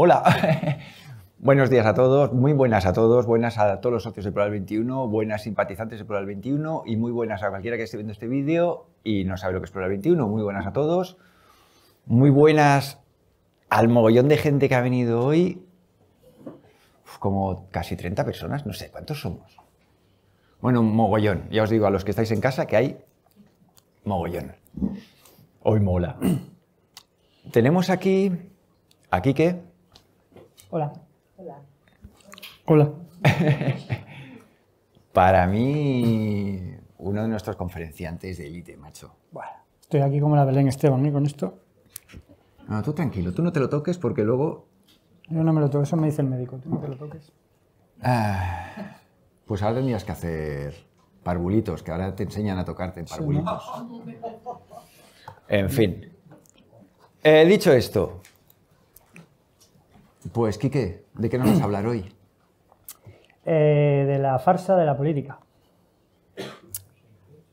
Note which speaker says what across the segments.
Speaker 1: Hola. Buenos días a todos, muy buenas a todos, buenas a todos los socios de Plural 21, buenas simpatizantes de Plural 21 y muy buenas a cualquiera que esté viendo este vídeo y no sabe lo que es Plural 21. Muy buenas a todos, muy buenas al mogollón de gente que ha venido hoy, como casi 30 personas, no sé cuántos somos. Bueno, mogollón, ya os digo a los que estáis en casa que hay mogollón. Hoy mola. Tenemos aquí, aquí que
Speaker 2: Hola. Hola.
Speaker 1: Hola. Para mí, uno de nuestros conferenciantes de élite, macho. Bueno,
Speaker 2: estoy aquí como la Belén Esteban, ¿y ¿eh? Con esto.
Speaker 1: No, tú tranquilo, tú no te lo toques porque luego...
Speaker 2: Yo no me lo toco, eso me dice el médico, tú no te lo toques.
Speaker 1: Ah, pues ahora tendrías que hacer parbulitos, que ahora te enseñan a tocarte en parbulitos. En fin. Eh, dicho esto, pues, Quique, ¿de qué nos vas a hablar hoy?
Speaker 2: Eh, de la farsa de la política.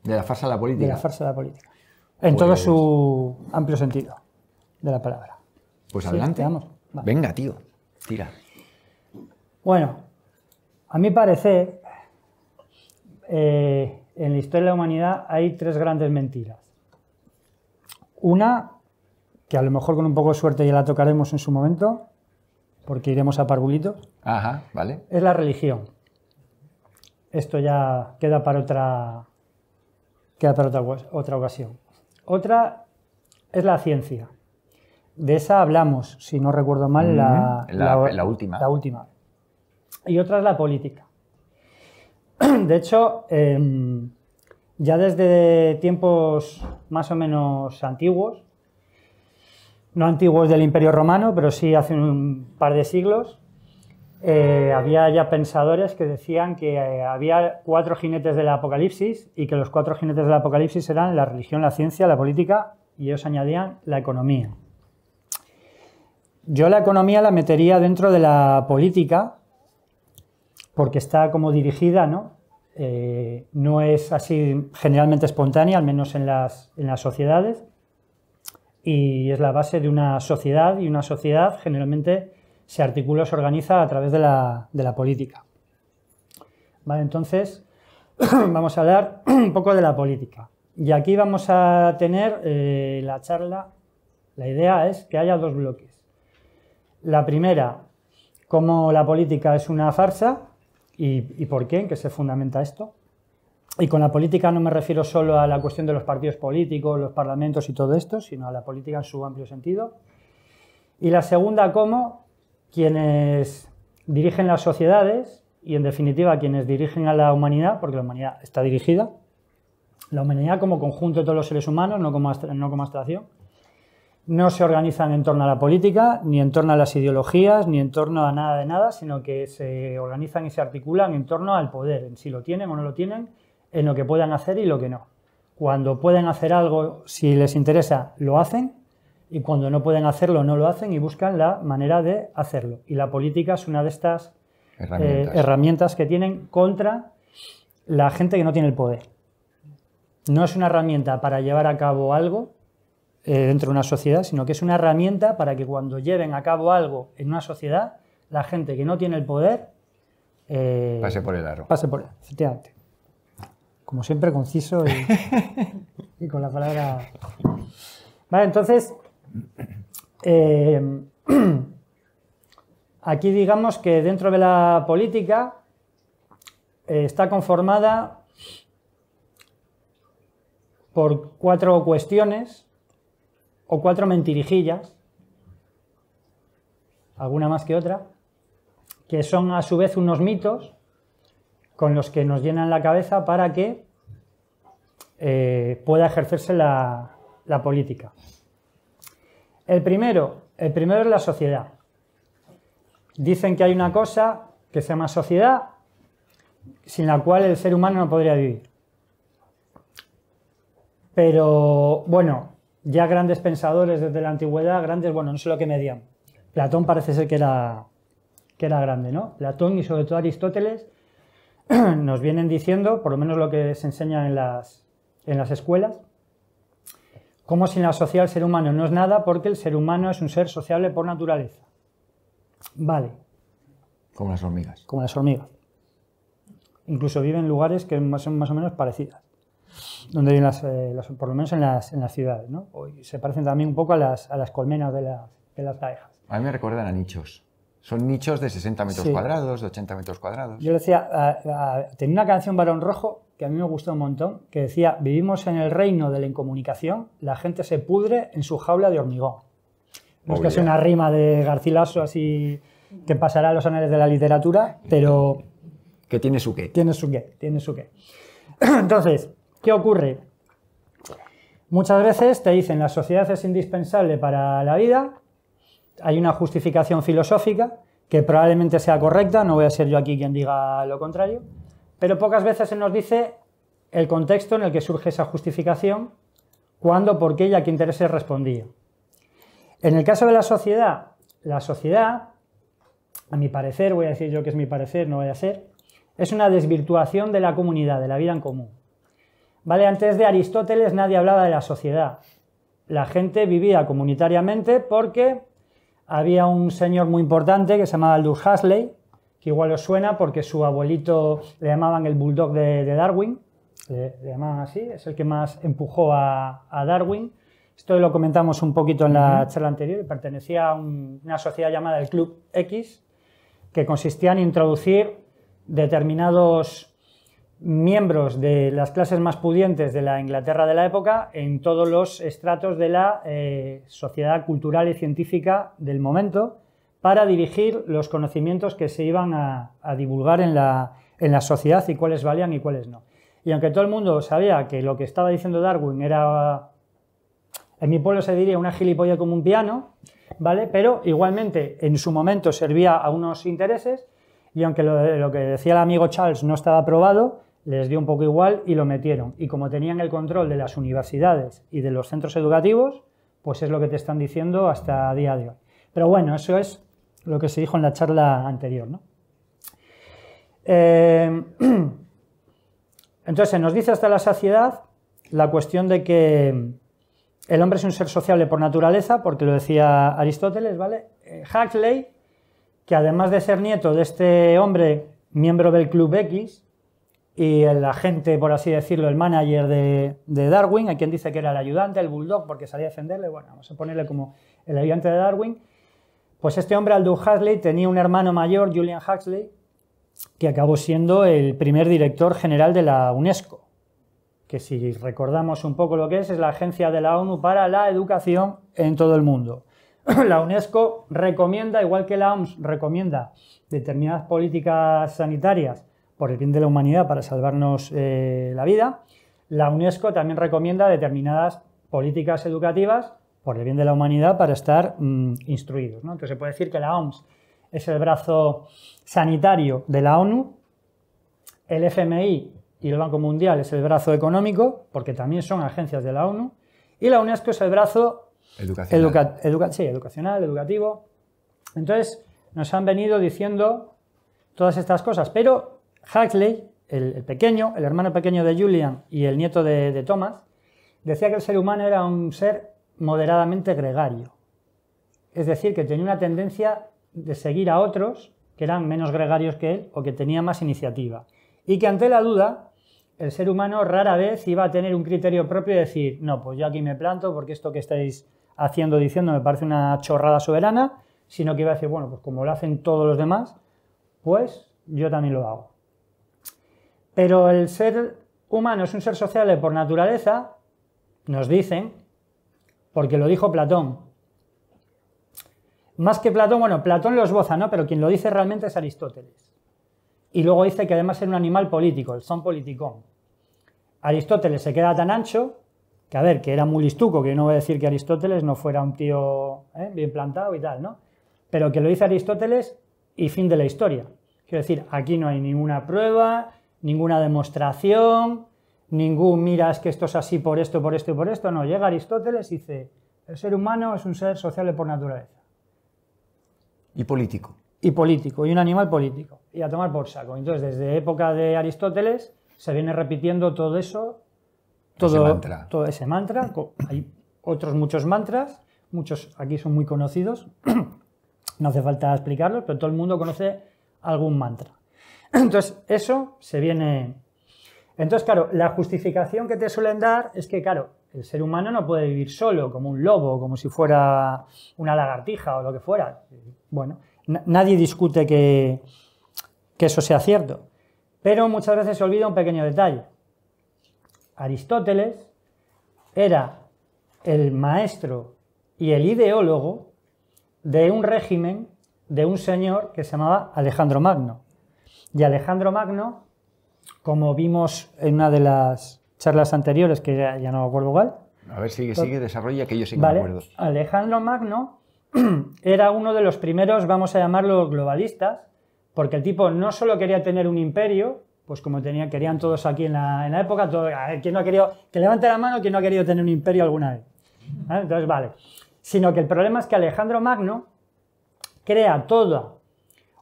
Speaker 1: ¿De la farsa de la política? De la farsa
Speaker 2: de la política. En todo pues- su amplio sentido de la palabra. Pues adelante.
Speaker 1: Venga, tío, tira.
Speaker 2: Bueno, a mí parece... que eh, en la historia de la humanidad hay tres grandes mentiras. Una, que a lo mejor con un poco de suerte ya la tocaremos en su momento, porque iremos a parvulitos.
Speaker 1: Ajá, vale.
Speaker 2: Es la religión. Esto ya queda para otra, queda para otra, otra ocasión. Otra es la ciencia. De esa hablamos, si no recuerdo mal, la, última. La última. Y otra es la política. De hecho, em, ya desde tiempos más o menos antiguos, no antiguos del Imperio Romano, pero sí hace un par de siglos, eh, había ya pensadores que decían que eh, había cuatro jinetes del apocalipsis y que los cuatro jinetes del apocalipsis eran la religión, la ciencia, la política y ellos añadían la economía. Yo la economía la metería dentro de la política porque está como dirigida, ¿no? Eh, es así generalmente espontánea, al menos en las, en las sociedades y es la base de una sociedad y una sociedad generalmente se articula se organiza a través de la, de la política. Vale, entonces vamos a hablar un poco de la política. Y aquí vamos a tener eh, la charla, la idea es que haya dos bloques. La primera, cómo la política es una farsa y, y por qué, en qué se fundamenta esto. Y con la política no me refiero solo a la cuestión de los partidos políticos, los parlamentos y todo esto, sino a la política en su amplio sentido. Y la segunda, cómo quienes dirigen las sociedades y en definitiva quienes dirigen a la humanidad, porque la humanidad está dirigida, la humanidad como conjunto de todos los seres humanos, no como, no como abstracción, no se organizan en torno a la política, ni en torno a las ideologías, ni en torno a nada de nada, sino que se organizan y se articulan en torno al poder, en si lo tienen o no lo tienen, en lo que puedan hacer y lo que no. Cuando pueden hacer algo, si les interesa, lo hacen y cuando no pueden hacerlo, no lo hacen y buscan la manera de hacerlo. Y la política es una de estas eh, herramientas, que tienen contra la gente que no tiene el poder. No es una herramienta para llevar a cabo algo eh, dentro de una sociedad, sino que es una herramienta para que cuando lleven a cabo algo en una sociedad, la gente que no tiene el poder eh, pase por el aro. Pase por, como siempre, conciso y, con la palabra. Vale, entonces, eh, aquí digamos que dentro de la política eh, está conformada por cuatro cuestiones o cuatro mentirijillas, alguna más que otra, que son a su vez unos mitos con los que nos llenan la cabeza para que eh, pueda ejercerse la, política. El primero, el primero es la sociedad. Dicen que hay una cosa que se llama sociedad sin la cual el ser humano no podría vivir. Pero bueno, ya grandes pensadores desde la antigüedad, grandes, bueno, no sé lo que medían. Platón parece ser que era, que era grande, ¿no? Platón y sobre todo Aristóteles nos vienen diciendo, por lo menos lo que se enseña en las, en las escuelas, cómo sin la sociedad el ser humano no es nada porque el ser humano es un ser sociable por naturaleza. Vale. Como las hormigas. Como las hormigas. Incluso viven en lugares que son más o menos parecidas. Donde eh, las, por lo menos en las, ciudades, ¿no? Se parecen también un poco a las, colmenas de las, de las A
Speaker 1: mí me recuerdan a nichos. Son nichos de 60 metros cuadrados, de 80 metros cuadrados.
Speaker 2: Yo decía, tenía una canción Barón Rojo que a mí me gustó un montón, que decía, vivimos en el reino de la incomunicación, la gente se pudre en su jaula de hormigón.
Speaker 1: No es que una rima
Speaker 2: de Garcilaso así que pasará a los anales de la literatura, pero... Que tiene su qué. Tiene su qué, tiene su qué. Entonces, ¿qué ocurre? Muchas veces te dicen la sociedad es indispensable para la vida, hay una justificación filosófica que probablemente sea correcta, no voy a ser yo aquí quien diga lo contrario, pero pocas veces se nos dice el contexto en el que surge esa justificación, cuándo, por qué y a qué intereses respondía. En el caso de la sociedad, la sociedad, a mi parecer, voy a decir yo que es mi parecer, no voy a ser, es una desvirtuación de la comunidad, de la vida en común. ¿Vale? Antes de Aristóteles nadie hablaba de la sociedad. La gente vivía comunitariamente porque había un señor muy importante que se llamaba Aldous Huxley, que igual os suena porque su abuelito le llamaban el bulldog de, Darwin, le, llamaban así, es el que más empujó a, Darwin. Esto lo comentamos un poquito en la charla anterior, pertenecía a una sociedad llamada el Club X, que consistía en introducir determinados miembros de las clases más pudientes de la Inglaterra de la época en todos los estratos de la eh, sociedad cultural y científica del momento para dirigir los conocimientos que se iban a, divulgar en la, en la sociedad y cuáles valían y cuáles no. Y aunque todo el mundo sabía que lo que estaba diciendo Darwin era, en mi pueblo se diría, una gilipollas como un piano, ¿vale? Pero igualmente en su momento servía a unos intereses y aunque lo, lo que decía el amigo Charles no estaba aprobado, les dio un poco igual y lo metieron. Y como tenían el control de las universidades y de los centros educativos, pues es lo que te están diciendo hasta día de hoy. Pero bueno, eso es lo que se dijo en la charla anterior. ¿no? Eh, entonces, nos dice hasta la saciedad la cuestión de que el hombre es un ser sociable por naturaleza, porque lo decía Aristóteles, ¿vale? Eh, Huxley, que además de ser nieto de este hombre, miembro del Club X, y el agente, por así decirlo, el manager de, Darwin, hay quien dice que era el ayudante, el bulldog, porque salía a defenderle, bueno, vamos a ponerle como el ayudante de Darwin, pues este hombre, Aldous Huxley, tenía un hermano mayor, Julian Huxley, que acabó siendo el primer director general de la UNESCO, que si recordamos un poco lo que es, es la agencia de la ONU para la educación en todo el mundo. la UNESCO recomienda, igual que la OMS recomienda determinadas políticas sanitarias, por el bien de la humanidad para salvarnos eh, la vida. La UNESCO también recomienda determinadas políticas educativas por el bien de la humanidad para estar mm, instruidos. Entonces se puede decir que la OMS es el brazo sanitario de la ONU, el FMI y el Banco Mundial es el brazo económico, porque también son agencias de la ONU, y la UNESCO es el brazo educacional, educacional educativo. Entonces nos han venido diciendo todas estas cosas, pero Huxley, el, pequeño, el hermano pequeño de Julian y el nieto de, de Thomas, decía que el ser humano era un ser moderadamente gregario. Es decir, que tenía una tendencia de seguir a otros que eran menos gregarios que él o que tenía más iniciativa. Y que ante la duda, el ser humano rara vez iba a tener un criterio propio y decir, no, pues yo aquí me planto porque esto que estáis haciendo, diciendo, me parece una chorrada soberana, sino que iba a decir, bueno, pues como lo hacen todos los demás, pues yo también lo hago. Pero el ser humano es un ser social por naturaleza, nos dicen, porque lo dijo Platón. Más que Platón, bueno, Platón lo esboza, ¿no? Pero quien lo dice realmente es Aristóteles. Y luego dice que además era un animal político, el son politicón. Aristóteles se queda tan ancho que, a ver, que era muy listuco, que yo no voy a decir que Aristóteles no fuera un tío ¿eh? bien plantado y tal, ¿no? Pero que lo dice Aristóteles y fin de la historia. Quiero decir, aquí no hay ninguna prueba, ninguna demostración, ningún mira es que esto es así por esto, por esto y por esto. No, llega Aristóteles y dice, el ser humano es un ser social por naturaleza. Y político. Y político, y un animal político. Y a tomar por saco. Entonces, desde época de Aristóteles se viene repitiendo todo eso, todo Todo ese mantra. Hay otros muchos mantras, muchos aquí son muy conocidos, no hace falta explicarlos, pero todo el mundo conoce algún mantra. Entonces, eso se viene... Entonces, claro, la justificación que te suelen dar es que, claro, el ser humano no puede vivir solo, como un lobo, como si fuera una lagartija o lo que fuera. Bueno, nadie discute que, que eso sea cierto. Pero muchas veces se olvida un pequeño detalle. Aristóteles era el maestro y el ideólogo de un régimen de un señor que se llamaba Alejandro Magno. Y Alejandro Magno, como vimos en una de las charlas anteriores, que ya, no me acuerdo igual.
Speaker 1: A ver, sigue, sigue, desarrolla, que yo sí acuerdo.
Speaker 2: Alejandro Magno era uno de los primeros, vamos a llamarlo, globalistas, porque el tipo no solo quería tener un imperio, pues como querían todos aquí en la, época, todo, no ha querido, que levante la mano quien no ha querido tener un imperio alguna vez. Entonces, vale. Sino que el problema es que Alejandro Magno crea toda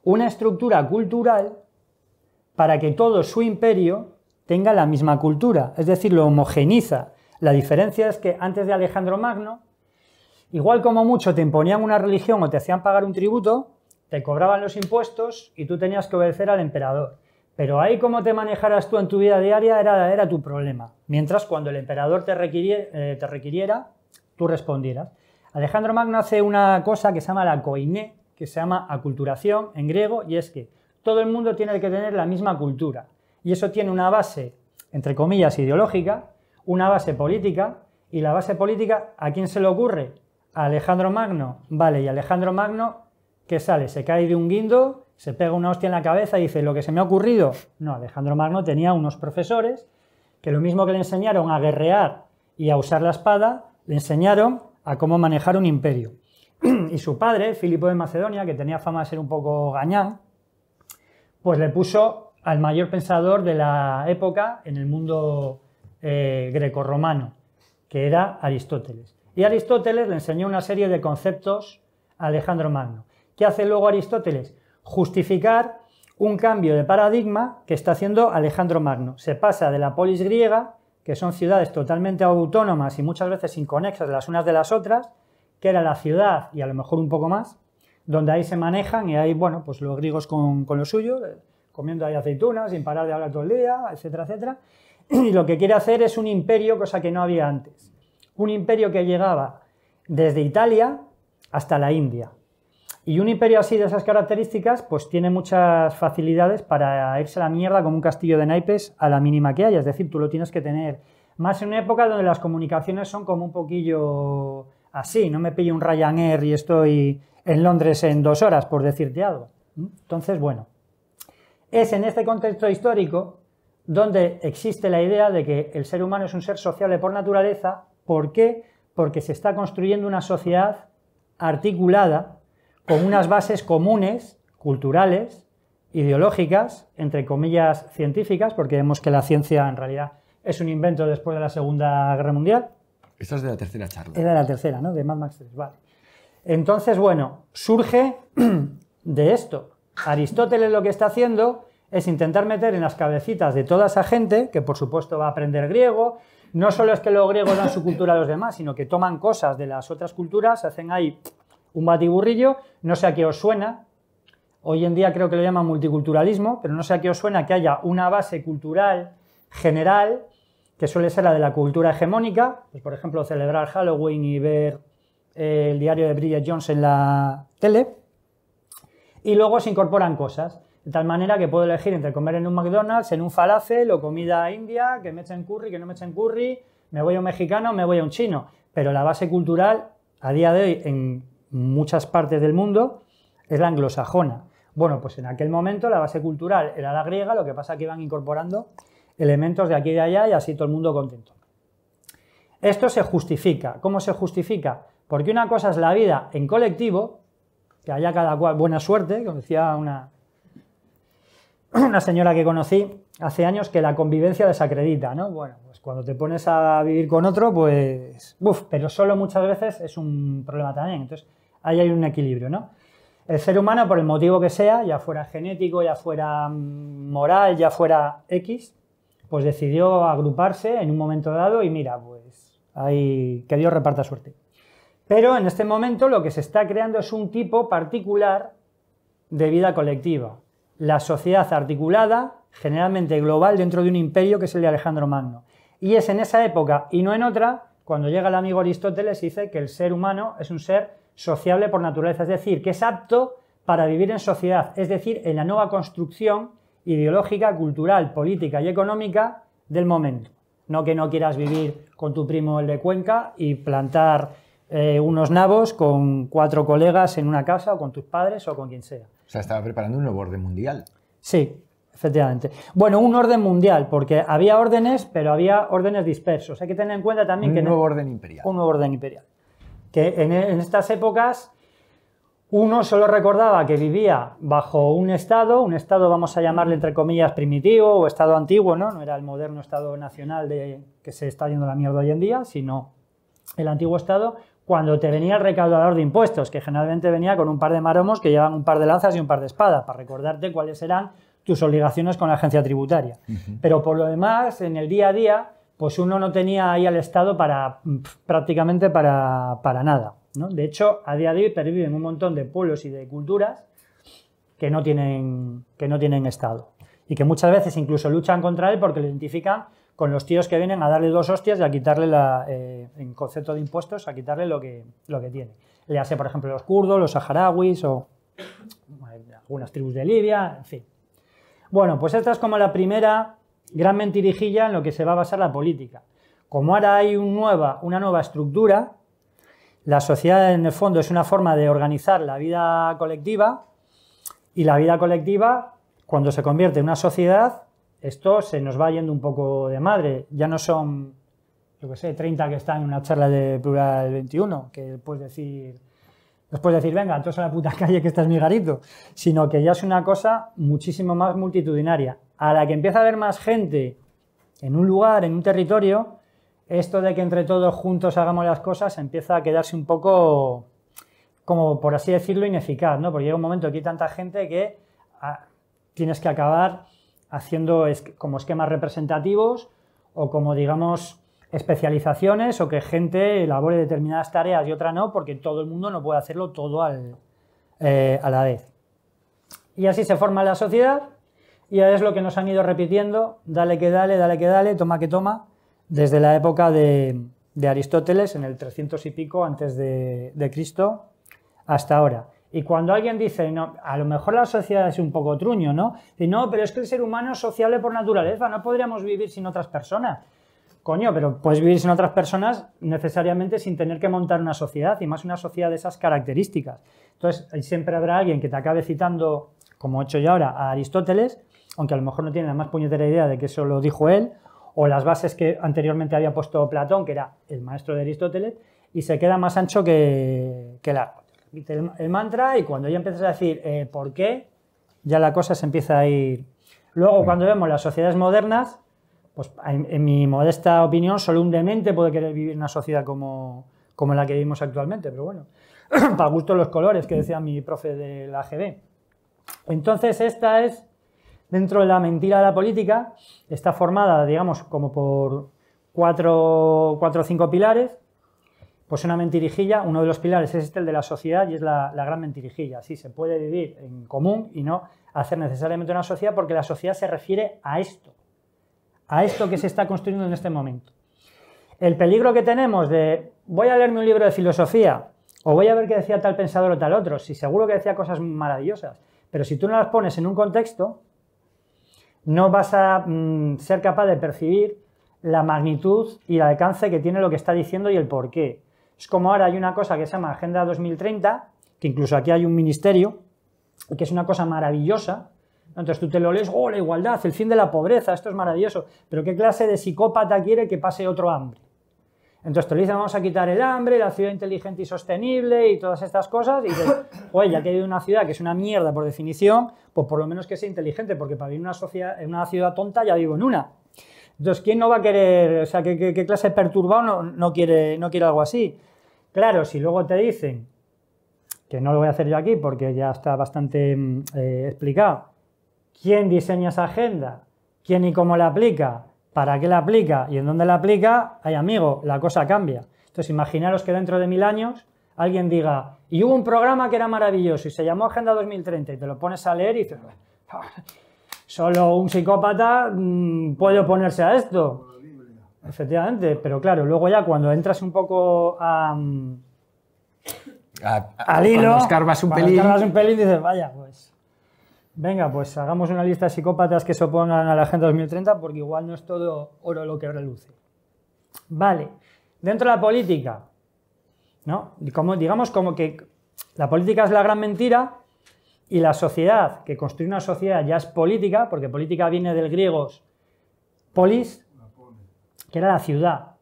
Speaker 2: una estructura cultural para que todo su imperio tenga la misma cultura, es decir, lo homogeniza. La diferencia es que antes de Alejandro Magno, igual como mucho te imponían una religión o te hacían pagar un tributo, te cobraban los impuestos y tú tenías que obedecer al emperador. Pero ahí cómo te manejaras tú en tu vida diaria era, era tu problema. Mientras cuando el emperador te, requiriera, eh, te requiriera tú respondieras. Alejandro Magno hace una cosa que se llama la coiné, que se llama aculturación en griego, y es que todo el mundo tiene que tener la misma cultura. Y eso tiene una base, entre comillas, ideológica, una base política, y la base política, ¿a quién se le ocurre? A Alejandro Magno. Vale, y Alejandro Magno, que sale? Se cae de un guindo, se pega una hostia en la cabeza y dice, lo que se me ha ocurrido. No, Alejandro Magno tenía unos profesores que lo mismo que le enseñaron a guerrear y a usar la espada, le enseñaron a cómo manejar un imperio. y su padre, Filipo de Macedonia, que tenía fama de ser un poco gañán, pues le puso al mayor pensador de la época en el mundo eh, grecorromano, que era Aristóteles. Y Aristóteles le enseñó una serie de conceptos a Alejandro Magno. ¿Qué hace luego Aristóteles? Justificar un cambio de paradigma que está haciendo Alejandro Magno. Se pasa de la polis griega, que son ciudades totalmente autónomas y muchas veces inconexas las unas de las otras, que era la ciudad y a lo mejor un poco más, donde ahí se manejan y hay, bueno, pues los griegos con, con lo suyo, eh, comiendo ahí aceitunas, sin parar de hablar todo el etcétera, etcétera. Y lo que quiere hacer es un imperio, cosa que no había antes. Un imperio que llegaba desde Italia hasta la India. Y un imperio así de esas características, pues tiene muchas facilidades para irse a la mierda como un castillo de naipes a la mínima que haya. Es decir, tú lo tienes que tener más en una época donde las comunicaciones son como un poquillo así. No me pillo un Ryanair y estoy en Londres en dos horas, por decirte algo. ¿Mm? Entonces, bueno, es en este contexto histórico donde existe la idea de que el ser humano es un ser sociable por naturaleza. ¿Por qué? Porque se está construyendo una sociedad articulada con unas bases comunes, culturales, ideológicas, entre comillas científicas, porque vemos que la ciencia en realidad es un invento después de la Segunda Guerra Mundial. Esta es de la tercera charla. Es de la tercera, ¿no? De Mad Max 3, vale. Entonces, bueno, surge de esto. Aristóteles lo que está haciendo es intentar meter en las cabecitas de toda esa gente, que por supuesto va a aprender griego, no solo es que los griegos dan su cultura a los demás, sino que toman cosas de las otras culturas, hacen ahí un batiburrillo, no sé a qué os suena, hoy en día creo que lo llaman multiculturalismo, pero no sé a qué os suena que haya una base cultural general, que suele ser la de la cultura hegemónica, pues, por ejemplo celebrar Halloween y ver el diario de Bridget Jones en la tele, y luego se incorporan cosas. De tal manera que puedo elegir entre comer en un McDonald's, en un falafel o comida india, que me echen curry, que no me echen curry, me voy a un mexicano, me voy a un chino. Pero la base cultural, a día de hoy, en muchas partes del mundo, es la anglosajona. Bueno, pues en aquel momento la base cultural era la griega, lo que pasa que iban incorporando elementos de aquí y de allá y así todo el mundo contento. Esto se justifica. ¿Cómo se justifica? Porque una cosa es la vida en colectivo, que haya cada cual buena suerte, como decía una, una señora que conocí hace años, que la convivencia desacredita, ¿no? Bueno, pues cuando te pones a vivir con otro, pues, buf, pero solo muchas veces es un problema también. Entonces, ahí hay un equilibrio, ¿no? El ser humano, por el motivo que sea, ya fuera genético, ya fuera mm, moral, ya fuera X, pues decidió agruparse en un momento dado y mira, pues ahí que Dios reparta suerte. Pero en este momento lo que se está creando es un tipo particular de vida colectiva. La sociedad articulada, generalmente global, dentro de un imperio que es el de Alejandro Magno. Y es en esa época y no en otra cuando llega el amigo Aristóteles y dice que el ser humano es un ser sociable por naturaleza, es decir, que es apto para vivir en sociedad, es decir, en la nueva construcción ideológica, cultural, política y económica del momento. No que no quieras vivir con tu primo el de Cuenca y plantar eh, unos nabos con cuatro colegas en una casa o con tus padres o con quien sea. O sea, estaba preparando un nuevo orden mundial. Sí, efectivamente. Bueno, un orden mundial, porque había órdenes, pero había órdenes dispersos. Hay que tener en cuenta también que... Un nuevo orden imperial. Un nuevo orden imperial. Que en, estas épocas uno solo recordaba que vivía bajo un Estado, un Estado vamos a llamarle entre comillas primitivo o Estado antiguo, ¿no? No era el moderno Estado nacional de, que se está yendo la mierda hoy en día, sino el antiguo Estado, cuando te venía el recaudador de impuestos, que generalmente venía con un par de maromos que llevan un par de lanzas y un par de espadas, para recordarte cuáles eran tus obligaciones con la agencia tributaria. Pero por lo demás, en el día a día, pues uno no tenía ahí al Estado para prácticamente para, para nada. De hecho, a día de hoy perviven un montón de pueblos y de culturas que no tienen, que no tienen Estado y que muchas veces incluso luchan contra él porque lo identifican con los tíos que vienen a darle dos hostias y a quitarle, la, eh, en concepto de impuestos, a quitarle lo que, lo que tiene. Le hace, por ejemplo, los kurdos, los saharauis o algunas tribus de Libia, en fin. Bueno, pues esta es como la primera gran mentirijilla en lo que se va a basar la política. Como ahora hay una nueva estructura, la sociedad en el fondo es una forma de organizar la vida colectiva y la vida colectiva, cuando se convierte en una sociedad, esto se nos va yendo un poco de madre. Ya no son, yo qué sé, 30 que están en una charla de plural 21, que puedes decir, después puedes decir, venga, entonces a la puta calle que estás es mi garito, sino que ya es una cosa muchísimo más multitudinaria. A la que empieza a haber más gente en un lugar, en un territorio, esto de que entre todos juntos hagamos las cosas empieza a quedarse un poco, como por así decirlo, ineficaz, ¿no? Porque llega un momento que hay tanta gente que ah, tienes que acabar haciendo es como esquemas representativos o como, digamos, especializaciones o que gente elabore determinadas tareas y otra no, porque todo el mundo no puede hacerlo todo eh, a la vez. Y así se forma la sociedad y es lo que nos han ido repitiendo, dale que dale, dale que dale, toma que toma, desde la época de, Aristóteles en el 300 y pico antes de Cristo hasta ahora. Y cuando alguien dice, no, a lo mejor la sociedad es un poco truño, ¿no? Dice, no, pero es que el ser humano es sociable por naturaleza, no podríamos vivir sin otras personas. Coño, pero puedes vivir sin otras personas necesariamente sin tener que montar una sociedad, y más una sociedad de esas características. Entonces, siempre habrá alguien que te acabe citando, como he hecho yo ahora, a Aristóteles, aunque a lo mejor no tiene la más puñetera idea de que eso lo dijo él, o las bases que anteriormente había puesto Platón, que era el maestro de Aristóteles, y se queda más ancho que, que el, mantra y cuando ya empiezas a decir eh, por qué, ya la cosa se empieza a ir. Luego, cuando vemos las sociedades modernas, pues en, mi modesta opinión, solo un demente puede querer vivir una sociedad como, la que vivimos actualmente, pero bueno, para gusto los colores, que decía mi profe de la Entonces, esta es, dentro de la mentira de la política, está formada, digamos, como por cuatro o cinco pilares, pues una mentirijilla, uno de los pilares es este, el de la sociedad, y es la, gran mentirijilla. Sí, se puede vivir en común y no hacer necesariamente una sociedad porque la sociedad se refiere a esto, a esto que se está construyendo en este momento. El peligro que tenemos de voy a leerme un libro de filosofía o voy a ver qué decía tal pensador o tal otro, si seguro que decía cosas maravillosas, pero si tú no las pones en un contexto, no vas a mm, ser capaz de percibir la magnitud y el alcance que tiene lo que está diciendo y el por qué. Es como ahora hay una cosa que se llama Agenda 2030, que incluso aquí hay un ministerio, que es una cosa maravillosa. Entonces tú te lo lees, oh, la igualdad, el fin de la pobreza, esto es maravilloso. Pero ¿qué clase de psicópata quiere que pase otro hambre? Entonces te lo dicen, vamos a quitar el hambre, la ciudad inteligente y sostenible y todas estas cosas. Y dices, oye, ya que hay una ciudad que es una mierda por definición, pues por lo menos que sea inteligente, porque para vivir en una, sociedad, en una ciudad tonta ya vivo en una. Entonces, ¿quién no va a querer, o sea, qué, clase de perturbado no, quiere, algo así? Claro, si luego te dicen, que no lo voy a hacer yo aquí porque ya está bastante mm, eh, explicado, ¿quién diseña esa agenda? ¿Quién y cómo la aplica? ¿Para qué la aplica? ¿Y en dónde la aplica? Ay, amigo, la cosa cambia. Entonces, imaginaros que dentro de mil años alguien diga, y hubo un programa que era maravilloso y se llamó Agenda 2030 y te lo pones a leer y dices, Solo un psicópata mm, puede oponerse a esto. Efectivamente, pero claro, luego ya cuando entras un poco a, mm, a, al hilo, escarbas un, pelín. y dices, vaya, pues venga, pues hagamos una lista de psicópatas que se opongan a la Agenda 2030 porque igual no es todo oro lo que reluce. Vale, dentro de la política, ¿no? Como, digamos como que la política es la gran mentira y la sociedad, que construir una sociedad ya es política, porque política viene del griego polis, que era la ciudad.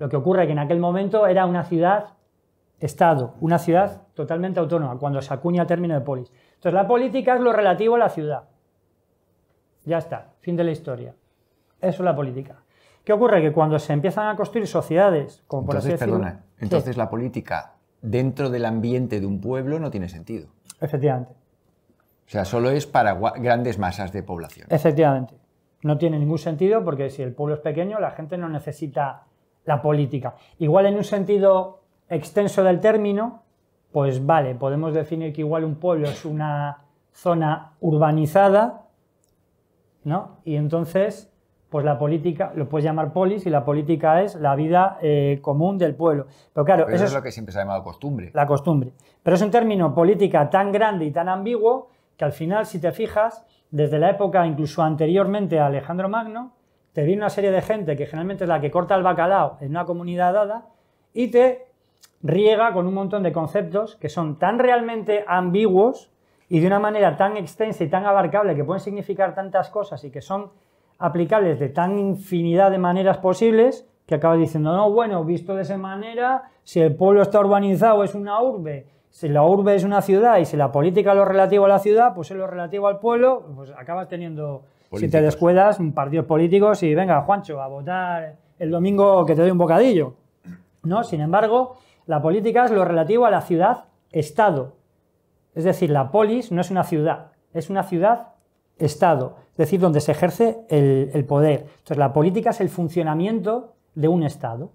Speaker 2: Lo que ocurre es que en aquel momento era una ciudad-estado, una ciudad totalmente autónoma, cuando se acuña el término de polis. Entonces la política es lo relativo a la ciudad. Ya está, fin de la historia. Eso es la política. ¿Qué ocurre? Que cuando se empiezan a construir sociedades, como por entonces, perdona, entonces
Speaker 1: la política dentro del ambiente de un pueblo no tiene sentido. Efectivamente. O sea, solo es para grandes masas de población.
Speaker 2: Efectivamente. No tiene ningún sentido porque si el pueblo es pequeño, la gente no necesita la política. Igual en un sentido extenso del término, pues vale, podemos definir que igual un pueblo es una zona urbanizada, ¿no? Y entonces, pues la política, lo puedes llamar polis, y la política es la vida eh, común del pueblo. Pero claro, eso, es lo que siempre se ha llamado costumbre. La costumbre. Pero es un término política tan grande y tan ambiguo que al final, si te fijas, desde la época incluso anteriormente a Alejandro Magno, te viene una serie de gente que generalmente es la que corta el bacalao en una comunidad dada y te riega con un montón de conceptos que son tan realmente ambiguos y de una manera tan extensa y tan abarcable que pueden significar tantas cosas y que son aplicables de tan infinidad de maneras posibles que acabas diciendo, no, bueno, visto de esa manera, si el pueblo está urbanizado es una urbe, si la urbe es una ciudad y si la política es lo relativo a la ciudad, pues es lo relativo al pueblo, pues acabas teniendo, si te descuedas, partidos políticos y venga, Juancho, a votar el domingo que te doy un bocadillo. ¿No? Sin embargo, la política es lo relativo a la ciudad-estado. Es decir, la polis no es una ciudad, es una ciudad-estado, es decir, donde se ejerce el poder. Entonces, la política es el funcionamiento de un estado.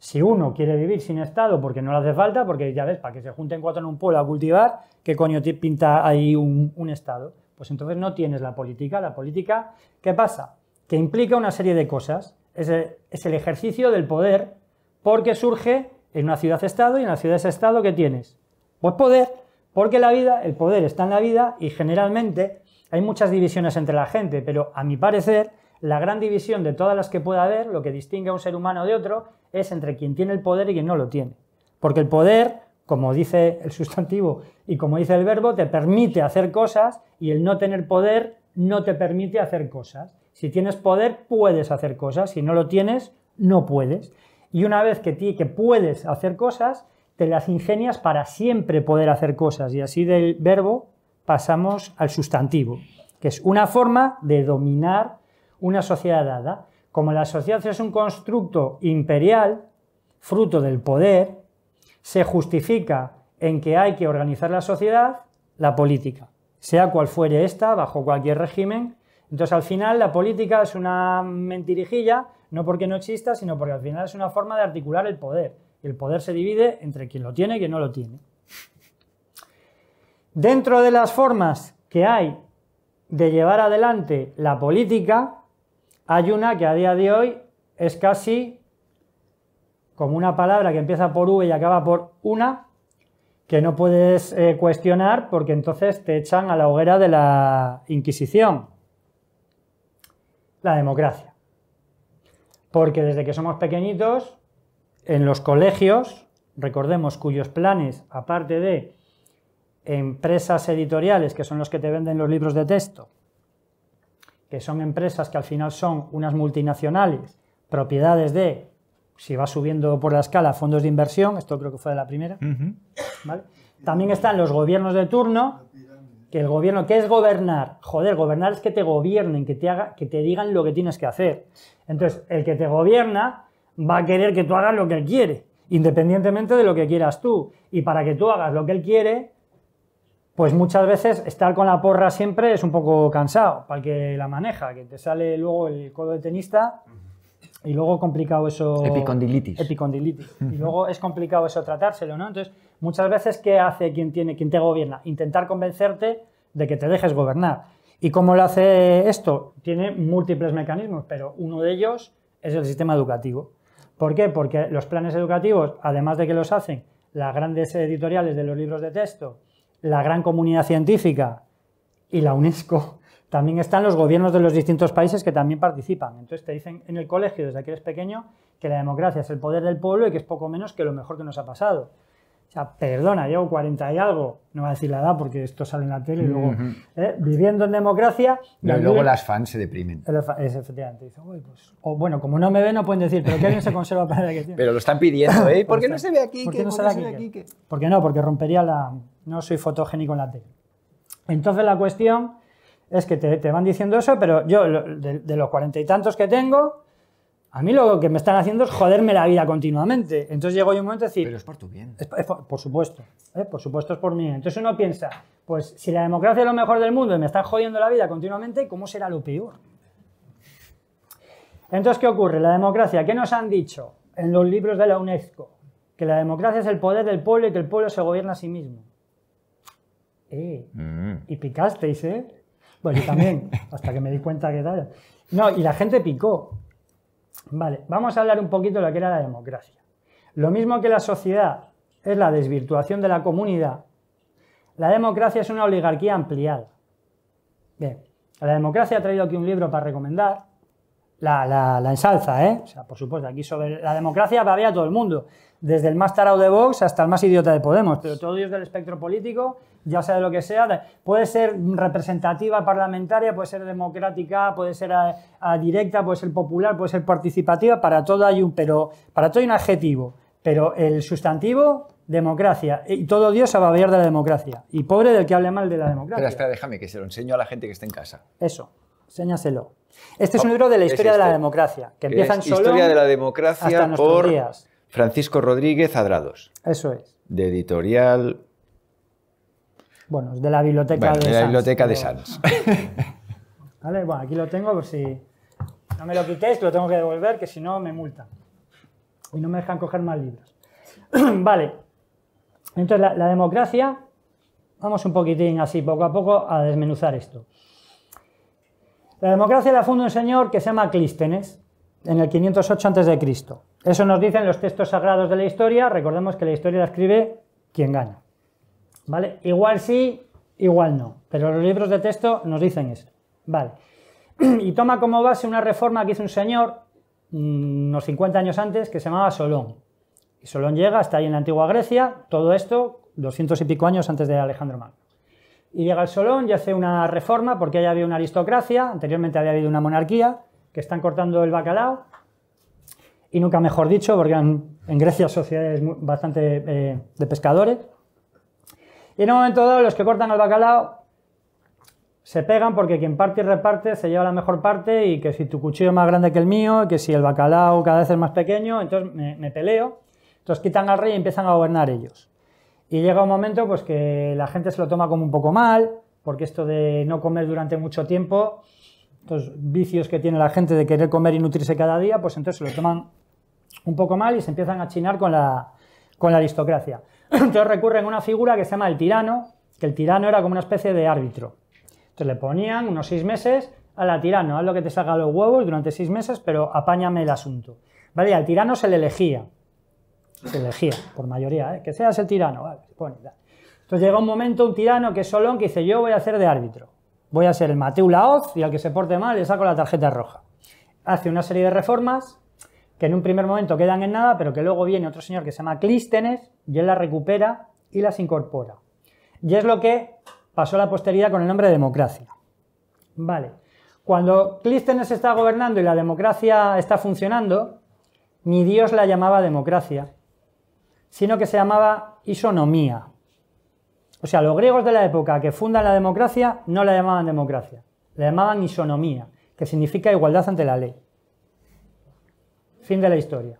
Speaker 2: Si uno quiere vivir sin Estado porque no le hace falta, porque ya ves, para que se junten cuatro en un pueblo a cultivar, ¿qué coño te pinta ahí un, Estado? Pues entonces no tienes la política. La política, ¿qué pasa? Que implica una serie de cosas. Es el, ejercicio del poder porque surge en una ciudad-estado y en la ciudad-estado ¿qué tienes? Pues poder, porque la vida, el poder está en la vida y generalmente hay muchas divisiones entre la gente, pero a mi parecer la gran división de todas las que pueda haber, lo que distingue a un ser humano de otro, es entre quien tiene el poder y quien no lo tiene. Porque el poder, como dice el sustantivo y como dice el verbo, te permite hacer cosas y el no tener poder no te permite hacer cosas. Si tienes poder, puedes hacer cosas. Si no lo tienes, no puedes. Y una vez que, que puedes hacer cosas, te las ingenias para siempre poder hacer cosas. Y así del verbo pasamos al sustantivo, que es una forma de dominar una sociedad dada. Como la sociedad es un constructo imperial, fruto del poder, se justifica en que hay que organizar la sociedad, la política, sea cual fuere esta, bajo cualquier régimen. Entonces, al final, la política es una mentirijilla, no porque no exista, sino porque al final es una forma de articular el poder. El poder se divide entre quien lo tiene y quien no lo tiene. Dentro de las formas que hay de llevar adelante la política, hay una que a día de hoy es casi como una palabra que empieza por V y acaba por una, que no puedes eh, cuestionar porque entonces te echan a la hoguera de la Inquisición, la democracia. Porque desde que somos pequeñitos, en los colegios, recordemos cuyos planes, aparte de empresas editoriales, que son los que te venden los libros de texto, que son empresas que al final son unas multinacionales, propiedades de, si va subiendo por la escala, fondos de inversión, esto creo que fue de la primera. ¿vale? También están los gobiernos de turno, que el gobierno, ¿qué es gobernar? Joder, gobernar es que te gobiernen, que te, haga, que te digan lo que tienes que hacer. Entonces, el que te gobierna va a querer que tú hagas lo que él quiere, independientemente de lo que quieras tú. Y para que tú hagas lo que él quiere, pues muchas veces estar con la porra siempre es un poco cansado para el que la maneja, que te sale luego el codo de tenista y luego complicado eso... Epicondilitis. Epicondilitis. Y luego es complicado eso tratárselo, ¿no? Entonces, muchas veces, ¿qué hace quien, tiene, quien te gobierna? Intentar convencerte de que te dejes gobernar. ¿Y cómo lo hace esto? Tiene múltiples mecanismos, pero uno de ellos es el sistema educativo. ¿Por qué? Porque los planes educativos, además de que los hacen las grandes editoriales de los libros de texto, la gran comunidad científica y la UNESCO, también están los gobiernos de los distintos países que también participan. Entonces te dicen en el colegio, desde que eres pequeño, que la democracia es el poder del pueblo y que es poco menos que lo mejor que nos ha pasado. O sea, perdona, llevo 40 y algo, no voy a decir la edad porque esto sale en la tele y luego, ¿eh? viviendo en democracia... y luego las
Speaker 1: fans se deprimen.
Speaker 2: Es, efectivamente, pues... o, bueno, como no me ve no pueden decir, pero que alguien se conserva para que
Speaker 1: Pero lo están pidiendo, ¿eh? ¿Por, qué no se
Speaker 2: ve aquí? ¿Por qué no, porque rompería la, no soy fotogénico en la tele. Entonces la cuestión es que te, van diciendo eso, pero yo de, los cuarenta y tantos que tengo, a mí lo que me están haciendo es joderme la vida continuamente. Entonces llego yo un momento de decir... Pero es por tu bien. por, supuesto, ¿eh? por supuesto es por mí. Entonces uno piensa, pues si la democracia es lo mejor del mundo y me están jodiendo la vida continuamente, ¿cómo será lo peor? Entonces, ¿qué ocurre? La democracia, ¿qué nos han dicho en los libros de la UNESCO? Que la democracia es el poder del pueblo y que el pueblo se gobierna a sí mismo. Mm. Y picasteis, ¿eh? Bueno, yo también, hasta que me di cuenta que tal. No, y la gente picó. Vale, vamos a hablar un poquito de lo que era la democracia. Lo mismo que la sociedad es la desvirtuación de la comunidad, la democracia es una oligarquía ampliada. Bien, la democracia ha traído aquí un libro para recomendar. La, ensalza, ¿eh? O sea, por supuesto, aquí sobre la democracia para a todo el mundo desde el más tarado de Vox hasta el más idiota de Podemos, pero todo Dios del espectro político, ya sea de lo que sea, puede ser representativa parlamentaria, puede ser democrática, puede ser a, directa, puede ser popular, puede ser participativa, para todo hay un pero, para todo hay un adjetivo, pero el sustantivo democracia. Y todo Dios se a babear de la democracia. Y pobre del que hable mal de la democracia. Espera,
Speaker 1: déjame que se lo enseño a la gente que está en casa.
Speaker 2: Eso, enséñaselo. Este es un oh, libro de la historia de la democracia, que empiezan solo. Historia de la democracia hasta por días.
Speaker 1: Francisco Rodríguez Adrados. Eso es. De editorial.
Speaker 2: Bueno, es de la biblioteca de, de la biblioteca de Sans. vale, bueno, aquí lo tengo por si no me lo quitéis, lo tengo que devolver, que si no me multan. Y no me dejan coger más libros. vale. Entonces, la, la democracia, vamos un poquitín así, poco a poco, a desmenuzar esto. La democracia la funda un señor que se llama Clístenes en el 508 a.C. Eso nos dicen los textos sagrados de la historia. Recordemos que la historia la escribe quien gana. ¿Vale? Igual sí, igual no. Pero los libros de texto nos dicen eso. Vale. Y toma como base una reforma que hizo un señor mm, unos 50 años antes que se llamaba Solón. Y Solón llega, hasta ahí en la antigua Grecia, todo esto 200 y pico años antes de Alejandro Magno. Y llega el Solón y hace una reforma porque ya había una aristocracia, anteriormente había habido una monarquía, que están cortando el bacalao y nunca mejor dicho, porque en, Grecia sociedades bastante eh, de pescadores. Y en un momento dado, los que cortan el bacalao se pegan porque quien parte y reparte se lleva la mejor parte y que si tu cuchillo es más grande que el mío, que si el bacalao cada vez es más pequeño, entonces me, me peleo. Entonces quitan al rey y empiezan a gobernar ellos. Y llega un momento pues que la gente se lo toma como un poco mal, porque esto de no comer durante mucho tiempo estos vicios que tiene la gente de querer comer y nutrirse cada día, pues entonces se lo toman un poco mal y se empiezan a chinar con la, aristocracia. Entonces recurren a una figura que se llama el tirano, que el tirano era como una especie de árbitro. Entonces le ponían unos seis meses a la tirano, haz lo que te salga los huevos durante seis meses, pero apáñame el asunto. ¿Vale? Y al tirano se le elegía, se elegía, por mayoría, ¿eh? que seas el tirano, vale, Entonces llega un momento, un tirano que es Solón, que dice, yo voy a hacer de árbitro voy a ser el Mateu Laoz y al que se porte mal le saco la tarjeta roja. Hace una serie de reformas que en un primer momento quedan en nada, pero que luego viene otro señor que se llama Clístenes y él las recupera y las incorpora. Y es lo que pasó a la posteridad con el nombre de democracia. Vale. Cuando Clístenes está gobernando y la democracia está funcionando, ni Dios la llamaba democracia, sino que se llamaba isonomía. O sea, los griegos de la época que fundan la democracia no la llamaban democracia, la llamaban isonomía, que significa igualdad ante la ley. Fin de la historia.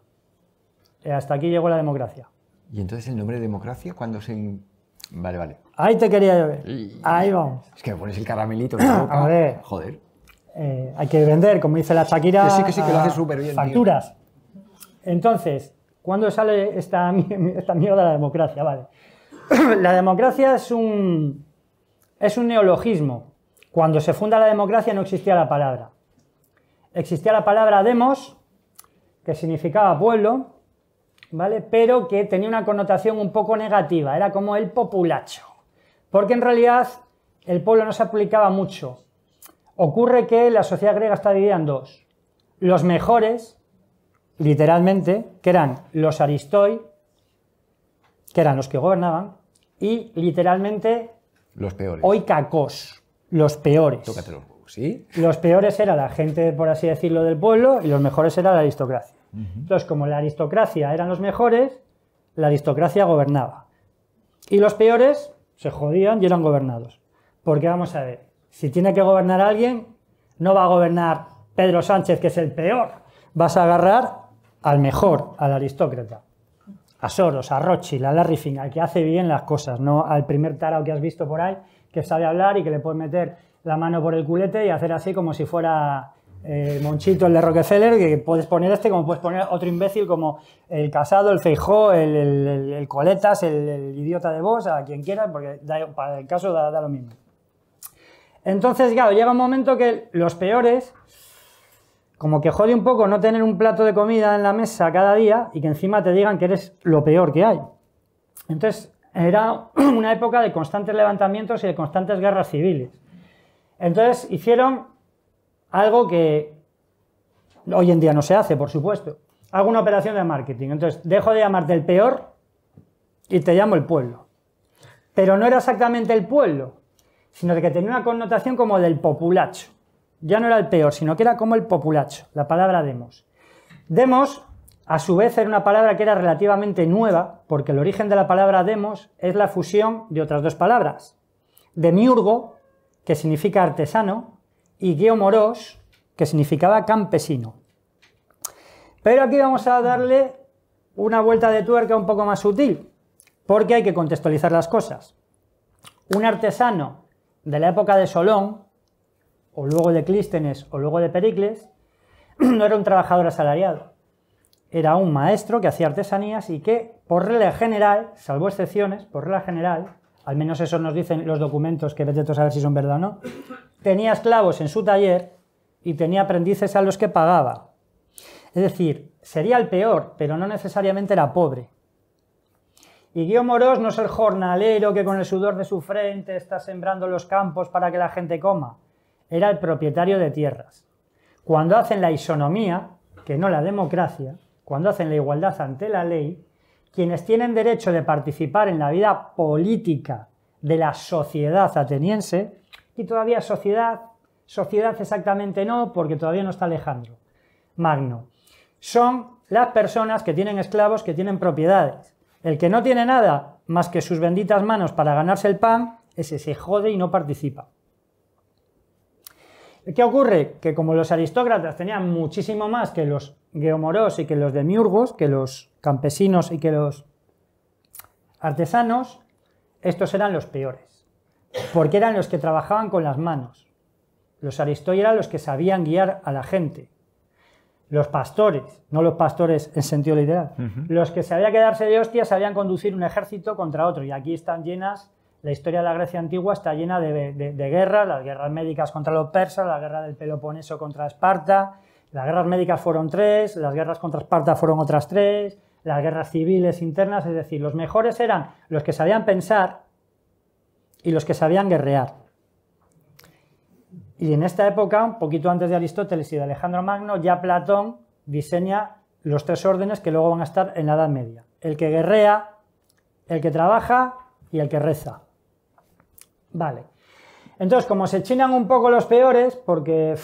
Speaker 2: Eh, hasta aquí llegó la democracia.
Speaker 1: ¿Y entonces el nombre de democracia cuando se... Vale, vale.
Speaker 2: Ahí te quería Ahí vamos.
Speaker 1: Es que me pones el caramelito Joder.
Speaker 2: Eh, hay que vender, como dice la
Speaker 1: Shakira. sí, que sí, que lo hace súper bien. Facturas.
Speaker 2: Entonces, ¿cuándo sale esta, esta mierda de la democracia? Vale. la democracia es un, es un neologismo. Cuando se funda la democracia no existía la palabra. Existía la palabra demos, que significaba pueblo, ¿vale? Pero que tenía una connotación un poco negativa, era como el populacho. Porque en realidad el pueblo no se aplicaba mucho. Ocurre que la sociedad griega está dividida en dos. Los mejores, literalmente, que eran los aristoi, que eran los que gobernaban, y literalmente...
Speaker 1: Los peores. Hoy
Speaker 2: cacos, los peores. los ¿sí? Los peores era la gente, por así decirlo, del pueblo y los mejores era la aristocracia. Entonces, como la aristocracia eran los mejores, la aristocracia gobernaba. Y los peores se jodían y eran gobernados. Porque vamos a ver, si tiene que gobernar alguien, no va a gobernar Pedro Sánchez, que es el peor. Vas a agarrar al mejor, al aristócrata a Soros, a Rothschild, a Larry al que hace bien las cosas, no al primer tarao que has visto por ahí, que sabe hablar y que le puedes meter la mano por el culete y hacer así como si fuera eh, Monchito, el de Rockefeller, que puedes poner este, como puedes poner otro imbécil como el casado, el feijó, el, coletas, el, idiota de vos, a quien quieras, porque para el caso da, lo mismo. Entonces, claro, llega un momento que los peores como que jode un poco no tener un plato de comida en la mesa cada día y que encima te digan que eres lo peor que hay. Entonces, era una época de constantes levantamientos y de constantes guerras civiles. Entonces, hicieron algo que hoy en día no se hace, por supuesto. Hago una operación de marketing. Entonces, dejo de llamarte el peor y te llamo el pueblo. Pero no era exactamente el pueblo, sino que tenía una connotación como del populacho ya no era el peor, sino que era como el populacho, la palabra demos. Demos, a su vez, era una palabra que era relativamente nueva, porque el origen de la palabra demos es la fusión de otras dos palabras. Demiurgo, que significa artesano, y geomoros, que significaba campesino. Pero aquí vamos a darle una vuelta de tuerca un poco más sutil, porque hay que contextualizar las cosas. Un artesano de la época de Solón, o luego de Clístenes o luego de Pericles, no era un trabajador asalariado. Era un maestro que hacía artesanías y que, por regla general, salvo excepciones, por regla general, al menos eso nos dicen los documentos que vete a saber si son verdad o no, tenía esclavos en su taller y tenía aprendices a los que pagaba. Es decir, sería el peor, pero no necesariamente era pobre. Y Guillaume Moros no es el jornalero que con el sudor de su frente está sembrando los campos para que la gente coma era el propietario de tierras. Cuando hacen la isonomía, que no la democracia, cuando hacen la igualdad ante la ley, quienes tienen derecho de participar en la vida política de la sociedad ateniense, y todavía sociedad, sociedad exactamente no, porque todavía no está Alejandro Magno, son las personas que tienen esclavos, que tienen propiedades. El que no tiene nada más que sus benditas manos para ganarse el pan, ese se jode y no participa. ¿Qué ocurre? Que como los aristócratas tenían muchísimo más que los geomoros y que los demiurgos, que los campesinos y que los artesanos, estos eran los peores, porque eran los que trabajaban con las manos. Los aristócratas eran los que sabían guiar a la gente. Los pastores, no los pastores en sentido literal, los que sabían quedarse de hostia sabían conducir un ejército contra otro. Y aquí están llenas la historia de la Grecia antigua está llena de, guerras, las guerras médicas contra los persas, la guerra del Peloponeso contra Esparta, las guerras médicas fueron tres, las guerras contra Esparta fueron otras tres, las guerras civiles internas, es decir, los mejores eran los que sabían pensar y los que sabían guerrear. Y en esta época, un poquito antes de Aristóteles y de Alejandro Magno, ya Platón diseña los tres órdenes que luego van a estar en la Edad Media. El que guerrea, el que trabaja y el que reza. Vale. Entonces, como se chinan un poco los peores, porque,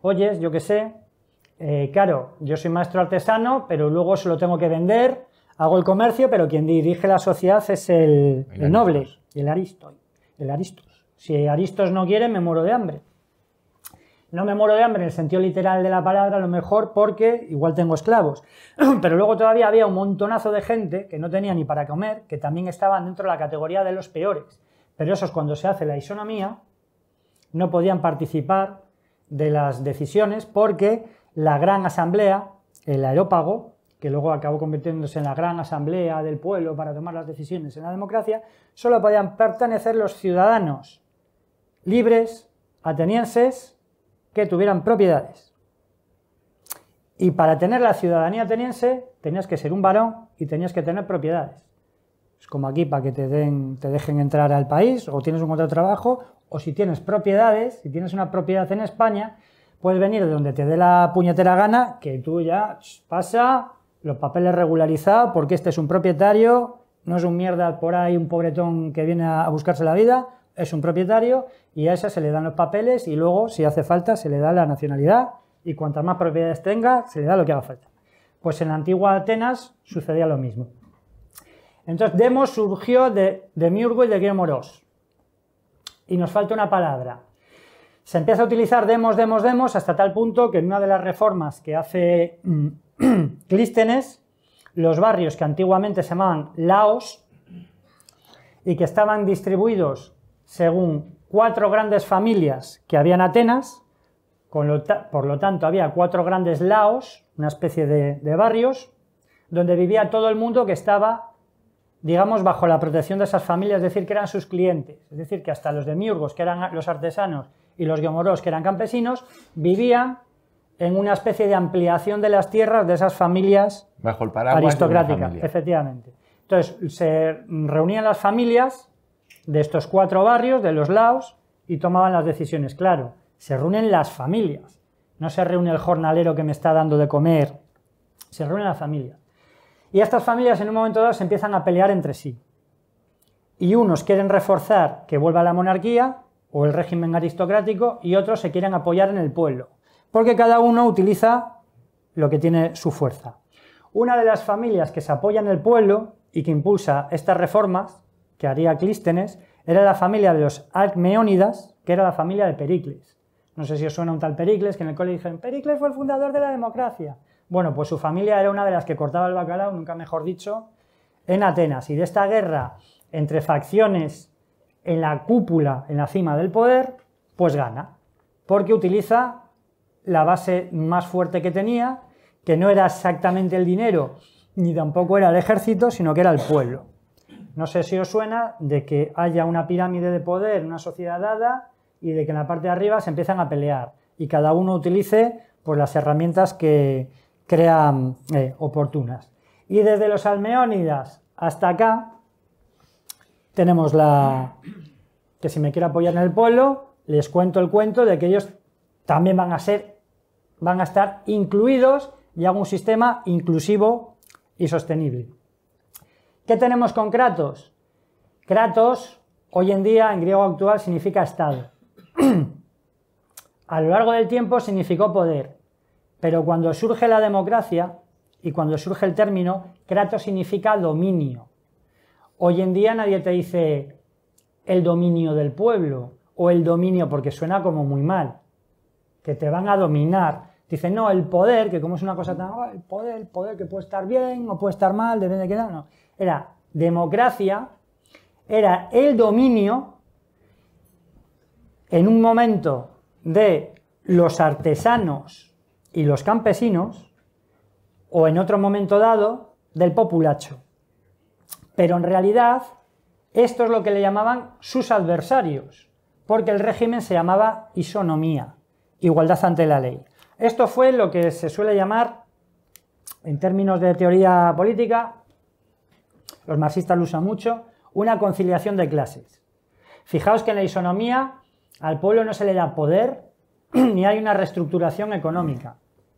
Speaker 2: oye, yo qué sé, eh, claro, yo soy maestro artesano, pero luego se lo tengo que vender, hago el comercio, pero quien dirige la sociedad es el, noble, el aristo, el aristos. Si aristos no quiere, me muero de hambre. No me muero de hambre en el sentido literal de la palabra, a lo mejor porque igual tengo esclavos. Pero luego todavía había un montonazo de gente que no tenía ni para comer, que también estaban dentro de la categoría de los peores. Pero esos cuando se hace la isonomía no podían participar de las decisiones porque la gran asamblea, el aerópago, que luego acabó convirtiéndose en la gran asamblea del pueblo para tomar las decisiones en la democracia, solo podían pertenecer los ciudadanos libres, atenienses, que tuvieran propiedades. Y para tener la ciudadanía ateniense tenías que ser un varón y tenías que tener propiedades como aquí para que te, den, te dejen entrar al país o tienes un contrato de trabajo o si tienes propiedades, si tienes una propiedad en España, puedes venir de donde te dé la puñetera gana, que tú ya pasa los papeles regularizados porque este es un propietario, no es un mierda por ahí, un pobretón que viene a buscarse la vida, es un propietario y a esa se le dan los papeles y luego, si hace falta, se le da la nacionalidad y cuantas más propiedades tenga, se le da lo que haga falta. Pues en la antigua Atenas sucedía lo mismo. Entonces, demos surgió de, Murgo y de Guillermo Y nos falta una palabra. Se empieza a utilizar demos, demos, demos, hasta tal punto que en una de las reformas que hace mm, Clístenes, los barrios que antiguamente se llamaban Laos y que estaban distribuidos según cuatro grandes familias que había en Atenas, por lo tanto había cuatro grandes Laos, una especie de barrios, donde vivía todo el mundo que estaba digamos, bajo la protección de esas familias, es decir, que eran sus clientes. Es decir, que hasta los de que eran los artesanos, y los guiomoros, que eran campesinos, vivían en una especie de ampliación de las tierras de esas familias
Speaker 1: bajo el paraguas aristocráticas,
Speaker 2: efectivamente. Entonces, se reunían las familias de estos cuatro barrios, de los laos, y tomaban las decisiones. Claro, se reúnen las familias. No se reúne el jornalero que me está dando de comer. Se reúnen las familias. Y estas familias en un momento dado se empiezan a pelear entre sí. Y unos quieren reforzar que vuelva la monarquía o el régimen aristocrático y otros se quieren apoyar en el pueblo, porque cada uno utiliza lo que tiene su fuerza. Una de las familias que se apoya en el pueblo y que impulsa estas reformas que haría Clístenes era la familia de los Alcmeónidas, que era la familia de Pericles. No sé si os suena un tal Pericles, que en el colegio dijeron, Pericles fue el fundador de la democracia. Bueno, pues su familia era una de las que cortaba el bacalao, nunca mejor dicho, en Atenas. Y de esta guerra entre facciones en la cúpula, en la cima del poder, pues gana, porque utiliza la base más fuerte que tenía, que no era exactamente el dinero, ni tampoco era el ejército, sino que era el pueblo. No sé si os suena de que haya una pirámide de poder una sociedad dada y de que en la parte de arriba se empiezan a pelear y cada uno utilice pues, las herramientas que, crean eh, oportunas. Y desde los Almeónidas hasta acá tenemos la... que si me quiero apoyar en el pueblo les cuento el cuento de que ellos también van a ser, van a estar incluidos y hago un sistema inclusivo y sostenible. ¿Qué tenemos con Kratos? Kratos, hoy en día, en griego actual, significa Estado. a lo largo del tiempo significó poder. Pero cuando surge la democracia y cuando surge el término, Kratos significa dominio. Hoy en día nadie te dice el dominio del pueblo o el dominio porque suena como muy mal, que te van a dominar. Dicen, no, el poder, que como es una cosa tan, oh, el poder, el poder que puede estar bien o puede estar mal, depende de qué, Era democracia, era el dominio en un momento de los artesanos y los campesinos, o en otro momento dado, del populacho. Pero en realidad, esto es lo que le llamaban sus adversarios, porque el régimen se llamaba isonomía, igualdad ante la ley. Esto fue lo que se suele llamar, en términos de teoría política, los marxistas lo usan mucho, una conciliación de clases. Fijaos que en la isonomía al pueblo no se le da poder, ni hay una reestructuración económica.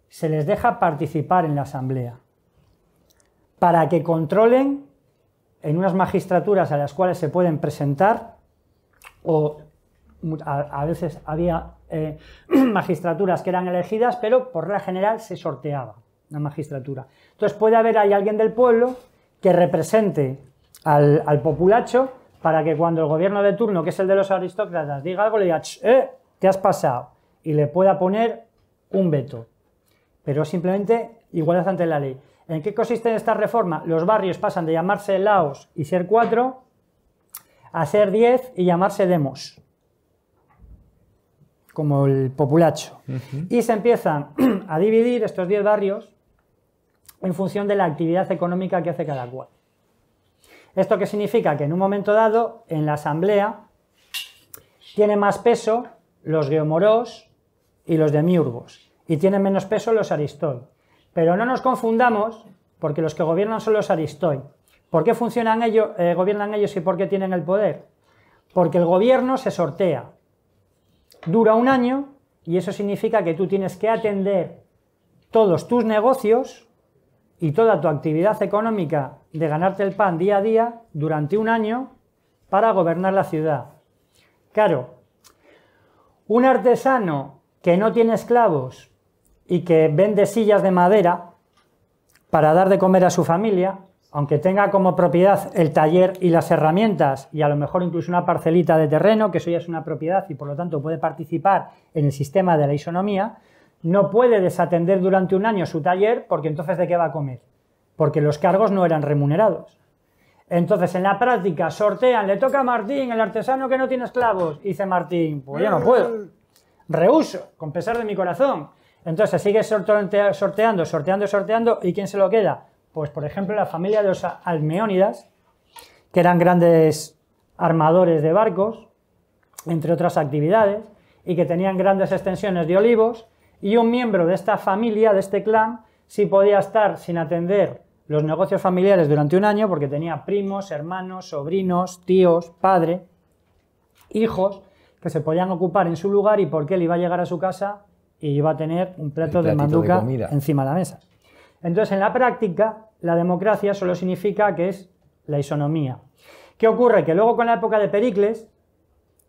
Speaker 2: Se les deja participar en la Asamblea para que controlen en unas magistraturas a las cuales se pueden presentar o a, veces había eh, magistraturas que eran elegidas, pero por la general se sorteaba la magistratura. Entonces puede haber ahí alguien del pueblo que represente al, populacho para que cuando el gobierno de turno, que es el de los aristócratas, diga algo, le diga, eh, has pasado y le pueda poner un veto. Pero simplemente igualdad ante la ley. ¿En qué consiste esta reforma? Los barrios pasan de llamarse Laos y ser 4 a ser 10 y llamarse Demos, como el populacho. Y se empiezan a dividir estos 10 barrios en función de la actividad económica que hace cada cual. ¿Esto que significa? Que en un momento dado, en la asamblea, tiene más peso los geomorós, y los demiurgos, y tienen menos peso los aristoi. Pero no nos confundamos, porque los que gobiernan son los aristoi. ¿Por qué funcionan ellos, eh, gobiernan ellos y por qué tienen el poder? Porque el gobierno se sortea. Dura un año y eso significa que tú tienes que atender todos tus negocios y toda tu actividad económica de ganarte el pan día a día durante un año para gobernar la ciudad. Claro, un artesano que no tiene esclavos y que vende sillas de madera para dar de comer a su familia, aunque tenga como propiedad el taller y las herramientas y a lo mejor incluso una parcelita de terreno, que eso ya es una propiedad y por lo tanto puede participar en el sistema de la isonomía, no puede desatender durante un año su taller porque entonces de qué va a comer, porque los cargos no eran remunerados. Entonces, en la práctica, sortean, le toca a Martín, el artesano que no tiene esclavos. dice Martín, pues yo no puedo rehuso, con pesar de mi corazón. Entonces sigue sorteando, sorteando, sorteando, sorteando, ¿y quién se lo queda? Pues por ejemplo la familia de los Almeónidas, que eran grandes armadores de barcos, entre otras actividades, y que tenían grandes extensiones de olivos, y un miembro de esta familia, de este clan, sí podía estar sin atender los negocios familiares durante un año porque tenía primos, hermanos, sobrinos, tíos, padre, hijos, que se podían ocupar en su lugar y por qué él iba a llegar a su casa y iba a tener un plato de manduca encima de la mesa. Entonces, en la práctica, la democracia solo significa que es la isonomía. ¿Qué ocurre? Que luego con la época de Pericles,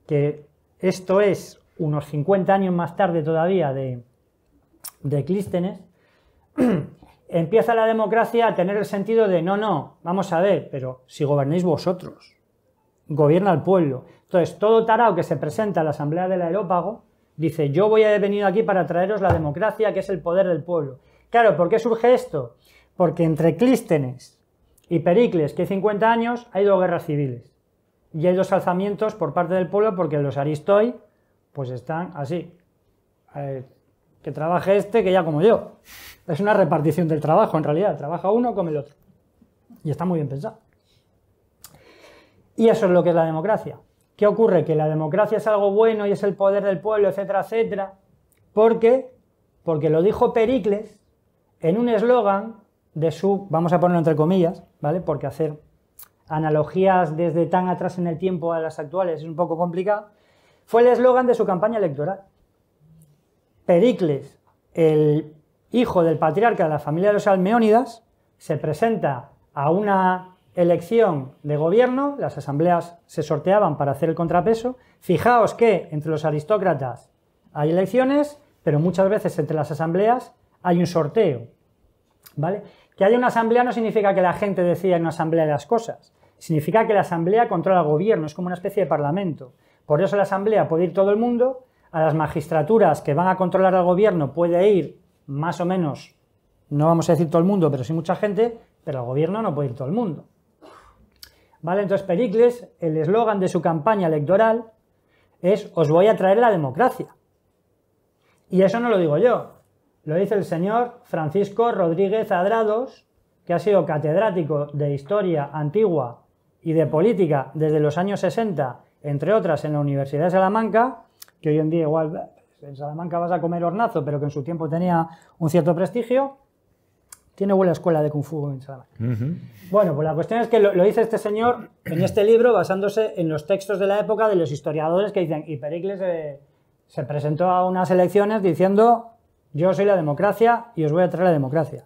Speaker 2: que esto es unos 50 años más tarde todavía de, de Clístenes, empieza la democracia a tener el sentido de no, no, vamos a ver, pero si gobernáis vosotros, gobierna el pueblo. Entonces, todo tarao que se presenta a la Asamblea del Aerópago dice, yo voy a venir aquí para traeros la democracia, que es el poder del pueblo. Claro, ¿por qué surge esto? Porque entre Clístenes y Pericles, que hay 50 años, hay dos guerras civiles. Y hay dos alzamientos por parte del pueblo porque los aristoi, pues están así. que trabaje este, que ya como yo. Es una repartición del trabajo, en realidad. Trabaja uno, come el otro. Y está muy bien pensado. Y eso es lo que es la democracia. ¿Qué ocurre? Que la democracia es algo bueno y es el poder del pueblo, etcétera, etcétera. ¿Por qué? Porque lo dijo Pericles en un eslogan de su, vamos a ponerlo entre comillas, ¿vale? Porque hacer analogías desde tan atrás en el tiempo a las actuales es un poco complicado, fue el eslogan de su campaña electoral. Pericles, el hijo del patriarca de la familia de los Almeónidas, se presenta a una elección de gobierno, las asambleas se sorteaban para hacer el contrapeso. Fijaos que entre los aristócratas hay elecciones, pero muchas veces entre las asambleas hay un sorteo. ¿Vale? Que haya una asamblea no significa que la gente decida en una asamblea las cosas, significa que la asamblea controla el gobierno, es como una especie de parlamento. Por eso la asamblea puede ir todo el mundo, a las magistraturas que van a controlar al gobierno puede ir más o menos, no vamos a decir todo el mundo, pero sí mucha gente, pero al gobierno no puede ir todo el mundo. Entonces Pericles, el eslogan de su campaña electoral es os voy a traer la democracia. Y eso no lo digo yo, lo dice el señor Francisco Rodríguez Adrados, que ha sido catedrático de Historia Antigua y de Política desde los años 60, entre otras en la Universidad de Salamanca, que hoy en día igual en Salamanca vas a comer hornazo, pero que en su tiempo tenía un cierto prestigio, tiene buena escuela de Kung Fu en Salamanca. Bueno, pues la cuestión es que lo, dice este señor en este libro basándose en los textos de la época de los historiadores que dicen, y Pericles eh, se presentó a unas elecciones diciendo, yo soy la democracia y os voy a traer la democracia.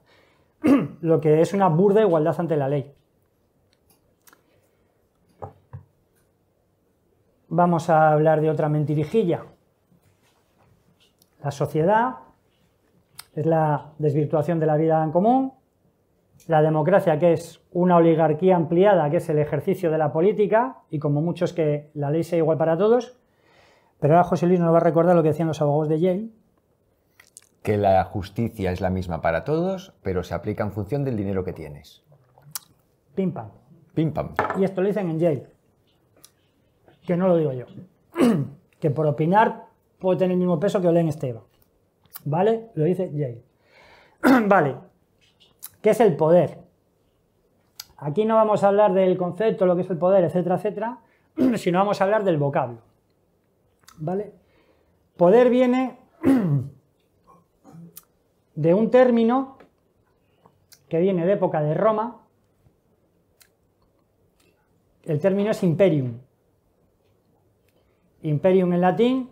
Speaker 2: lo que es una burda igualdad ante la ley. Vamos a hablar de otra mentirijilla. La sociedad es la desvirtuación de la vida en común, la democracia, que es una oligarquía ampliada, que es el ejercicio de la política, y como muchos que la ley sea igual para todos, pero ahora José Luis nos va a recordar lo que decían los abogados de Yale.
Speaker 1: Que la justicia es la misma para todos, pero se aplica en función del dinero que tienes. Pim pam. Pim pam.
Speaker 2: Y esto lo dicen en Yale. Que no lo digo yo. que por opinar puedo tener el mismo peso que Olen Esteban. ¿Vale? Lo dice Jay. vale. ¿Qué es el poder? Aquí no vamos a hablar del concepto, lo que es el poder, etcétera, etcétera, sino vamos a hablar del vocablo. ¿Vale? Poder viene de un término que viene de época de Roma. El término es imperium. Imperium en latín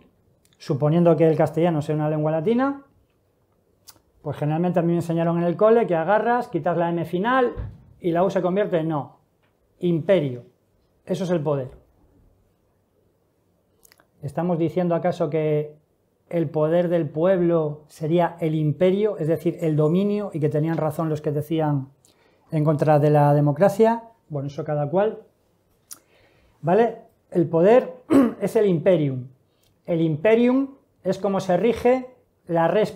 Speaker 2: suponiendo que el castellano sea una lengua latina, pues generalmente a mí me enseñaron en el cole que agarras, quitas la M final y la U se convierte en no. Imperio. Eso es el poder. ¿Estamos diciendo acaso que el poder del pueblo sería el imperio, es decir, el dominio, y que tenían razón los que decían en contra de la democracia? Bueno, eso cada cual. ¿Vale? El poder es el imperium, el imperium es como se rige la res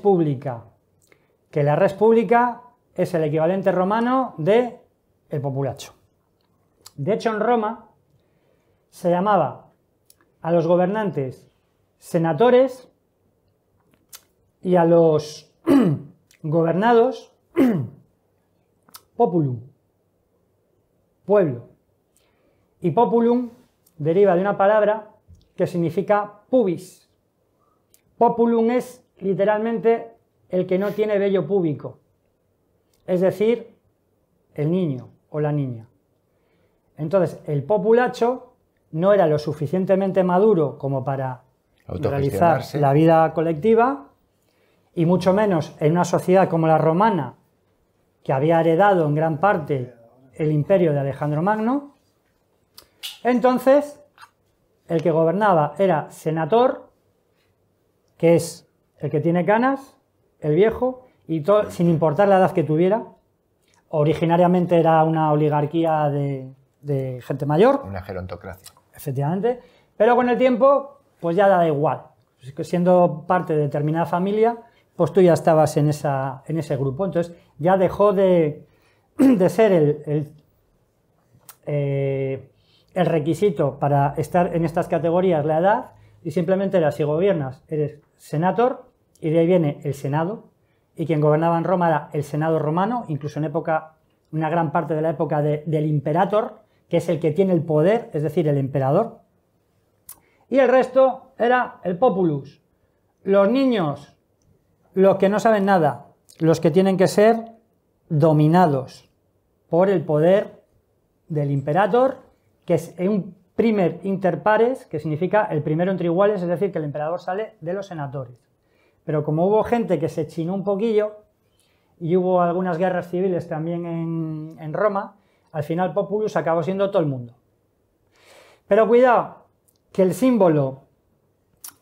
Speaker 2: que la res es el equivalente romano de el populacho. De hecho, en Roma se llamaba a los gobernantes senadores y a los gobernados populum, pueblo. Y populum deriva de una palabra que significa pubis. Populum es literalmente el que no tiene vello púbico, es decir, el niño o la niña. Entonces, el populacho no era lo suficientemente maduro como para realizar la vida colectiva y mucho menos en una sociedad como la romana, que había heredado en gran parte el imperio de Alejandro Magno. Entonces, el que gobernaba era senador, que es el que tiene canas, el viejo, y sin importar la edad que tuviera. Originariamente era una oligarquía de, gente mayor. Una
Speaker 1: gerontocracia.
Speaker 2: Efectivamente. Pero con el tiempo, pues ya da igual. siendo parte de determinada familia, pues tú ya estabas en, esa, en ese grupo. Entonces ya dejó de, ser el, eh, el requisito para estar en estas categorías la edad y simplemente era si gobiernas eres senador y de ahí viene el Senado y quien gobernaba en Roma era el Senado romano, incluso en época, una gran parte de la época del imperator, que es el que tiene el poder, es decir, el emperador. Y el resto era el populus, los niños, los que no saben nada, los que tienen que ser dominados por el poder del imperator que es un primer inter pares, que significa el primero entre iguales, es decir, que el emperador sale de los senadores. Pero como hubo gente que se chinó un poquillo, y hubo algunas guerras civiles también en, en Roma, al final Populus acabó siendo todo el mundo. Pero cuidado, que el símbolo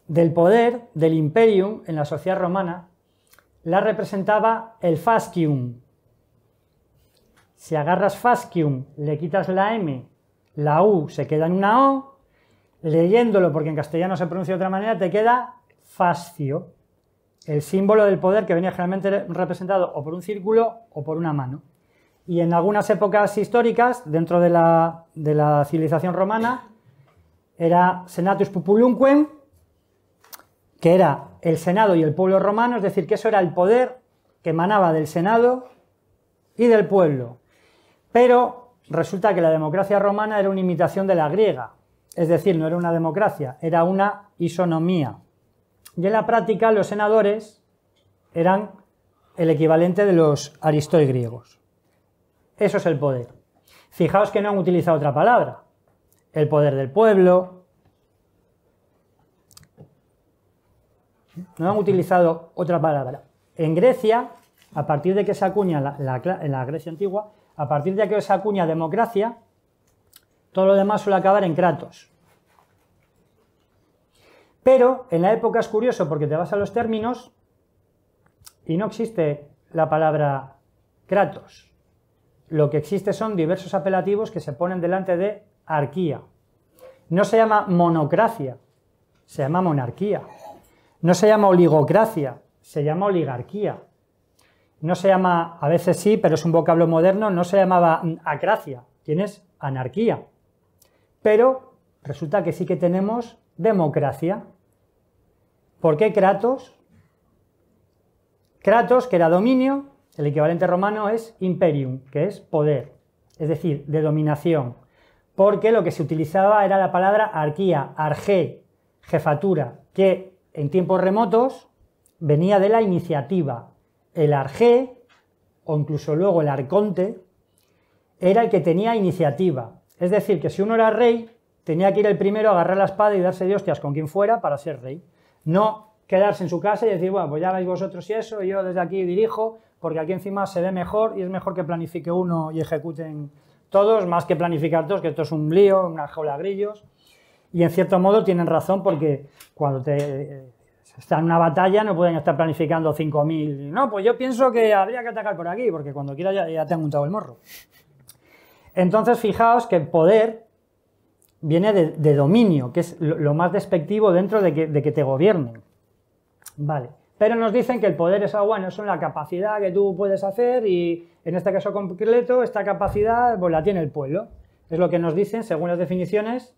Speaker 2: del poder del imperium en la sociedad romana la representaba el fascium. Si agarras fascium, le quitas la M la U se queda en una O, leyéndolo porque en castellano se pronuncia de otra manera, te queda fascio, el símbolo del poder que venía generalmente representado o por un círculo o por una mano. Y en algunas épocas históricas, dentro de la, civilización romana, era senatus populumquem, que era el Senado y el pueblo romano, es decir, que eso era el poder que emanaba del Senado y del pueblo. Pero resulta que la democracia romana era una imitación de la griega, es decir, no era una democracia, era una isonomía. Y en la práctica los senadores eran el equivalente de los aristoi griegos. Eso es el poder. Fijaos que no han utilizado otra palabra. El poder del pueblo. No han utilizado otra palabra. En Grecia, a partir de que se acuña la, la Grecia antigua, a partir de que se acuña democracia, todo lo demás suele acabar en Kratos. Pero en la época es curioso porque te vas a los términos y no existe la palabra Kratos. Lo que existe son diversos apelativos que se ponen delante de arquía. No se llama monocracia, se llama monarquía. No se llama oligocracia, se llama oligarquía no se llama, a veces sí, pero es un vocablo moderno, no se llamaba acracia, tienes anarquía. Pero resulta que sí que tenemos democracia. ¿Por qué Kratos? Kratos, que era dominio, el equivalente romano es imperium, que es poder, es decir, de dominación, porque lo que se utilizaba era la palabra arquía, arge, jefatura, que en tiempos remotos venía de la iniciativa, el arge o incluso luego el arconte, era el que tenía iniciativa. Es decir, que si uno era rey, tenía que ir el primero a agarrar la espada y darse de hostias con quien fuera para ser rey. No quedarse en su casa y decir, bueno, pues ya vais vosotros y eso, yo desde aquí dirijo, porque aquí encima se ve mejor y es mejor que planifique uno y ejecuten todos, más que planificar todos, que esto es un lío, una jaula de grillos. Y en cierto modo tienen razón porque cuando te eh, están en una batalla, no pueden estar planificando 5.000. No, pues yo pienso que habría que atacar por aquí, porque cuando quiera ya, te han montado el morro. Entonces, fijaos que el poder viene de, dominio, que es lo, más despectivo dentro de que, te gobiernen. Vale. Pero nos dicen que el poder es, agua, ah, bueno, es la capacidad que tú puedes hacer y en este caso concreto, esta capacidad pues, la tiene el pueblo. Es lo que nos dicen, según las definiciones,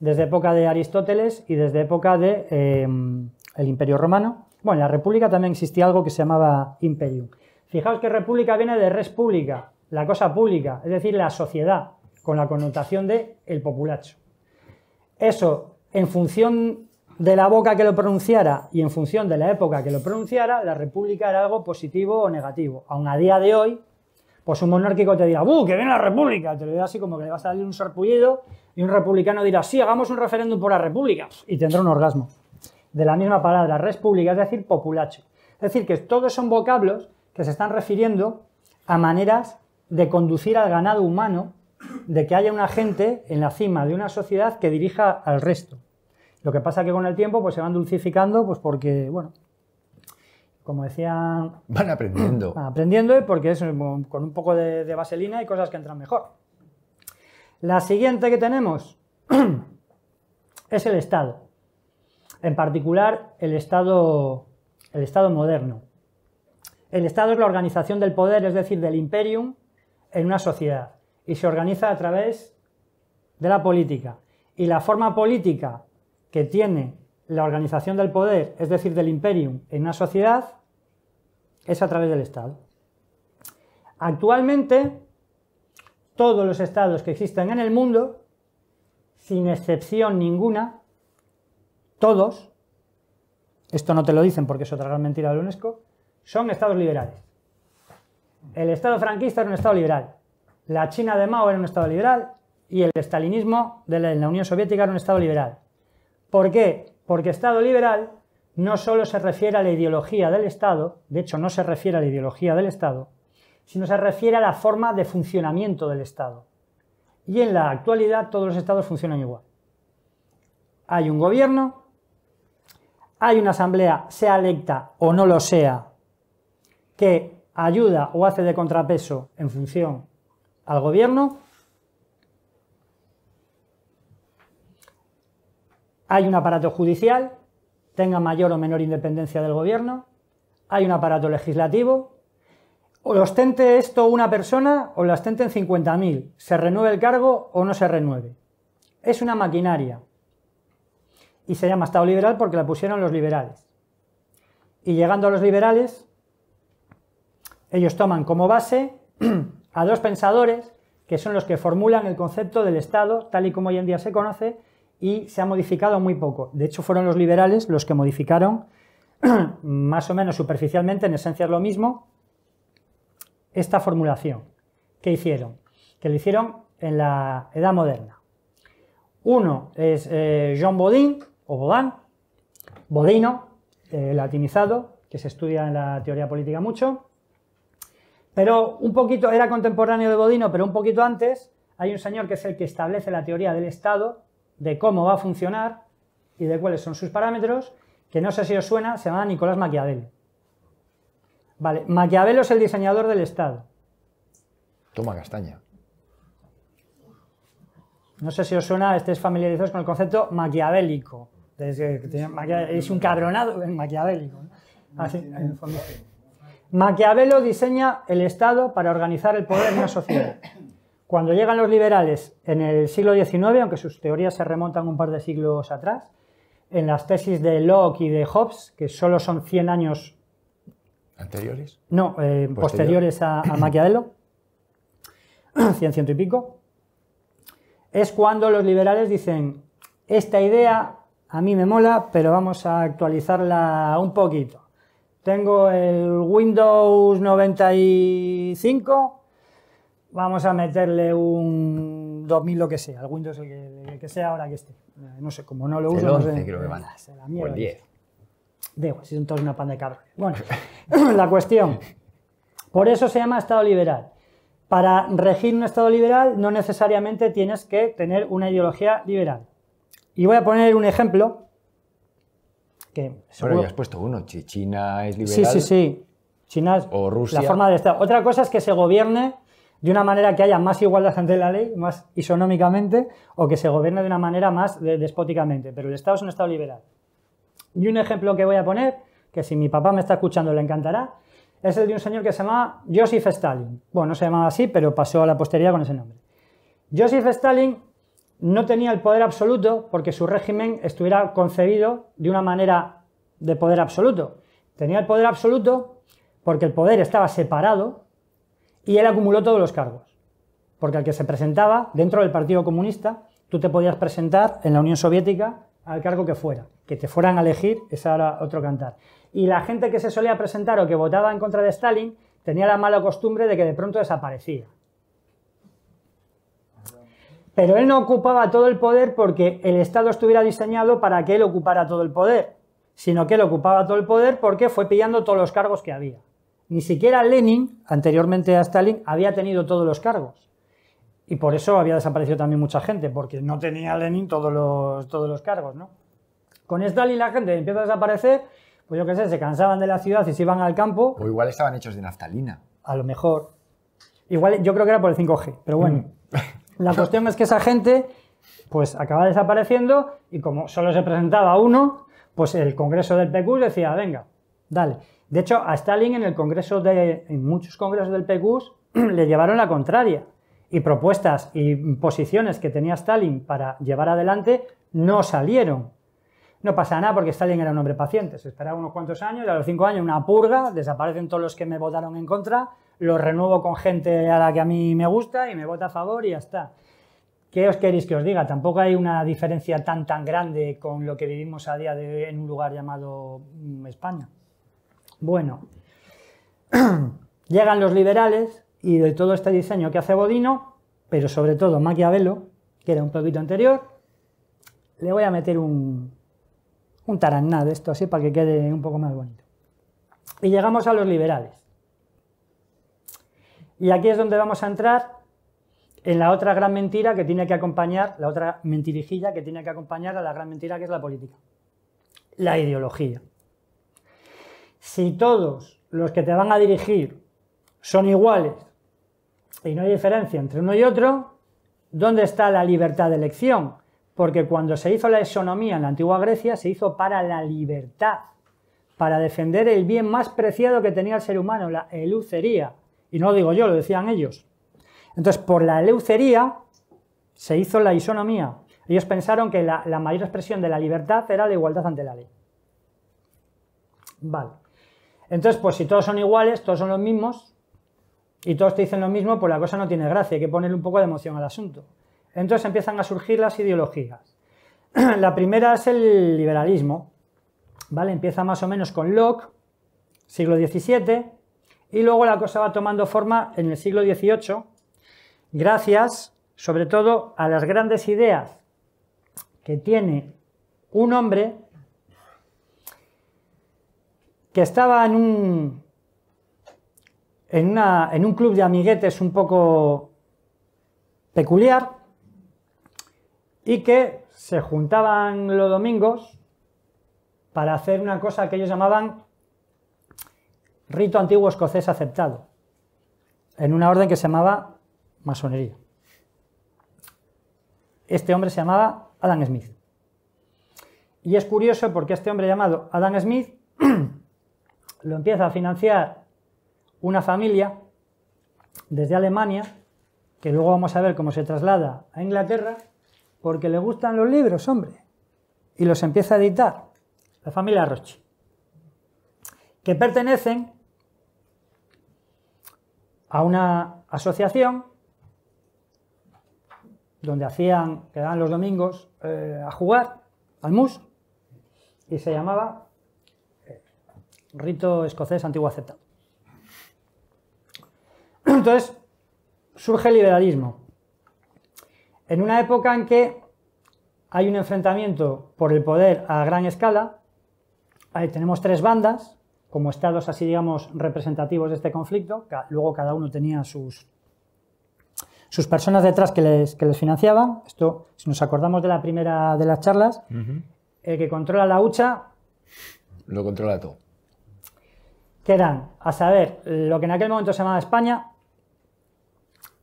Speaker 2: desde época de Aristóteles y desde época de... Eh, el Imperio Romano. Bueno, en la República también existía algo que se llamaba imperium. Fijaos que república viene de res pública, la cosa pública, es decir, la sociedad, con la connotación de el populacho. Eso, en función de la boca que lo pronunciara y en función de la época que lo pronunciara, la república era algo positivo o negativo. Aún a día de hoy, pues un monárquico te dirá, ¡buh, que viene la república! Te lo dirá así como que le vas a salir un sarpullido y un republicano dirá, sí, hagamos un referéndum por la república y tendrá un orgasmo de la misma palabra, res pública, es decir, populacho. Es decir, que todos son vocablos que se están refiriendo a maneras de conducir al ganado humano, de que haya una gente en la cima de una sociedad que dirija al resto. Lo que pasa que con el tiempo pues, se van dulcificando, pues porque, bueno, como decían Van aprendiendo. Van aprendiendo porque es con un poco de, vaselina y cosas que entran mejor. La siguiente que tenemos es el Estado en particular el Estado, el Estado moderno. El Estado es la organización del poder, es decir, del imperium, en una sociedad y se organiza a través de la política. Y la forma política que tiene la organización del poder, es decir, del imperium, en una sociedad, es a través del Estado. Actualmente, todos los estados que existen en el mundo, sin excepción ninguna, todos, esto no te lo dicen porque es otra gran mentira de la UNESCO, son estados liberales. El Estado franquista era un Estado liberal, la China de Mao era un Estado liberal y el estalinismo de la Unión Soviética era un Estado liberal. ¿Por qué? Porque Estado liberal no solo se refiere a la ideología del Estado, de hecho no se refiere a la ideología del Estado, sino se refiere a la forma de funcionamiento del Estado. Y en la actualidad todos los Estados funcionan igual. Hay un gobierno hay una asamblea, sea electa o no lo sea, que ayuda o hace de contrapeso en función al gobierno, hay un aparato judicial, tenga mayor o menor independencia del gobierno, hay un aparato legislativo, o lo ostente esto una persona o lo ostenten 50.000, se renueve el cargo o no se renueve. Es una maquinaria y se llama Estado liberal porque la pusieron los liberales. Y llegando a los liberales, ellos toman como base a dos pensadores que son los que formulan el concepto del Estado tal y como hoy en día se conoce y se ha modificado muy poco. De hecho, fueron los liberales los que modificaron más o menos superficialmente, en esencia es lo mismo, esta formulación. que hicieron? Que lo hicieron en la Edad Moderna. Uno es eh, John Jean Baudin, o Bodán. Bodino, eh, latinizado, que se estudia en la teoría política mucho. Pero un poquito, era contemporáneo de Bodino, pero un poquito antes, hay un señor que es el que establece la teoría del Estado, de cómo va a funcionar y de cuáles son sus parámetros, que no sé si os suena, se llama Nicolás Maquiavelo. Vale, Maquiavelo es el diseñador del Estado.
Speaker 1: Toma castaña.
Speaker 2: No sé si os suena, estéis familiarizados con el concepto maquiavélico es un cabronado maquiavélico. en Maquiavelo diseña el Estado para organizar el poder en una sociedad. Cuando llegan los liberales en el siglo XIX, aunque sus teorías se remontan un par de siglos atrás, en las tesis de Locke y de Hobbes, que solo son 100 años... ¿Anteriores? No, eh, posteriores a, a Maquiavelo, 100, ciento y pico, es cuando los liberales dicen, esta idea a mí me mola, pero vamos a actualizarla un poquito. Tengo el Windows 95, vamos a meterle un 2000 lo que sea, el Windows el que, sea ahora que esté. Eh, no sé, como no lo uso, el 11 no sé, creo que van. Ah, o el 10. De si son todos una pan de cabra. Bueno, la cuestión. Por eso se llama Estado liberal. Para regir un Estado liberal no necesariamente tienes que tener una ideología liberal. Y voy a poner un ejemplo. Que ya has
Speaker 1: puesto uno. China es liberal. Sí, sí, sí. China es o Rusia. la forma
Speaker 2: de Estado. Otra cosa es que se gobierne de una manera que haya más igualdad ante la ley, más isonómicamente, o que se gobierne de una manera más despóticamente. Pero el Estado es un Estado liberal. Y un ejemplo que voy a poner, que si mi papá me está escuchando le encantará, es el de un señor que se llamaba Joseph Stalin. Bueno, no se llamaba así, pero pasó a la posteridad con ese nombre. Joseph Stalin no tenía el poder absoluto porque su régimen estuviera concebido de una manera de poder absoluto. Tenía el poder absoluto porque el poder estaba separado y él acumuló todos los cargos. Porque al que se presentaba dentro del Partido Comunista, tú te podías presentar en la Unión Soviética al cargo que fuera. Que te fueran a elegir, ese era otro cantar. Y la gente que se solía presentar o que votaba en contra de Stalin tenía la mala costumbre de que de pronto desaparecía. Pero él no ocupaba todo el poder porque el Estado estuviera diseñado para que él ocupara todo el poder, sino que él ocupaba todo el poder porque fue pillando todos los cargos que había. Ni siquiera Lenin, anteriormente a Stalin, había tenido todos los cargos. Y por eso había desaparecido también mucha gente, porque no tenía Lenin todos los, todos los cargos, ¿no? Con Stalin la gente empieza a desaparecer, pues yo qué sé, se cansaban de la ciudad y se iban al campo. O igual estaban hechos de naftalina. A lo mejor. Igual, yo creo que era por el 5G, pero bueno. Mm. La cuestión es que esa gente pues acaba desapareciendo y como solo se presentaba uno, pues el Congreso del PQ decía, venga, dale. De hecho, a Stalin en el Congreso de, muchos congresos del PQ le llevaron la contraria y propuestas y posiciones que tenía Stalin para llevar adelante no salieron. No pasa nada porque Stalin era un hombre paciente, se esperaba unos cuantos años y a los cinco años una purga, desaparecen todos los que me votaron en contra, lo renuevo con gente a la que a mí me gusta y me vota a favor y ya está. ¿Qué os queréis que os diga? Tampoco hay una diferencia tan tan grande con lo que vivimos a día de hoy en un lugar llamado mm, España. Bueno, llegan los liberales y de todo este diseño que hace Bodino, pero sobre todo Maquiavelo, que era un poquito anterior, le voy a meter un, un taraná de esto así para que quede un poco más bonito. Y llegamos a los liberales. Y aquí es donde vamos a entrar en la otra gran mentira que tiene que acompañar, la otra mentirijilla que tiene que acompañar a la gran mentira que es la política, la ideología. Si todos los que te van a dirigir son iguales y no hay diferencia entre uno y otro, ¿dónde está la libertad de elección? Porque cuando se hizo la exonomía en la antigua Grecia se hizo para la libertad, para defender el bien más preciado que tenía el ser humano, la elucería, y no lo digo yo, lo decían ellos. Entonces, por la leucería se hizo la isonomía. Ellos pensaron que la, mayor expresión de la libertad era la igualdad ante la ley. Vale. Entonces, pues si todos son iguales, todos son los mismos, y todos te dicen lo mismo, pues la cosa no tiene gracia, hay que ponerle un poco de emoción al asunto. Entonces empiezan a surgir las ideologías. la primera es el liberalismo, ¿vale? Empieza más o menos con Locke, siglo XVII, y luego la cosa va tomando forma en el siglo XVIII, gracias sobre todo a las grandes ideas que tiene un hombre que estaba en un, en, en un club de amiguetes un poco peculiar y que se juntaban los domingos para hacer una cosa que ellos llamaban rito antiguo escocés aceptado, en una orden que se llamaba masonería. Este hombre se llamaba Adam Smith. Y es curioso porque este hombre llamado Adam Smith lo empieza a financiar una familia desde Alemania, que luego vamos a ver cómo se traslada a Inglaterra, porque le gustan los libros, hombre, y los empieza a editar, la familia Roche, que pertenecen a una asociación donde hacían, quedaban los domingos eh, a jugar al mus y se llamaba eh, Rito Escocés Antiguo Aceptado. Entonces, surge el liberalismo. En una época en que hay un enfrentamiento por el poder a gran escala, ahí tenemos tres bandas, como estados así, digamos, representativos de este conflicto. Luego cada uno tenía sus, sus personas detrás que les, que les financiaban. Esto, si nos acordamos de la primera de las charlas, el que controla la hucha...
Speaker 1: Lo controla todo.
Speaker 2: eran, a saber, lo que en aquel momento se llamaba España,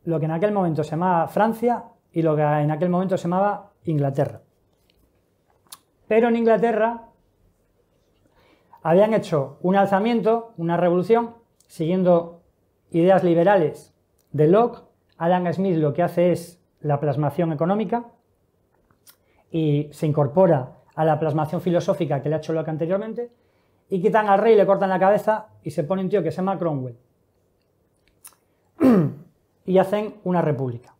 Speaker 2: lo que en aquel momento se llamaba Francia y lo que en aquel momento se llamaba Inglaterra. Pero en Inglaterra habían hecho un alzamiento, una revolución, siguiendo ideas liberales de Locke. Adam Smith lo que hace es la plasmación económica y se incorpora a la plasmación filosófica que le ha hecho Locke anteriormente y quitan al rey, le cortan la cabeza y se pone un tío que se llama Cromwell. y hacen una república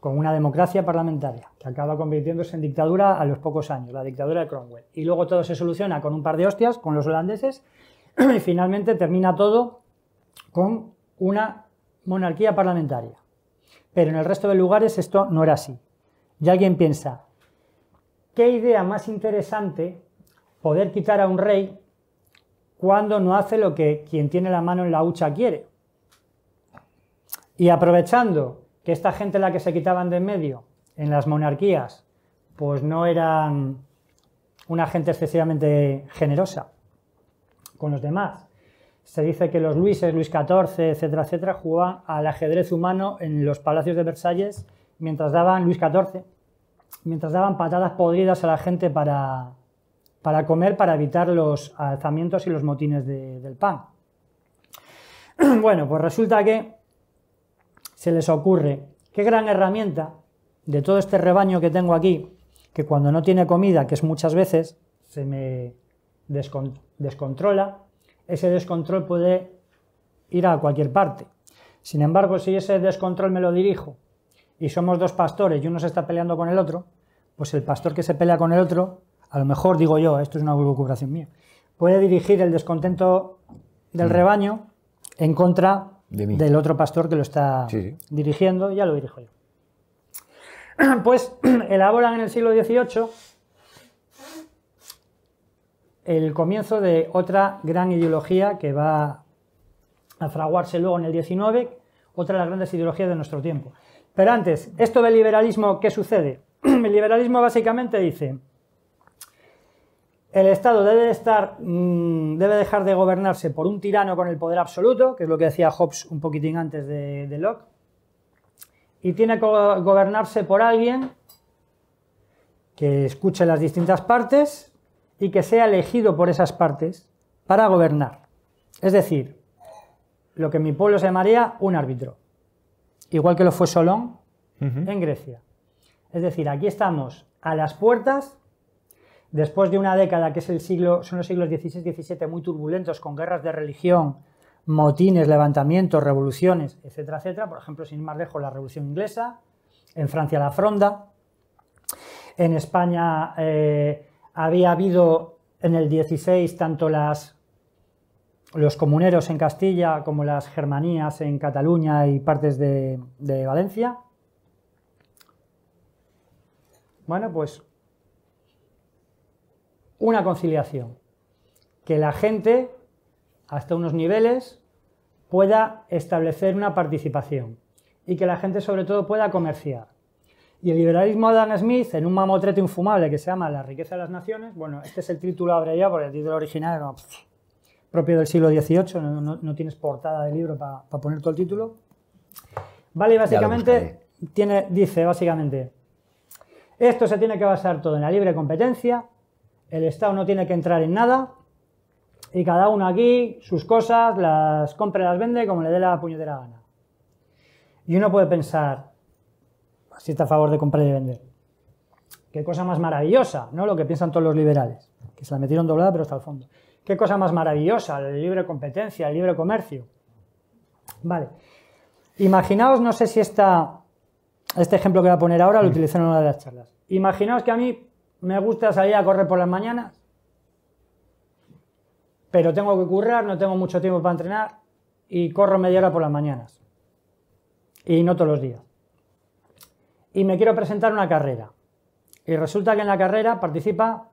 Speaker 2: con una democracia parlamentaria que acaba convirtiéndose en dictadura a los pocos años, la dictadura de Cromwell. Y luego todo se soluciona con un par de hostias con los holandeses y finalmente termina todo con una monarquía parlamentaria. Pero en el resto de lugares esto no era así. Y alguien piensa, ¿qué idea más interesante poder quitar a un rey cuando no hace lo que quien tiene la mano en la hucha quiere? Y aprovechando esta gente la que se quitaban de en medio en las monarquías, pues no eran una gente excesivamente generosa con los demás. Se dice que los Luises, Luis XIV, etcétera, etcétera, jugaban al ajedrez humano en los palacios de Versalles mientras daban, Luis XIV, mientras daban patadas podridas a la gente para, para comer, para evitar los alzamientos y los motines del pan. Bueno, pues resulta que se les ocurre? Qué gran herramienta de todo este rebaño que tengo aquí, que cuando no tiene comida, que es muchas veces, se me descontrola, ese descontrol puede ir a cualquier parte. Sin embargo, si ese descontrol me lo dirijo y somos dos pastores y uno se está peleando con el otro, pues el pastor que se pelea con el otro, a lo mejor digo yo, esto es una curación mía, puede dirigir el descontento del mm. rebaño en contra del otro pastor que lo está dirigiendo, ya lo dirijo yo. Pues elaboran en el siglo XVIII el comienzo de otra gran ideología que va a fraguarse luego en el XIX, otra de las grandes ideologías de nuestro tiempo. Pero antes, esto del liberalismo, ¿qué sucede? El liberalismo básicamente dice, el Estado debe, mm, debe dejar de gobernarse por un tirano con el poder absoluto, que es lo que decía Hobbes un poquitín antes de, Locke, y tiene que gobernarse por alguien que escuche las distintas partes y que sea elegido por esas partes para gobernar. Es decir, lo que mi pueblo se llamaría un árbitro, igual que lo fue Solón en Grecia. Es decir, aquí estamos a las puertas Después de una década que es el siglo, son los siglos XVI y XVII muy turbulentos, con guerras de religión, motines, levantamientos, revoluciones, etcétera, etcétera. Por ejemplo, sin ir más lejos, la Revolución Inglesa, en Francia la Fronda, en España eh, había habido en el XVI tanto las, los comuneros en Castilla como las germanías en Cataluña y partes de, de Valencia. Bueno, pues una conciliación, que la gente hasta unos niveles pueda establecer una participación y que la gente sobre todo pueda comerciar. Y el liberalismo de Adam Smith, en un mamotreto infumable que se llama La riqueza de las naciones, bueno, este es el título ya, porque el título original era propio del siglo XVIII, no, tienes portada de libro para poner todo el título. Vale, básicamente dice, básicamente, esto se tiene que basar todo en la libre competencia, el Estado no tiene que entrar en nada y cada uno aquí sus cosas las compra y las vende como le dé la puñetera gana. Y uno puede pensar, si está a favor de comprar y vender, qué cosa más maravillosa, ¿no? Lo que piensan todos los liberales, que se la metieron doblada pero está al fondo. Qué cosa más maravillosa, la libre competencia, el libre comercio. Vale. Imaginaos, no sé si esta, este ejemplo que voy a poner ahora lo utilicé en una de las charlas. Imaginaos que a mí me gusta salir a correr por las mañanas, pero tengo que currar, no tengo mucho tiempo para entrenar y corro media hora por las mañanas. Y no todos los días. Y me quiero presentar una carrera. Y resulta que en la carrera participa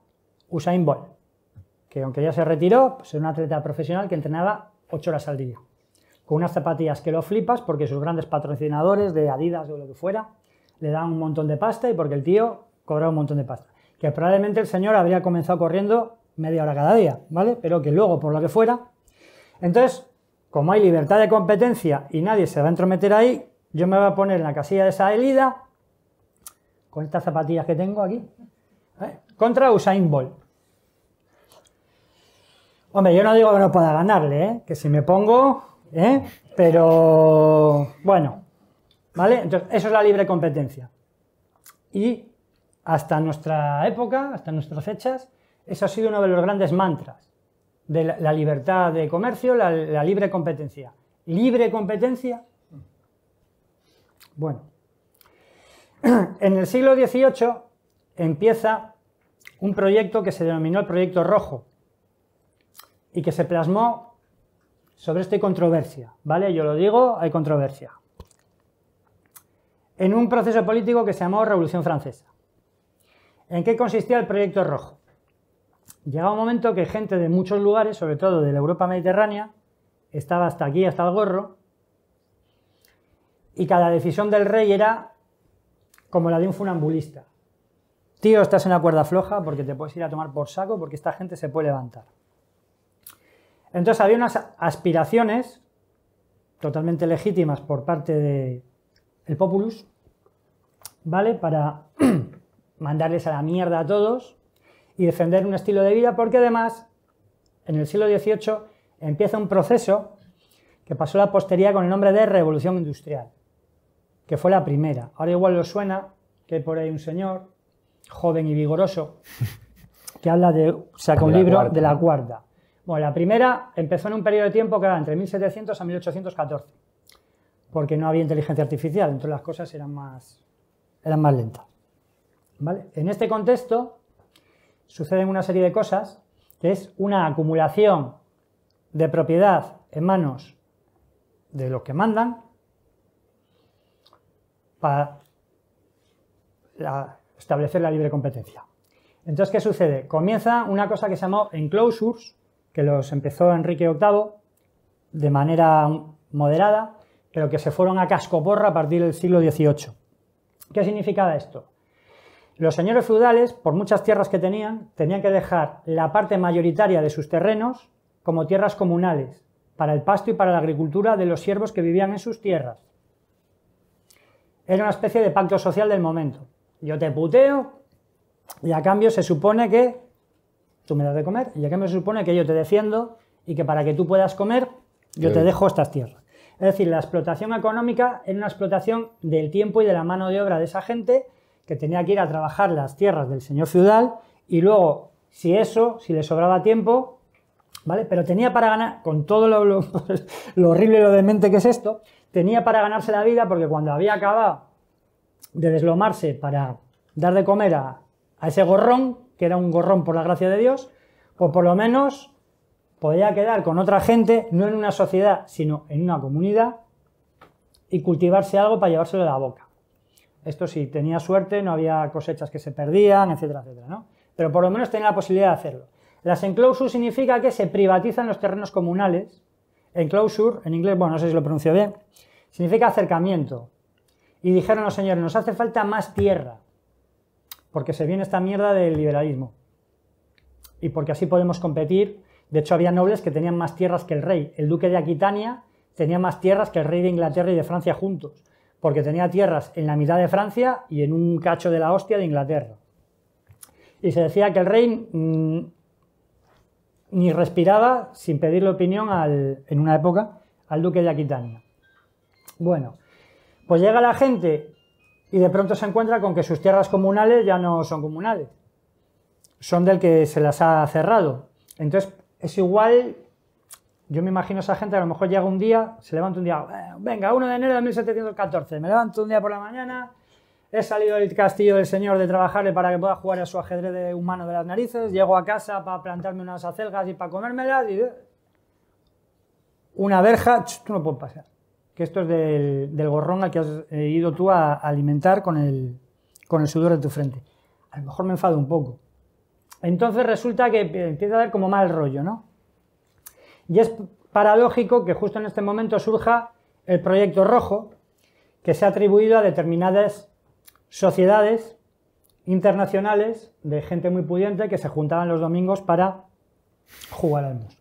Speaker 2: Usain Bolt, que aunque ya se retiró, pues es un atleta profesional que entrenaba 8 horas al día, con unas zapatillas que lo flipas porque sus grandes patrocinadores de Adidas o lo que fuera le dan un montón de pasta y porque el tío cobra un montón de pasta probablemente el señor habría comenzado corriendo media hora cada día, ¿vale? Pero que luego, por lo que fuera. Entonces, como hay libertad de competencia y nadie se va a entrometer ahí, yo me voy a poner en la casilla de esa salida con estas zapatillas que tengo aquí, ¿eh? contra Usain Bolt. Hombre, yo no digo que no pueda ganarle, ¿eh? que si me pongo, ¿eh? pero bueno, ¿vale? Entonces, eso es la libre competencia. Y hasta nuestra época, hasta nuestras fechas, eso ha sido uno de los grandes mantras de la, libertad de comercio, la, libre competencia. ¿Libre competencia? Bueno, en el siglo XVIII empieza un proyecto que se denominó el Proyecto Rojo y que se plasmó sobre esta controversia, ¿vale? Yo lo digo, hay controversia. En un proceso político que se llamó Revolución Francesa. ¿En qué consistía el proyecto rojo? Llegaba un momento que gente de muchos lugares, sobre todo de la Europa mediterránea, estaba hasta aquí, hasta el gorro, y cada decisión del rey era como la de un funambulista. Tío, estás en la cuerda floja porque te puedes ir a tomar por saco porque esta gente se puede levantar. Entonces había unas aspiraciones totalmente legítimas por parte del populus, ¿vale? Para mandarles a la mierda a todos y defender un estilo de vida, porque además en el siglo XVIII empieza un proceso que pasó la postería con el nombre de Revolución Industrial, que fue la primera. Ahora igual lo suena que hay por ahí un señor, joven y vigoroso, que habla de, saca un libro de la cuarta. Bueno, la primera empezó en un periodo de tiempo que era entre 1700 a 1814, porque no había inteligencia artificial, entonces las cosas eran más, eran más lentas. En este contexto suceden una serie de cosas, que es una acumulación de propiedad en manos de los que mandan para establecer la libre competencia. Entonces, ¿qué sucede? Comienza una cosa que se llamó enclosures, que los empezó Enrique VIII de manera moderada, pero que se fueron a cascoporra a partir del siglo XVIII. ¿Qué significaba esto? Los señores feudales, por muchas tierras que tenían, tenían que dejar la parte mayoritaria de sus terrenos como tierras comunales, para el pasto y para la agricultura de los siervos que vivían en sus tierras. Era una especie de pacto social del momento. Yo te puteo y a cambio se supone que tú me das de comer y a cambio se supone que yo te defiendo y que para que tú puedas comer yo te dejo estas tierras. Es decir, la explotación económica era una explotación del tiempo y de la mano de obra de esa gente que tenía que ir a trabajar las tierras del señor feudal y luego, si eso, si le sobraba tiempo, ¿vale? Pero tenía para ganar, con todo lo, lo, horrible y lo demente que es esto, tenía para ganarse la vida porque cuando había acabado de deslomarse para dar de comer a, ese gorrón, que era un gorrón por la gracia de Dios, pues por lo menos podía quedar con otra gente, no en una sociedad, sino en una comunidad, y cultivarse algo para llevárselo a la boca. Esto sí, tenía suerte, no había cosechas que se perdían, etcétera, etcétera, ¿no? Pero por lo menos tenía la posibilidad de hacerlo. Las enclosures significa que se privatizan los terrenos comunales. Enclosure, en inglés, bueno, no sé si lo pronuncio bien, significa acercamiento. Y dijeron los señores, nos hace falta más tierra, porque se viene esta mierda del liberalismo. Y porque así podemos competir. De hecho, había nobles que tenían más tierras que el rey. El duque de Aquitania tenía más tierras que el rey de Inglaterra y de Francia juntos porque tenía tierras en la mitad de Francia y en un cacho de la hostia de Inglaterra. Y se decía que el rey mm, ni respiraba sin pedirle opinión en una época al duque de Aquitania. Bueno, pues llega la gente y de pronto se encuentra con que sus tierras comunales ya no son comunales, son del que se las ha cerrado. Entonces es igual yo me imagino a esa gente a lo mejor llega un día, se levanta un día, venga, 1 de enero de 1714, me levanto un día por la mañana, he salido del castillo del señor de trabajarle para que pueda jugar a su ajedrez de humano de las narices, llego a casa para plantarme unas acelgas y para comérmelas y... Eh, una verja, tú no puedes pasar. Que esto es del, gorrón al que has eh, ido tú a alimentar con el, con el sudor de tu frente. A lo mejor me enfado un poco. Entonces resulta que eh, empieza a dar como mal rollo, ¿no? Y es paradójico que justo en este momento surja el proyecto rojo, que se ha atribuido a determinadas sociedades internacionales de gente muy pudiente que se juntaban los domingos para jugar al mus.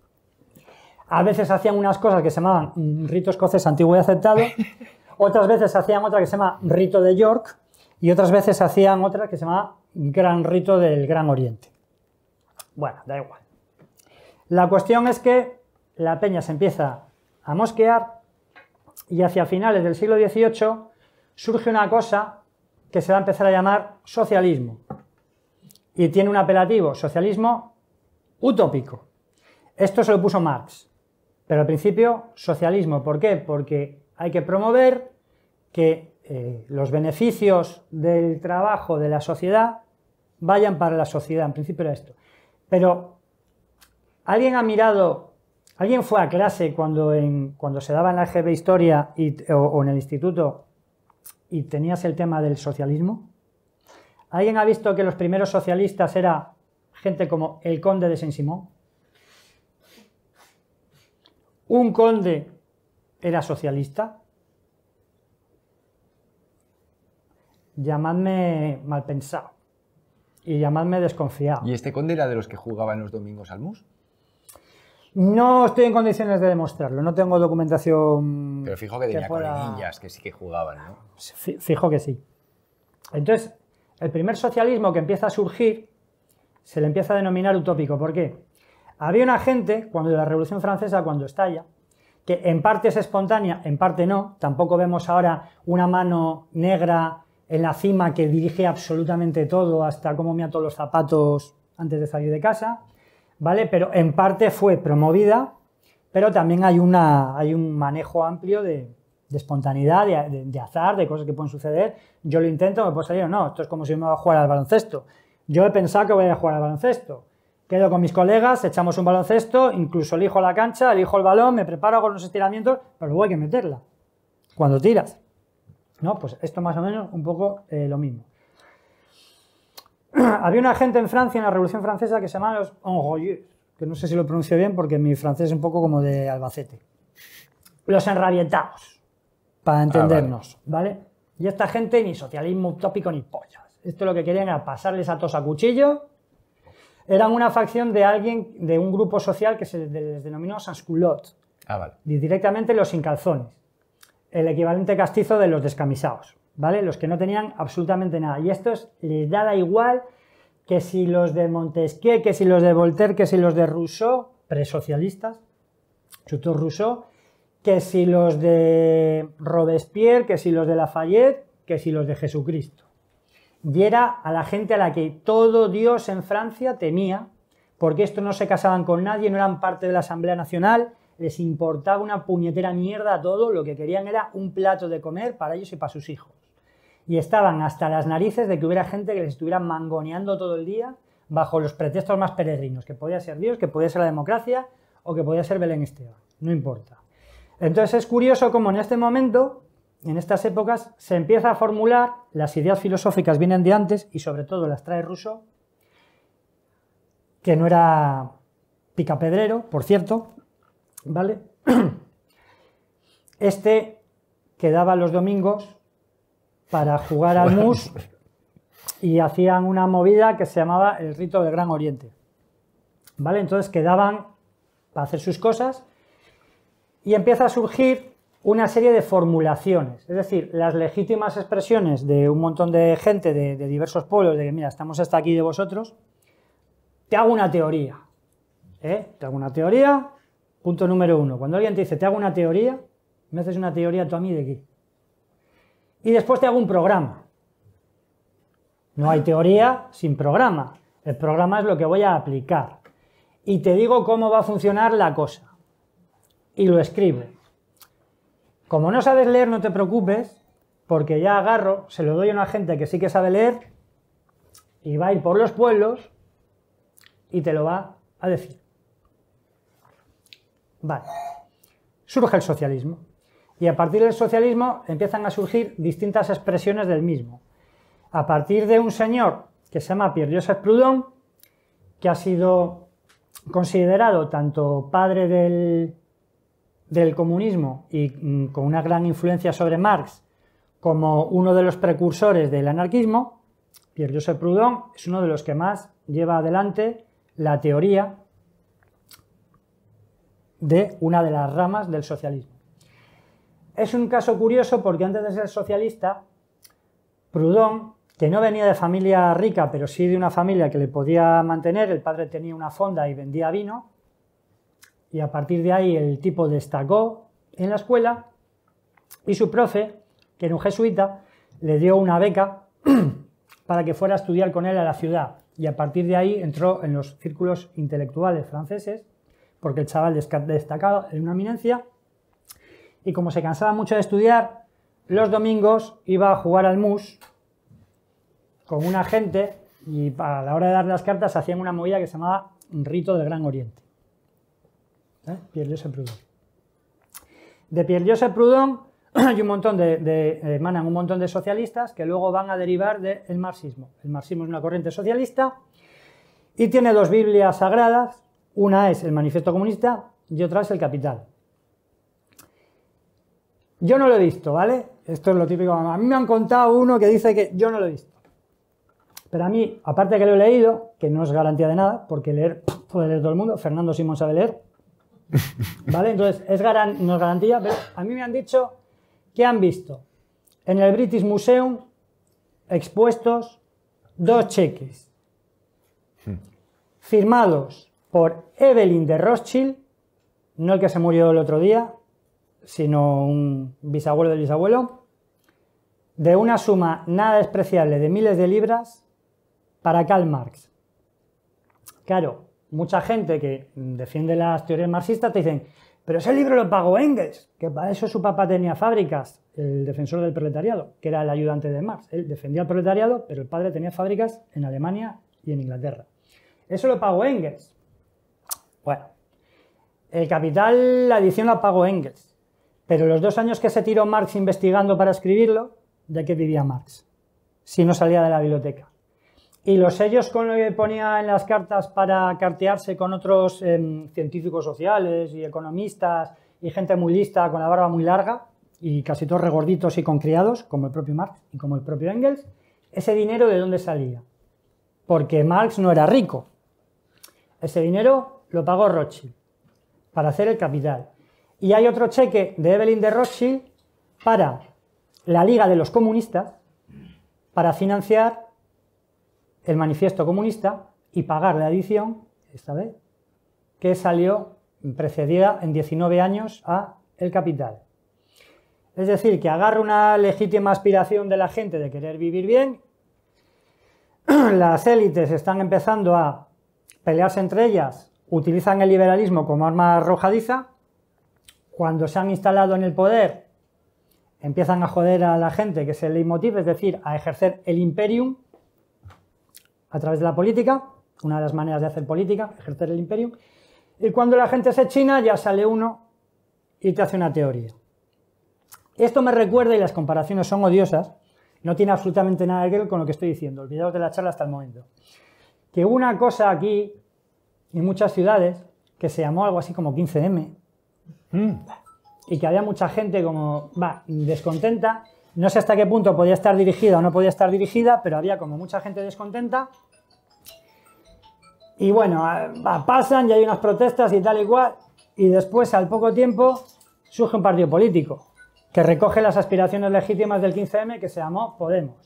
Speaker 2: A veces hacían unas cosas que se llamaban mm, rito escocés antiguo y aceptado, otras veces hacían otra que se llama rito de York y otras veces hacían otra que se llamaba gran rito del Gran Oriente. Bueno, da igual. La cuestión es que la peña se empieza a mosquear y hacia finales del siglo XVIII surge una cosa que se va a empezar a llamar socialismo. Y tiene un apelativo, socialismo utópico. Esto se lo puso Marx, pero al principio socialismo. ¿Por qué? Porque hay que promover que eh, los beneficios del trabajo de la sociedad vayan para la sociedad. En principio era esto. Pero, ¿alguien ha mirado ¿Alguien fue a clase cuando, cuando se daba en la de Historia o, en el instituto y tenías el tema del socialismo? ¿Alguien ha visto que los primeros socialistas era gente como el conde de Saint-Simon? ¿Un conde era socialista? Llamadme mal pensado y llamadme desconfiado. ¿Y
Speaker 1: este conde era de los que jugaban los
Speaker 2: domingos al mus? No estoy en condiciones de demostrarlo, no tengo documentación. Pero fijo que tenía fuera...
Speaker 1: que sí que jugaban, ¿no?
Speaker 2: Fijo que sí. Entonces, el primer socialismo que empieza a surgir se le empieza a denominar utópico. ¿Por qué? Había una gente, cuando la Revolución Francesa, cuando estalla, que en parte es espontánea, en parte no. Tampoco vemos ahora una mano negra en la cima que dirige absolutamente todo, hasta cómo me ato los zapatos antes de salir de casa. ¿vale? Pero en parte fue promovida, pero también hay, una, hay un manejo amplio de, espontaneidad, de, azar, de cosas que pueden suceder. Yo lo intento, me puedo salir o no. Esto es como si me voy a jugar al baloncesto. Yo he pensado que voy a jugar al baloncesto. Quedo con mis colegas, echamos un baloncesto, incluso elijo la cancha, elijo el balón, me preparo, con los estiramientos, pero luego hay que meterla cuando tiras. ¿No? Pues esto más o menos un poco eh, lo mismo. había una gente en Francia, en la Revolución Francesa, que se llamaba los enroyeux, que no sé si lo pronuncio bien porque mi francés es un poco como de Albacete. Los enrabietados, para ah, entendernos, vale. Y esta gente ni socialismo utópico ni pollas. Esto lo que querían era pasarles a tos a cuchillo. Eran una facción de alguien, de un grupo social que se les denominó sansculottes. Ah, directamente los sin calzones, el equivalente castizo de los descamisados. ¿vale? Los que no tenían absolutamente nada. Y estos les daba igual que si los de Montesquieu, que si los de Voltaire, que si los de Rousseau, presocialistas, Chutor Rousseau, que si los de Robespierre, que si los de Lafayette, que si los de Jesucristo. Y era a la gente a la que todo Dios en Francia temía, porque estos no se casaban con nadie, no eran parte de la Asamblea Nacional, les importaba una puñetera mierda a todo, lo que querían era un plato de comer para ellos y para sus hijos y estaban hasta las narices de que hubiera gente que les estuviera mangoneando todo el día bajo los pretextos más peregrinos, que podía ser Dios, que podía ser la democracia o que podía ser Belén no importa. Entonces es curioso cómo en este momento, en estas épocas, se empieza a formular, las ideas filosóficas vienen de antes y sobre todo las trae Rousseau, que no era picapedrero, por cierto, ¿vale? Este quedaba los domingos para jugar al mus y hacían una movida que se llamaba el rito del Gran Oriente. ¿Vale? Entonces quedaban para hacer sus cosas y empieza a surgir una serie de formulaciones, es decir, las legítimas expresiones de un montón de gente de, diversos pueblos, de que mira, estamos hasta aquí de vosotros, te hago una teoría, ¿eh? te hago una teoría, punto número uno, cuando alguien te dice te hago una teoría, me haces una teoría tú a mí de aquí, y después te hago un programa. No hay teoría sin programa. El programa es lo que voy a aplicar. Y te digo cómo va a funcionar la cosa. Y lo escribe. Como no sabes leer, no te preocupes, porque ya agarro, se lo doy a una gente que sí que sabe leer, y va a ir por los pueblos y te lo va a decir. Vale. Surge el socialismo. Y a partir del socialismo empiezan a surgir distintas expresiones del mismo. A partir de un señor que se llama Pierre Joseph Proudhon, que ha sido considerado tanto padre del, comunismo y mm, con una gran influencia sobre Marx, como uno de los precursores del anarquismo, Pierre Joseph Proudhon es uno de los que más lleva adelante la teoría de una de las ramas del socialismo. Es un caso curioso porque antes de ser socialista, Proudhon, que no venía de familia rica, pero sí de una familia que le podía mantener, el padre tenía una fonda y vendía vino, y a partir de ahí el tipo destacó en la escuela y su profe, que era un jesuita, le dio una beca para que fuera a estudiar con él a la ciudad y a partir de ahí entró en los círculos intelectuales franceses porque el chaval destacaba en una eminencia y como se cansaba mucho de estudiar, los domingos iba a jugar al mus con una gente y a la hora de dar las cartas hacían una movida que se llamaba Rito del Gran Oriente. ¿Eh? Pierre Joseph Proudhon. De Pierre Joseph Proudhon hay un montón de, eh, emanan un montón de socialistas que luego van a derivar del marxismo. El marxismo es una corriente socialista y tiene dos Biblias sagradas. Una es el Manifiesto Comunista y otra es el Capital. Yo no lo he visto, ¿vale? Esto es lo típico. A mí me han contado uno que dice que yo no lo he visto. Pero a mí, aparte de que lo he leído, que no es garantía de nada, porque leer puede leer todo el mundo, Fernando Simón sabe leer, ¿vale? Entonces, es no es garantía, pero a mí me han dicho que han visto en el British Museum expuestos dos cheques hmm. firmados por Evelyn de Rothschild, no el que se murió el otro día, sino un bisabuelo del bisabuelo, de una suma nada despreciable de miles de libras para Karl Marx. Claro, mucha gente que defiende las teorías marxistas te dicen, pero ese libro lo pagó Engels, que para eso su papá tenía fábricas, el defensor del proletariado, que era el ayudante de Marx. Él defendía el proletariado, pero el padre tenía fábricas en Alemania y en Inglaterra. Eso lo pagó Engels. Bueno, el capital, la edición la pagó Engels. Pero los dos años que se tiró Marx investigando para escribirlo, ¿de qué vivía Marx? Si no salía de la biblioteca. Y los sellos con los que ponía en las cartas para cartearse con otros em, científicos sociales y economistas y gente muy lista, con la barba muy larga, y casi todos regorditos y con criados, como el propio Marx y como el propio Engels, ese dinero de dónde salía. Porque Marx no era rico. Ese dinero lo pagó Roche para hacer el capital. Y hay otro cheque de Evelyn de Rothschild para la Liga de los Comunistas para financiar el manifiesto comunista y pagar la edición, esta vez, que salió precedida en 19 años a El Capital. Es decir, que agarra una legítima aspiración de la gente de querer vivir bien, las élites están empezando a pelearse entre ellas, utilizan el liberalismo como arma arrojadiza, cuando se han instalado en el poder, empiezan a joder a la gente, que es el leitmotiv, es decir, a ejercer el imperium a través de la política, una de las maneras de hacer política, ejercer el imperium. Y cuando la gente se china, ya sale uno y te hace una teoría. Esto me recuerda, y las comparaciones son odiosas, no tiene absolutamente nada que ver con lo que estoy diciendo, olvidaos de la charla hasta el momento, que una cosa aquí, en muchas ciudades, que se llamó algo así como 15M, Mm. Y que había mucha gente como, descontenta. No sé hasta qué punto podía estar dirigida o no podía estar dirigida, pero había como mucha gente descontenta. Y bueno, pasan y hay unas protestas y tal y cual. Y después, al poco tiempo, surge un partido político que recoge las aspiraciones legítimas del 15M que se llamó Podemos.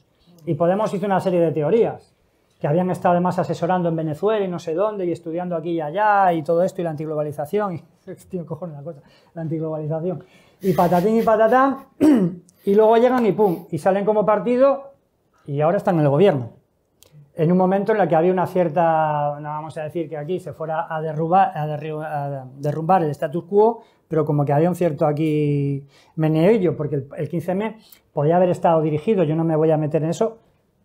Speaker 2: Y Podemos hizo una serie de teorías que habían estado además asesorando en Venezuela y no sé dónde, y estudiando aquí y allá, y todo esto, y la antiglobalización, y, tío, cojones la cosa, la antiglobalización, y patatín y patatán, y luego llegan y pum, y salen como partido, y ahora están en el gobierno. En un momento en el que había una cierta, no vamos a decir que aquí se fuera a derrubar, derrumbar el status quo, pero como que había un cierto aquí meneillo, porque el, el 15M podía haber estado dirigido, yo no me voy a meter en eso,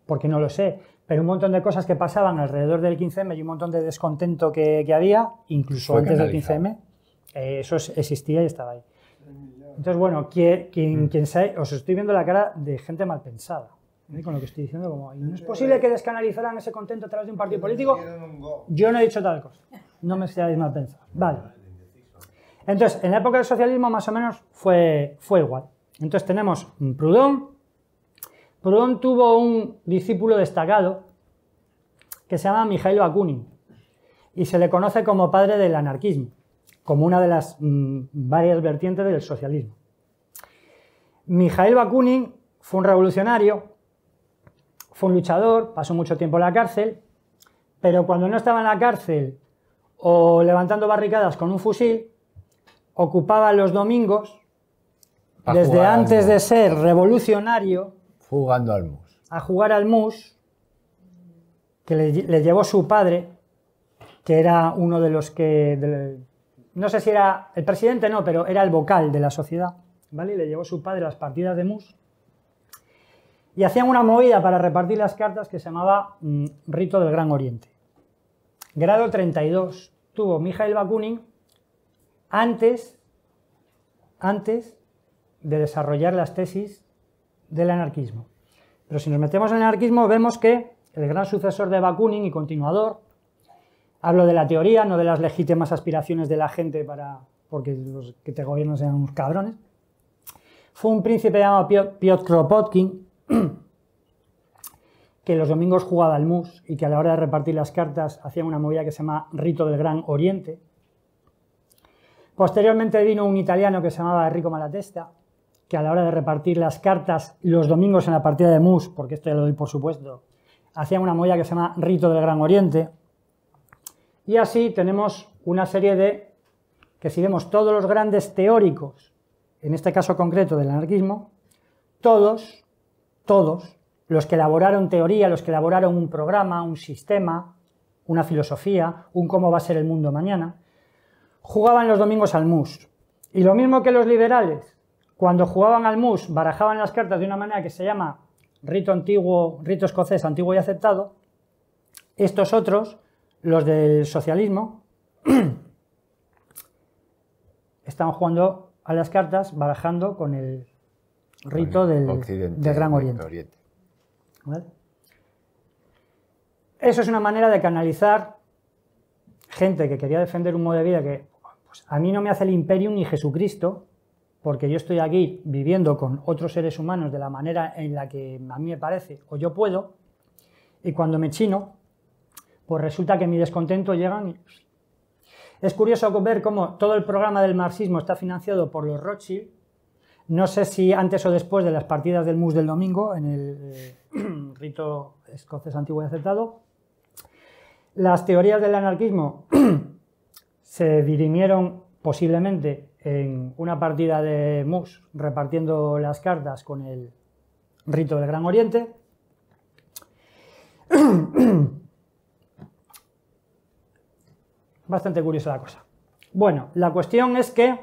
Speaker 2: porque no lo sé pero un montón de cosas que pasaban alrededor del 15M y un montón de descontento que, había, incluso antes del 15M, eh, eso existía y estaba ahí. Entonces, bueno, quien, mm. quien, os estoy viendo la cara de gente mal pensada. ¿eh? Con lo que estoy diciendo, como, ¿no es posible que descanalizaran ese contento a través de un partido político? Yo no he dicho tal cosa. No me seáis mal Vale. Entonces, en la época del socialismo más o menos fue, fue igual. Entonces tenemos Proudhon, Proudhon tuvo un discípulo destacado que se llama Mikhail Bakunin y se le conoce como padre del anarquismo, como una de las mm, varias vertientes del socialismo. Mikhail Bakunin fue un revolucionario, fue un luchador, pasó mucho tiempo en la cárcel, pero cuando no estaba en la cárcel o levantando barricadas con un fusil, ocupaba los domingos,
Speaker 1: desde antes de
Speaker 2: ser revolucionario, Jugando al mus. A jugar al mus, que le, llevó su padre, que era uno de los que... no sé si era el presidente, no, pero era el vocal de la sociedad, ¿vale? le llevó su padre las partidas de mus. Y hacían una movida para repartir las cartas que se llamaba mm, Rito del Gran Oriente. Grado 32 tuvo Mijael Bakunin antes, antes de desarrollar las tesis del anarquismo. Pero si nos metemos en el anarquismo vemos que el gran sucesor de Bakunin y continuador, hablo de la teoría, no de las legítimas aspiraciones de la gente para porque los que te gobiernan sean unos cabrones, fue un príncipe llamado Piotr Kropotkin, que los domingos jugaba al mus y que a la hora de repartir las cartas hacía una movida que se llama Rito del Gran Oriente. Posteriormente vino un italiano que se llamaba Enrico Malatesta, que a la hora de repartir las cartas los domingos en la partida de mus, porque esto ya lo doy por supuesto, hacían una moya que se llama Rito del Gran Oriente. Y así tenemos una serie de, que si vemos todos los grandes teóricos, en este caso concreto del anarquismo, todos, todos, los que elaboraron teoría, los que elaboraron un programa, un sistema, una filosofía, un cómo va a ser el mundo mañana, jugaban los domingos al mus. Y lo mismo que los liberales, cuando jugaban al mus, barajaban las cartas de una manera que se llama rito antiguo, rito escocés antiguo y aceptado. Estos otros, los del socialismo, están jugando a las cartas barajando con el rito del, Gran Oriente. Eso es una manera de canalizar gente que quería defender un modo de vida que pues, a mí no me hace el imperio ni Jesucristo, porque yo estoy aquí viviendo con otros seres humanos de la manera en la que a mí me parece o yo puedo, y cuando me chino, pues resulta que mi descontento llega y... Es curioso ver cómo todo el programa del marxismo está financiado por los Rothschild, no sé si antes o después de las partidas del MUS del domingo, en el eh, rito escocés antiguo y aceptado, las teorías del anarquismo se dirimieron posiblemente en una partida de mus repartiendo las cartas con el rito del Gran Oriente. Bastante curiosa la cosa. Bueno, la cuestión es que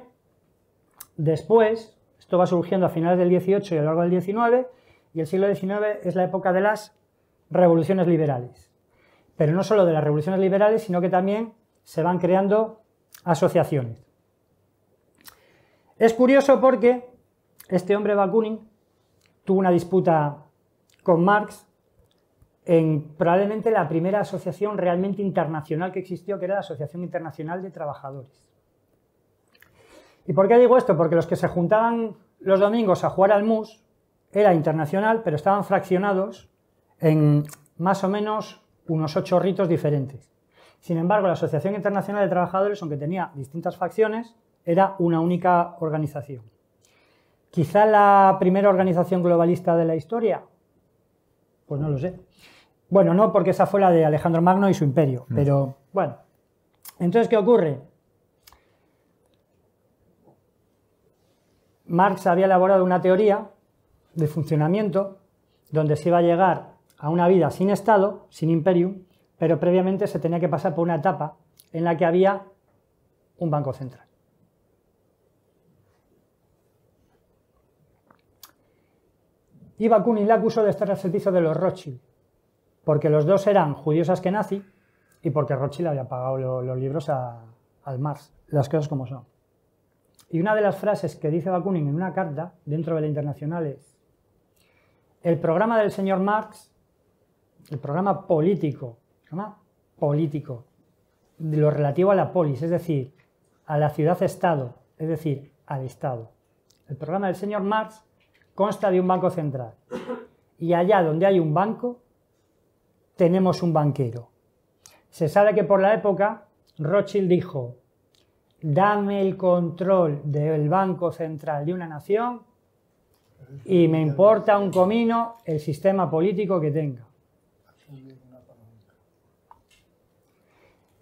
Speaker 2: después, esto va surgiendo a finales del XVIII y a lo largo del XIX, y el siglo XIX es la época de las revoluciones liberales. Pero no solo de las revoluciones liberales, sino que también se van creando asociaciones. Es curioso porque este hombre Bakunin tuvo una disputa con Marx en probablemente la primera asociación realmente internacional que existió, que era la Asociación Internacional de Trabajadores. ¿Y por qué digo esto? Porque los que se juntaban los domingos a jugar al MUS era internacional, pero estaban fraccionados en más o menos unos ocho ritos diferentes. Sin embargo, la Asociación Internacional de Trabajadores, aunque tenía distintas facciones, era una única organización. Quizá la primera organización globalista de la historia, pues no lo sé. Bueno, no, porque esa fue la de Alejandro Magno y su imperio, mm. pero bueno. Entonces, ¿qué ocurre? Marx había elaborado una teoría de funcionamiento donde se iba a llegar a una vida sin Estado, sin imperio, pero previamente se tenía que pasar por una etapa en la que había un banco central. y Bakunin acusó de estar al servicio de los Rothschild, porque los dos eran judíos nazi, y porque Rothschild había pagado los libros a, al Marx, las cosas como son. Y una de las frases que dice Bakunin en una carta dentro de la Internacional es, el programa del señor Marx, el programa político, el programa político, lo relativo a la polis, es decir, a la ciudad-estado, es decir, al Estado. El programa del señor Marx consta de un banco central. Y allá donde hay un banco, tenemos un banquero. Se sabe que por la época Rothschild dijo, dame el control del Banco Central de una nación y me importa un comino el sistema político que tenga.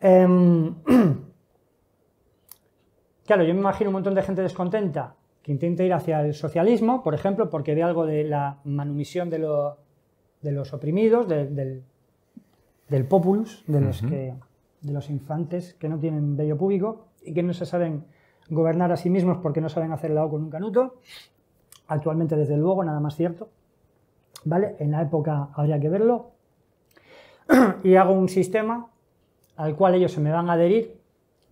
Speaker 2: Em, claro, yo me imagino un montón de gente descontenta que intenta ir hacia el socialismo, por ejemplo, porque ve algo de la manumisión de, los oprimidos, del, populus, de los, de los infantes que no tienen bello público y que no se saben gobernar a sí mismos porque no saben hacer el lado con un canuto. Actualmente, desde luego, nada más cierto. ¿Vale? En la época habría que verlo. y hago un sistema al cual ellos se me van a adherir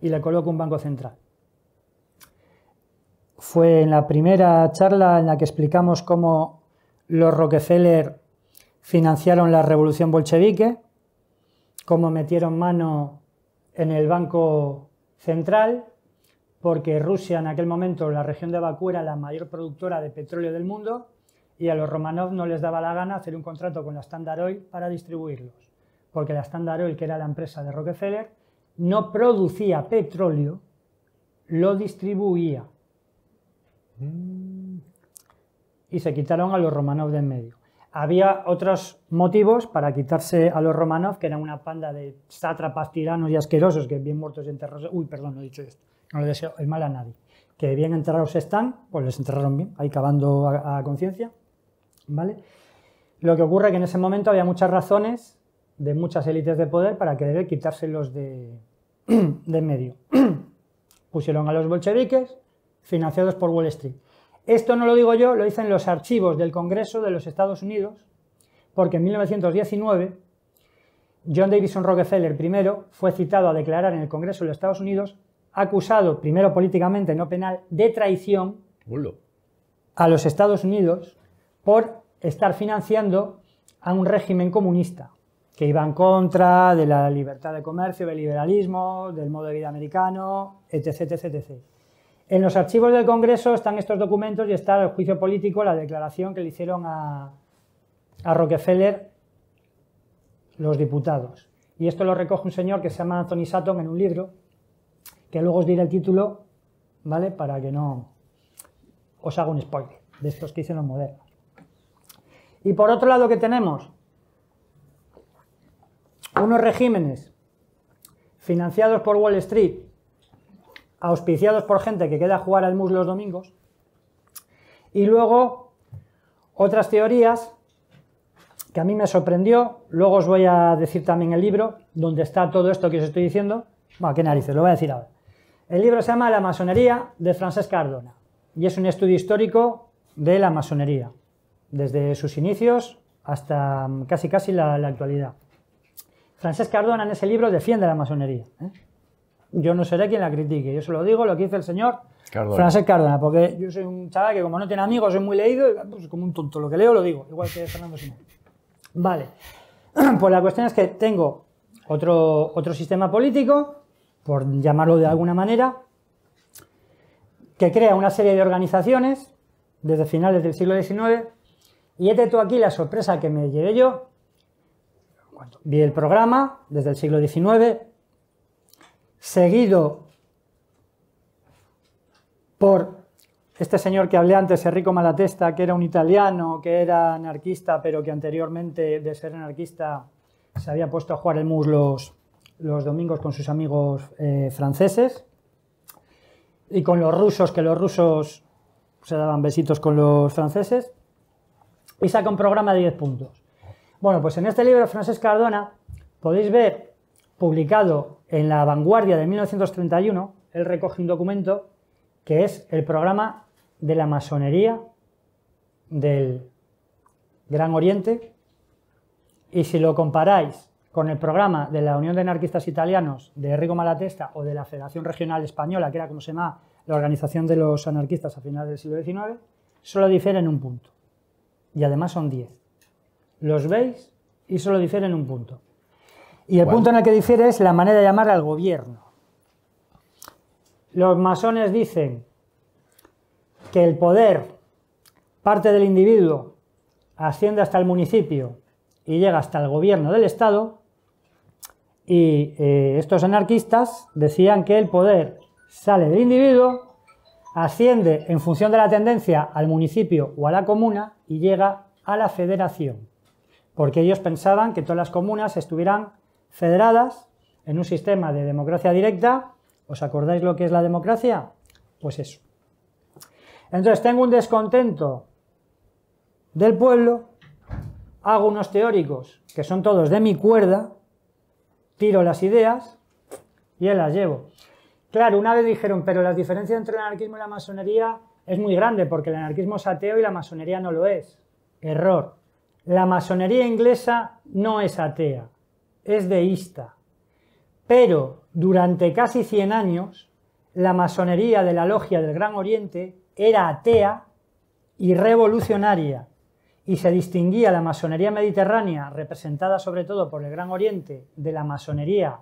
Speaker 2: y le coloco un banco central fue en la primera charla en la que explicamos cómo los Rockefeller financiaron la revolución bolchevique, cómo metieron mano en el Banco Central, porque Rusia en aquel momento, la región de Bakú, era la mayor productora de petróleo del mundo y a los Romanov no les daba la gana hacer un contrato con la Standard Oil para distribuirlos, porque la Standard Oil, que era la empresa de Rockefeller, no producía petróleo, lo distribuía Mm. Y se quitaron a los Romanov de en medio. Había otros motivos para quitarse a los Romanov, que eran una panda de sátrapas, tiranos y asquerosos, que bien muertos y enterrados. Uy, perdón, no he dicho esto. No le deseo el mal a nadie. Que bien enterrados están, pues les enterraron bien, ahí cavando a, conciencia. ¿Vale? Lo que ocurre es que en ese momento había muchas razones de muchas élites de poder para querer quitárselos de, de medio. Pusieron a los bolcheviques, financiados por Wall Street. Esto no lo digo yo, lo dicen los archivos del Congreso de los Estados Unidos, porque en 1919 John Davison Rockefeller primero fue citado a declarar en el Congreso de los Estados Unidos, acusado primero políticamente, no penal, de traición a los Estados Unidos por estar financiando a un régimen comunista que iba en contra de la libertad de comercio, del liberalismo, del modo de vida americano, etc, etc, etc. En los archivos del Congreso están estos documentos y está el juicio político, la declaración que le hicieron a, Rockefeller los diputados. Y esto lo recoge un señor que se llama Anthony Sutton en un libro, que luego os diré el título, ¿vale? Para que no os haga un spoiler de estos que hicieron los modernos. Y por otro lado, que tenemos? Unos regímenes financiados por Wall Street auspiciados por gente que queda a jugar al MUS los domingos. Y luego, otras teorías que a mí me sorprendió, luego os voy a decir también el libro, donde está todo esto que os estoy diciendo. Bueno, qué narices, lo voy a decir ahora. El libro se llama La masonería de Francesc Cardona y es un estudio histórico de la masonería, desde sus inicios hasta mm, casi casi la, actualidad. Francesc Cardona en ese libro defiende la masonería. ¿eh? yo no seré quien la critique. Yo se lo digo, lo que dice el señor francés Francesc porque yo soy un chaval que como no tiene amigos, soy muy leído, pues como un tonto, lo que leo lo digo, igual que Fernando Simón. Vale, pues la cuestión es que tengo otro, otro sistema político, por llamarlo de alguna manera, que crea una serie de organizaciones desde finales del siglo XIX, y he tú aquí la sorpresa que me llevé yo, vi el programa desde el siglo XIX, seguido por este señor que hablé antes, Enrico Malatesta, que era un italiano, que era anarquista, pero que anteriormente de ser anarquista se había puesto a jugar el muslo los, domingos con sus amigos eh, franceses y con los rusos, que los rusos se daban besitos con los franceses, y saca un programa de 10 puntos. Bueno, pues en este libro, Francesc Cardona, podéis ver publicado en La Vanguardia de 1931, él recoge un documento que es el programa de la masonería del Gran Oriente. Y si lo comparáis con el programa de la Unión de Anarquistas Italianos de Enrico Malatesta o de la Federación Regional Española, que era como se llama la organización de los anarquistas a finales del siglo XIX, solo difieren un punto. Y además son 10. Los veis y solo difieren un punto. Y el punto en el que difiere es la manera de llamar al gobierno. Los masones dicen que el poder parte del individuo, asciende hasta el municipio y llega hasta el gobierno del Estado, y eh, estos anarquistas decían que el poder sale del individuo, asciende en función de la tendencia al municipio o a la comuna y llega a la federación, porque ellos pensaban que todas las comunas estuvieran federadas en un sistema de democracia directa. ¿Os acordáis lo que es la democracia? Pues eso. Entonces tengo un descontento del pueblo, hago unos teóricos que son todos de mi cuerda, tiro las ideas y él las llevo. Claro, una vez dijeron, pero la diferencia entre el anarquismo y la masonería es muy grande porque el anarquismo es ateo y la masonería no lo es. Error. La masonería inglesa no es atea es deísta, pero durante casi 100 años la masonería de la Logia del Gran Oriente era atea y revolucionaria y se distinguía la masonería mediterránea, representada sobre todo por el Gran Oriente, de la masonería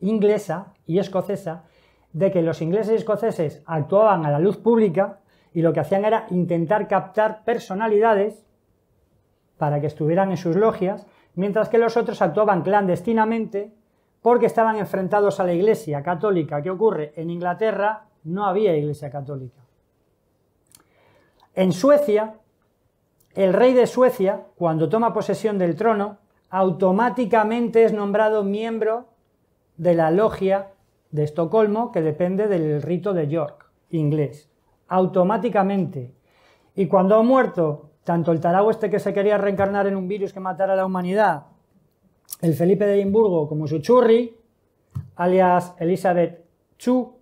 Speaker 2: inglesa y escocesa, de que los ingleses y escoceses actuaban a la luz pública y lo que hacían era intentar captar personalidades para que estuvieran en sus logias mientras que los otros actuaban clandestinamente porque estaban enfrentados a la Iglesia católica. ¿Qué ocurre? En Inglaterra no había Iglesia católica. En Suecia, el rey de Suecia, cuando toma posesión del trono, automáticamente es nombrado miembro de la logia de Estocolmo, que depende del rito de York, inglés. Automáticamente. Y cuando ha muerto tanto el tarao este que se quería reencarnar en un virus que matara a la humanidad, el Felipe de Edimburgo como su churri, alias Elizabeth Chu,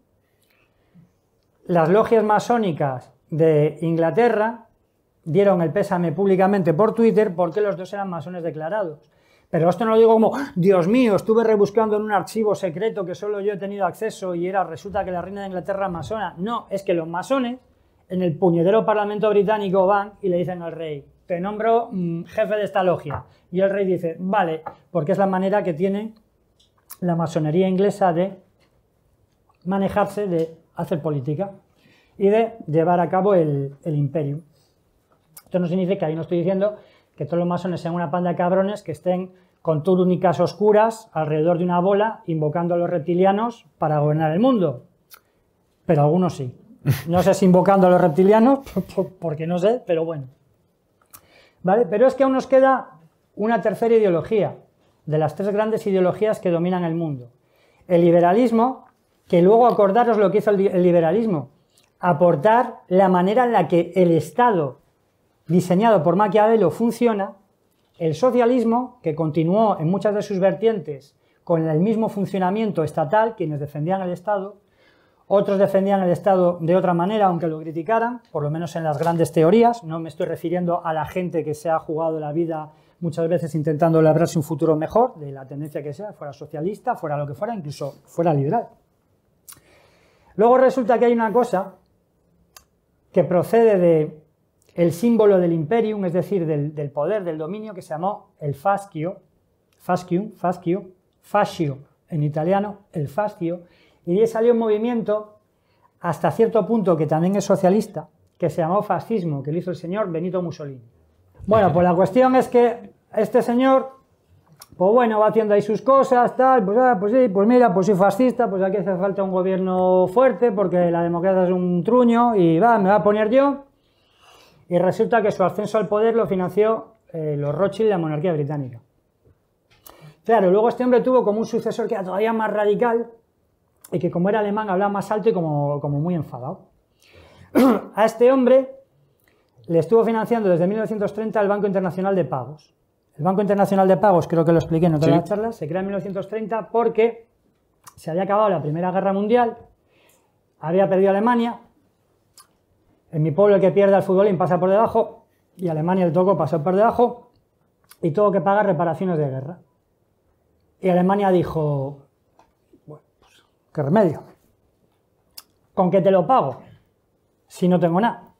Speaker 2: las logias masónicas de Inglaterra dieron el pésame públicamente por Twitter porque los dos eran masones declarados. Pero esto no lo digo como, Dios mío, estuve rebuscando en un archivo secreto que solo yo he tenido acceso y era resulta que la reina de Inglaterra es masona. No, es que los masones en el puñetero Parlamento británico van y le dicen al rey, te nombro mm, jefe de esta logia. Y el rey dice, vale, porque es la manera que tiene la masonería inglesa de manejarse, de hacer política y de llevar a cabo el, imperio. Esto no significa que ahí no estoy diciendo que todos los masones sean una panda de cabrones que estén con túnicas oscuras alrededor de una bola invocando a los reptilianos para gobernar el mundo. Pero algunos sí. No sé si invocando a los reptilianos, porque no sé, pero bueno. ¿Vale? Pero es que aún nos queda una tercera ideología, de las tres grandes ideologías que dominan el mundo. El liberalismo, que luego acordaros lo que hizo el liberalismo, aportar la manera en la que el Estado, diseñado por Maquiavelo, funciona. El socialismo, que continuó en muchas de sus vertientes con el mismo funcionamiento estatal, quienes defendían el Estado, otros defendían el Estado de otra manera, aunque lo criticaran, por lo menos en las grandes teorías. No me estoy refiriendo a la gente que se ha jugado la vida muchas veces intentando labrarse un futuro mejor, de la tendencia que sea, fuera socialista, fuera lo que fuera, incluso fuera liberal. Luego resulta que hay una cosa que procede de el símbolo del imperium, es decir, del, del poder, del dominio, que se llamó el fascio, fascium, fascio, fascio, en italiano, el fascio, y salió un movimiento hasta cierto punto que también es socialista, que se llamó fascismo, que lo hizo el señor Benito Mussolini. Bueno, pues la cuestión es que este señor, pues bueno, va haciendo ahí sus cosas, tal, pues, ah, pues sí, pues mira, pues soy fascista, pues aquí hace falta un gobierno fuerte porque la democracia es un truño y va, me va a poner yo. Y resulta que su ascenso al poder lo financió eh, los Rothschild y la monarquía británica. Claro, luego este hombre tuvo como un sucesor que era todavía más radical, y que como era alemán hablaba más alto y como, muy enfadado. A este hombre le estuvo financiando desde 1930 el Banco Internacional de Pagos. El Banco Internacional de Pagos, creo que lo expliqué en otra charlas, se crea en 1930 porque se había acabado la Primera Guerra Mundial, había perdido Alemania, en mi pueblo el que pierde al futbolín pasa por debajo y Alemania el toco pasó por debajo y tuvo que pagar reparaciones de guerra. Y Alemania dijo, ¿Qué remedio? ¿Con qué te lo pago? Si no tengo nada.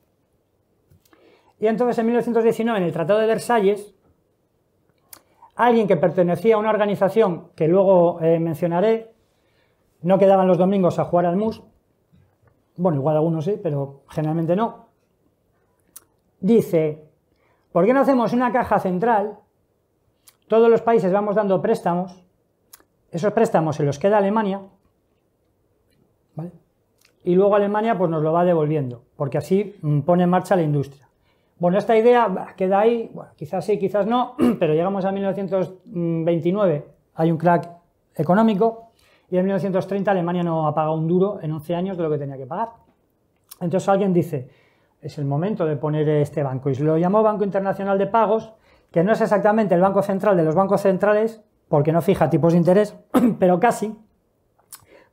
Speaker 2: Y entonces en 1919, en el Tratado de Versalles, alguien que pertenecía a una organización que luego eh, mencionaré, no quedaban los domingos a jugar al mus, bueno, igual algunos sí, pero generalmente no, dice, ¿por qué no hacemos una caja central? Todos los países vamos dando préstamos, esos préstamos se los queda Alemania, y luego Alemania pues, nos lo va devolviendo, porque así mm, pone en marcha la industria. Bueno, esta idea queda ahí, quizás sí, quizás no, pero llegamos a 1929, hay un crack económico, y en 1930 Alemania no ha pagado un duro en 11 años de lo que tenía que pagar. Entonces alguien dice, es el momento de poner este banco, y se lo llamó Banco Internacional de Pagos, que no es exactamente el banco central de los bancos centrales, porque no fija tipos de interés, pero casi,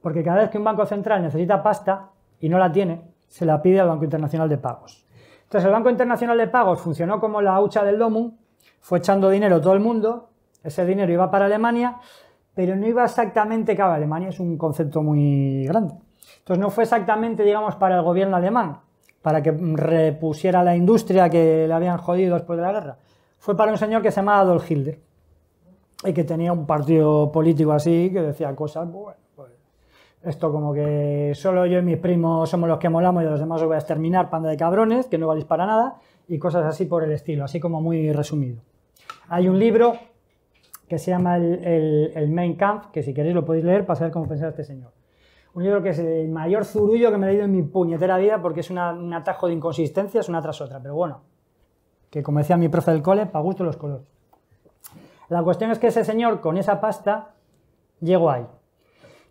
Speaker 2: porque cada vez que un banco central necesita pasta y no la tiene, se la pide al Banco Internacional de Pagos. Entonces el Banco Internacional de Pagos funcionó como la hucha del Domun, fue echando dinero todo el mundo, ese dinero iba para Alemania, pero no iba exactamente, claro, Alemania es un concepto muy grande. Entonces no fue exactamente, digamos, para el gobierno alemán, para que repusiera la industria que le habían jodido después de la guerra. Fue para un señor que se llamaba Adolf Hitler y que tenía un partido político así que decía cosas, bueno, esto como que solo yo y mis primos somos los que molamos y los demás os voy a exterminar, panda de cabrones, que no valéis para nada, y cosas así por el estilo, así como muy resumido. Hay un libro que se llama el, Main camp, que si queréis lo podéis leer para saber cómo pensaba este señor. Un libro que es el mayor zurullo que me he leído en mi puñetera vida porque es una, un atajo de inconsistencias una tras otra, pero bueno, que como decía mi profe del cole, para gusto los colores. La cuestión es que ese señor con esa pasta llegó ahí.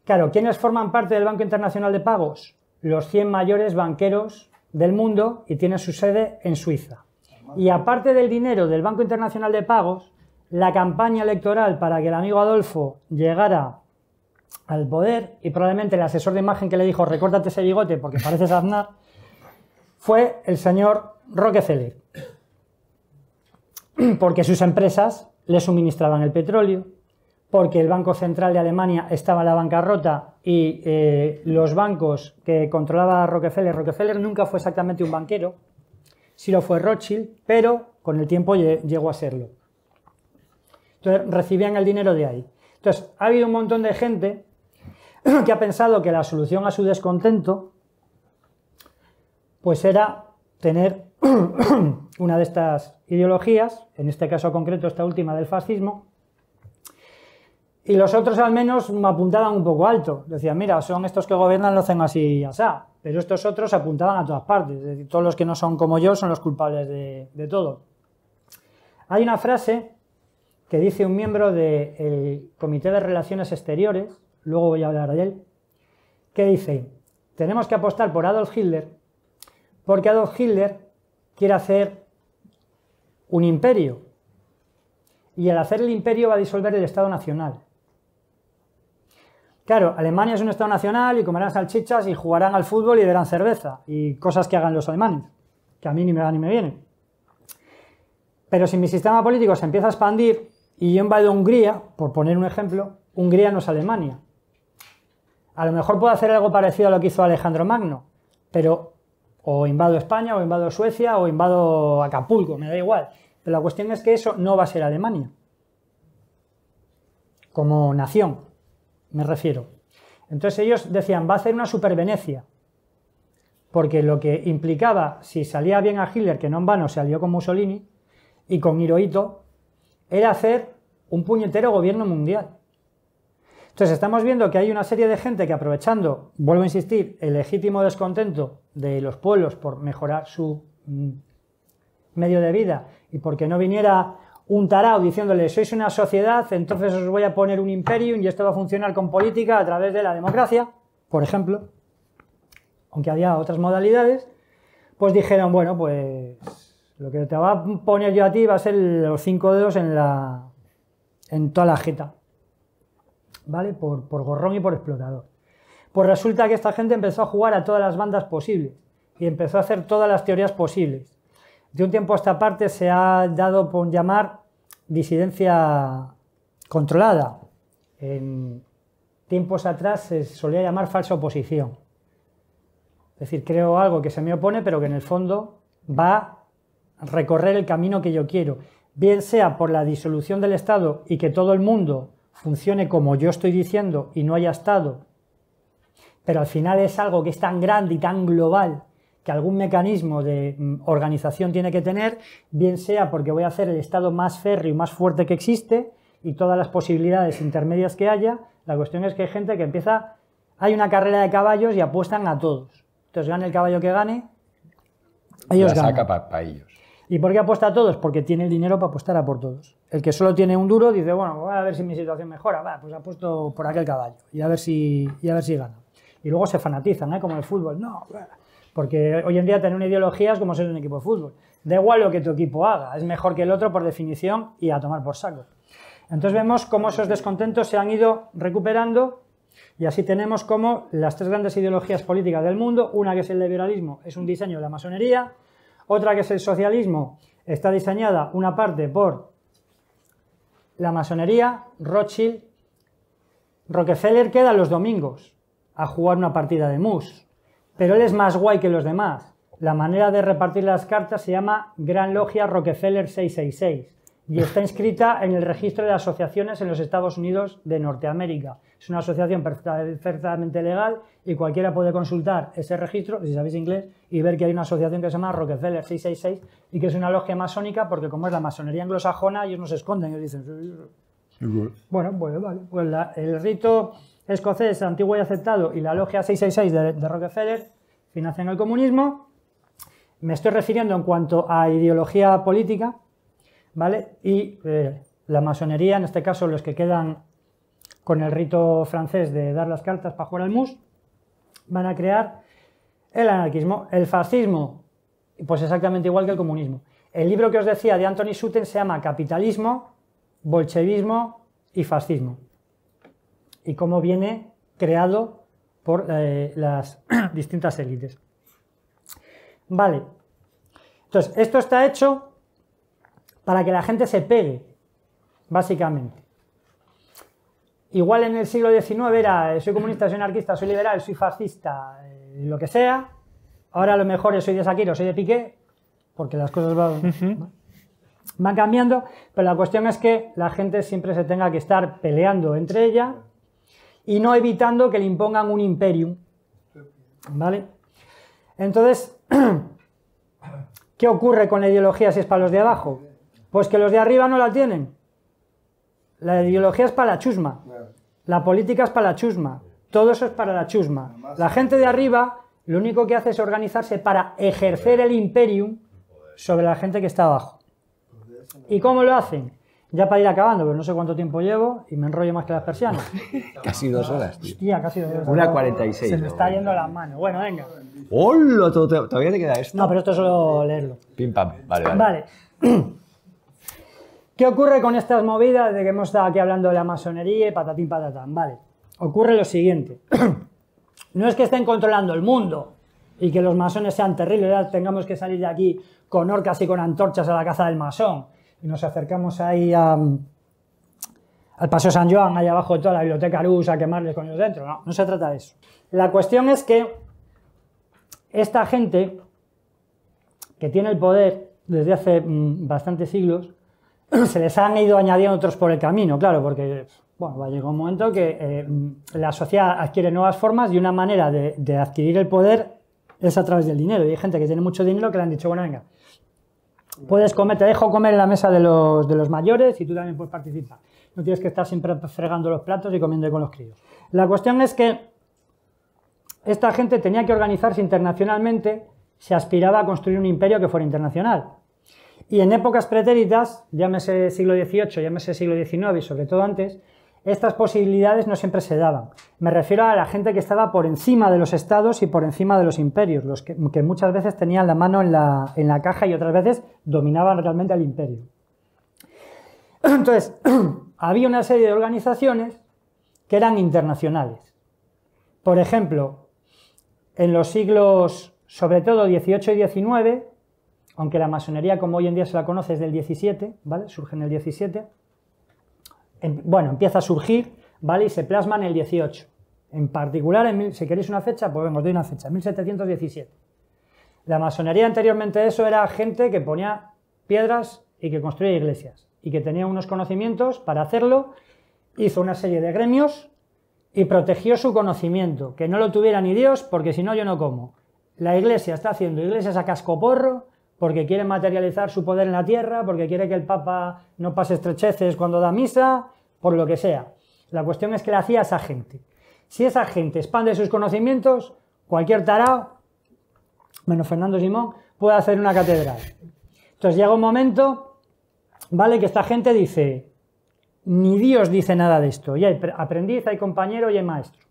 Speaker 2: Claro, ¿quiénes forman parte del Banco Internacional de Pagos? Los 100 mayores banqueros del mundo y tienen su sede en Suiza. Y aparte del dinero del Banco Internacional de Pagos, la campaña electoral para que el amigo Adolfo llegara al poder y probablemente el asesor de imagen que le dijo recórtate ese bigote porque pareces Aznar fue el señor Rockefeller porque sus empresas le suministraban el petróleo porque el Banco Central de Alemania estaba en la bancarrota y eh, los bancos que controlaba Rockefeller, Rockefeller nunca fue exactamente un banquero, si lo fue Rothschild, pero con el tiempo llegó a serlo. Entonces recibían el dinero de ahí. Entonces ha habido un montón de gente que ha pensado que la solución a su descontento pues era tener una de estas ideologías, en este caso concreto esta última del fascismo, y los otros al menos me apuntaban un poco alto. Decían, mira, son estos que gobiernan, lo hacen así y así. Pero estos otros apuntaban a todas partes. todos los que no son como yo son los culpables de, todo. Hay una frase que dice un miembro del Comité de Relaciones Exteriores, luego voy a hablar de él, que dice, tenemos que apostar por Adolf Hitler porque Adolf Hitler quiere hacer un imperio y al hacer el imperio va a disolver el Estado Nacional. Claro, Alemania es un Estado nacional y comerán salchichas y jugarán al fútbol y beberán cerveza y cosas que hagan los alemanes, que a mí ni me dan ni me vienen. Pero si mi sistema político se empieza a expandir y yo invado Hungría, por poner un ejemplo, Hungría no es Alemania. A lo mejor puedo hacer algo parecido a lo que hizo Alejandro Magno, pero o invado España, o invado Suecia, o invado Acapulco, me da igual. Pero la cuestión es que eso no va a ser Alemania como nación me refiero. Entonces ellos decían, va a hacer una super porque lo que implicaba, si salía bien a Hitler, que no en vano se con Mussolini y con Hirohito, era hacer un puñetero gobierno mundial. Entonces estamos viendo que hay una serie de gente que aprovechando, vuelvo a insistir, el legítimo descontento de los pueblos por mejorar su mm, medio de vida y porque no viniera un tarao diciéndole, sois una sociedad, entonces os voy a poner un imperium y esto va a funcionar con política a través de la democracia, por ejemplo, aunque había otras modalidades, pues dijeron, bueno, pues lo que te va a poner yo a ti va a ser los cinco dedos en, la, en toda la jeta, ¿vale? Por, por gorrón y por explotador. Pues resulta que esta gente empezó a jugar a todas las bandas posibles y empezó a hacer todas las teorías posibles. De un tiempo a esta parte se ha dado por llamar disidencia controlada. En tiempos atrás se solía llamar falsa oposición. Es decir, creo algo que se me opone, pero que en el fondo va a recorrer el camino que yo quiero, bien sea por la disolución del Estado y que todo el mundo funcione como yo estoy diciendo y no haya Estado, pero al final es algo que es tan grande y tan global que algún mecanismo de mm, organización tiene que tener, bien sea porque voy a hacer el estado más férreo, más fuerte que existe y todas las posibilidades intermedias que haya. La cuestión es que hay gente que empieza, hay una carrera de caballos y apuestan a todos. Entonces gane el caballo que gane,
Speaker 1: ellos la saca para ellos.
Speaker 2: ¿Y por qué apuesta a todos? Porque tiene el dinero para apostar a por todos. El que solo tiene un duro dice, bueno, voy a ver si mi situación mejora, va, pues apuesto por aquel caballo y a ver si, y a ver si gana. Y luego se fanatizan, ¿eh? como el fútbol, no, porque hoy en día tener una ideología es como ser un equipo de fútbol. Da igual lo que tu equipo haga, es mejor que el otro por definición y a tomar por saco. Entonces vemos cómo esos descontentos se han ido recuperando y así tenemos como las tres grandes ideologías políticas del mundo, una que es el liberalismo, es un diseño de la masonería, otra que es el socialismo, está diseñada una parte por la masonería, Rothschild, Rockefeller queda los domingos a jugar una partida de mus. Pero él es más guay que los demás. La manera de repartir las cartas se llama Gran Logia Rockefeller 666 y está inscrita en el registro de asociaciones en los Estados Unidos de Norteamérica. Es una asociación perfectamente legal y cualquiera puede consultar ese registro, si sabéis inglés, y ver que hay una asociación que se llama Rockefeller 666 y que es una logia masónica porque como es la masonería anglosajona, ellos no se esconden, ellos dicen... Bueno, pues vale. Pues el rito escocés antiguo y aceptado y la logia 666 de, Rockefeller financian el comunismo. Me estoy refiriendo en cuanto a ideología política, ¿vale? Y eh, la masonería, en este caso los que quedan con el rito francés de dar las cartas para jugar al mus, van a crear el anarquismo, el fascismo, pues exactamente igual que el comunismo. El libro que os decía de Anthony Sutton se llama Capitalismo, Bolchevismo y Fascismo y cómo viene creado por eh, las distintas élites. Vale. Entonces, esto está hecho para que la gente se pegue, básicamente. Igual en el siglo XIX era eh, soy comunista, soy anarquista, soy liberal, soy fascista, eh, lo que sea. Ahora a lo mejor soy de Saquiro, soy de Piqué, porque las cosas van cambiando, pero la cuestión es que la gente siempre se tenga que estar peleando entre ella y no evitando que le impongan un imperium. ¿Vale? Entonces, ¿qué ocurre con la ideología si es para los de abajo? Pues que los de arriba no la tienen. La ideología es para la chusma. La política es para la chusma. Todo eso es para la chusma. La gente de arriba lo único que hace es organizarse para ejercer el imperium sobre la gente que está abajo. ¿Y cómo lo hacen? Ya para ir acabando, pero no sé cuánto tiempo llevo y me enrollo más que las persianas.
Speaker 1: casi dos ah, horas, tío.
Speaker 2: Hostia, casi dos horas. Una Se me está yendo las manos. Bueno, venga.
Speaker 1: ¡Hola! ¿Todavía te queda esto? No,
Speaker 2: pero esto es solo leerlo. Pim pam. Vale, vale. Vale. ¿Qué ocurre con estas movidas de que hemos estado aquí hablando de la masonería y patatín patatán? Vale. Ocurre lo siguiente. no es que estén controlando el mundo y que los masones sean terribles, tengamos que salir de aquí con orcas y con antorchas a la caza del masón y nos acercamos ahí al Paseo San Joan, ahí abajo de toda la biblioteca luz, a quemarles con ellos dentro. No, no se trata de eso. La cuestión es que esta gente que tiene el poder desde hace mm, bastantes siglos, se les han ido añadiendo otros por el camino, claro, porque bueno, va un momento que eh, mm, la sociedad adquiere nuevas formas y una manera de adquirir el poder es a través del dinero. Y hay gente que tiene mucho dinero que le han dicho, bueno, venga, Puedes comer, te dejo comer en la mesa de los, mayores y tú también puedes participar. No tienes que estar siempre fregando los platos y comiendo con los críos. La cuestión es que esta gente tenía que organizarse internacionalmente, se aspiraba a construir un imperio que fuera internacional. Y en épocas pretéritas, llámese siglo XVIII, llámese siglo XIX y sobre todo antes, estas posibilidades no siempre se daban. Me refiero a la gente que estaba por encima de los estados y por encima de los imperios, los que, muchas veces tenían la mano en la, caja y otras veces dominaban realmente al imperio. Entonces, había una serie de organizaciones que eran internacionales. Por ejemplo, en los siglos, sobre todo 18 y 19, aunque la masonería como hoy en día se la conoce es del 17, ¿vale? Surge en el 17 Em, bueno, empieza a surgir, ¿vale? Y se plasma en el 18. En particular, si queréis una fecha, pues vengo os doy una fecha, 1717. La masonería anteriormente eso era gente que ponía piedras y que construía iglesias y que tenía unos conocimientos para hacerlo, hizo una serie de gremios y protegió su conocimiento, que no lo tuviera ni Dios, porque si no yo no como. La iglesia está haciendo iglesias a cascoporro, porque quiere materializar su poder en la tierra, porque quiere que el Papa no pase estrecheces cuando da misa, por lo que sea. La cuestión es que le hacía esa gente. Si esa gente expande sus conocimientos, cualquier tarao, menos Fernando Simón, puede hacer una catedral. Entonces llega un momento, ¿vale? Que esta gente dice, ni Dios dice nada de esto. Y hay aprendiz, hay compañero y hay maestro.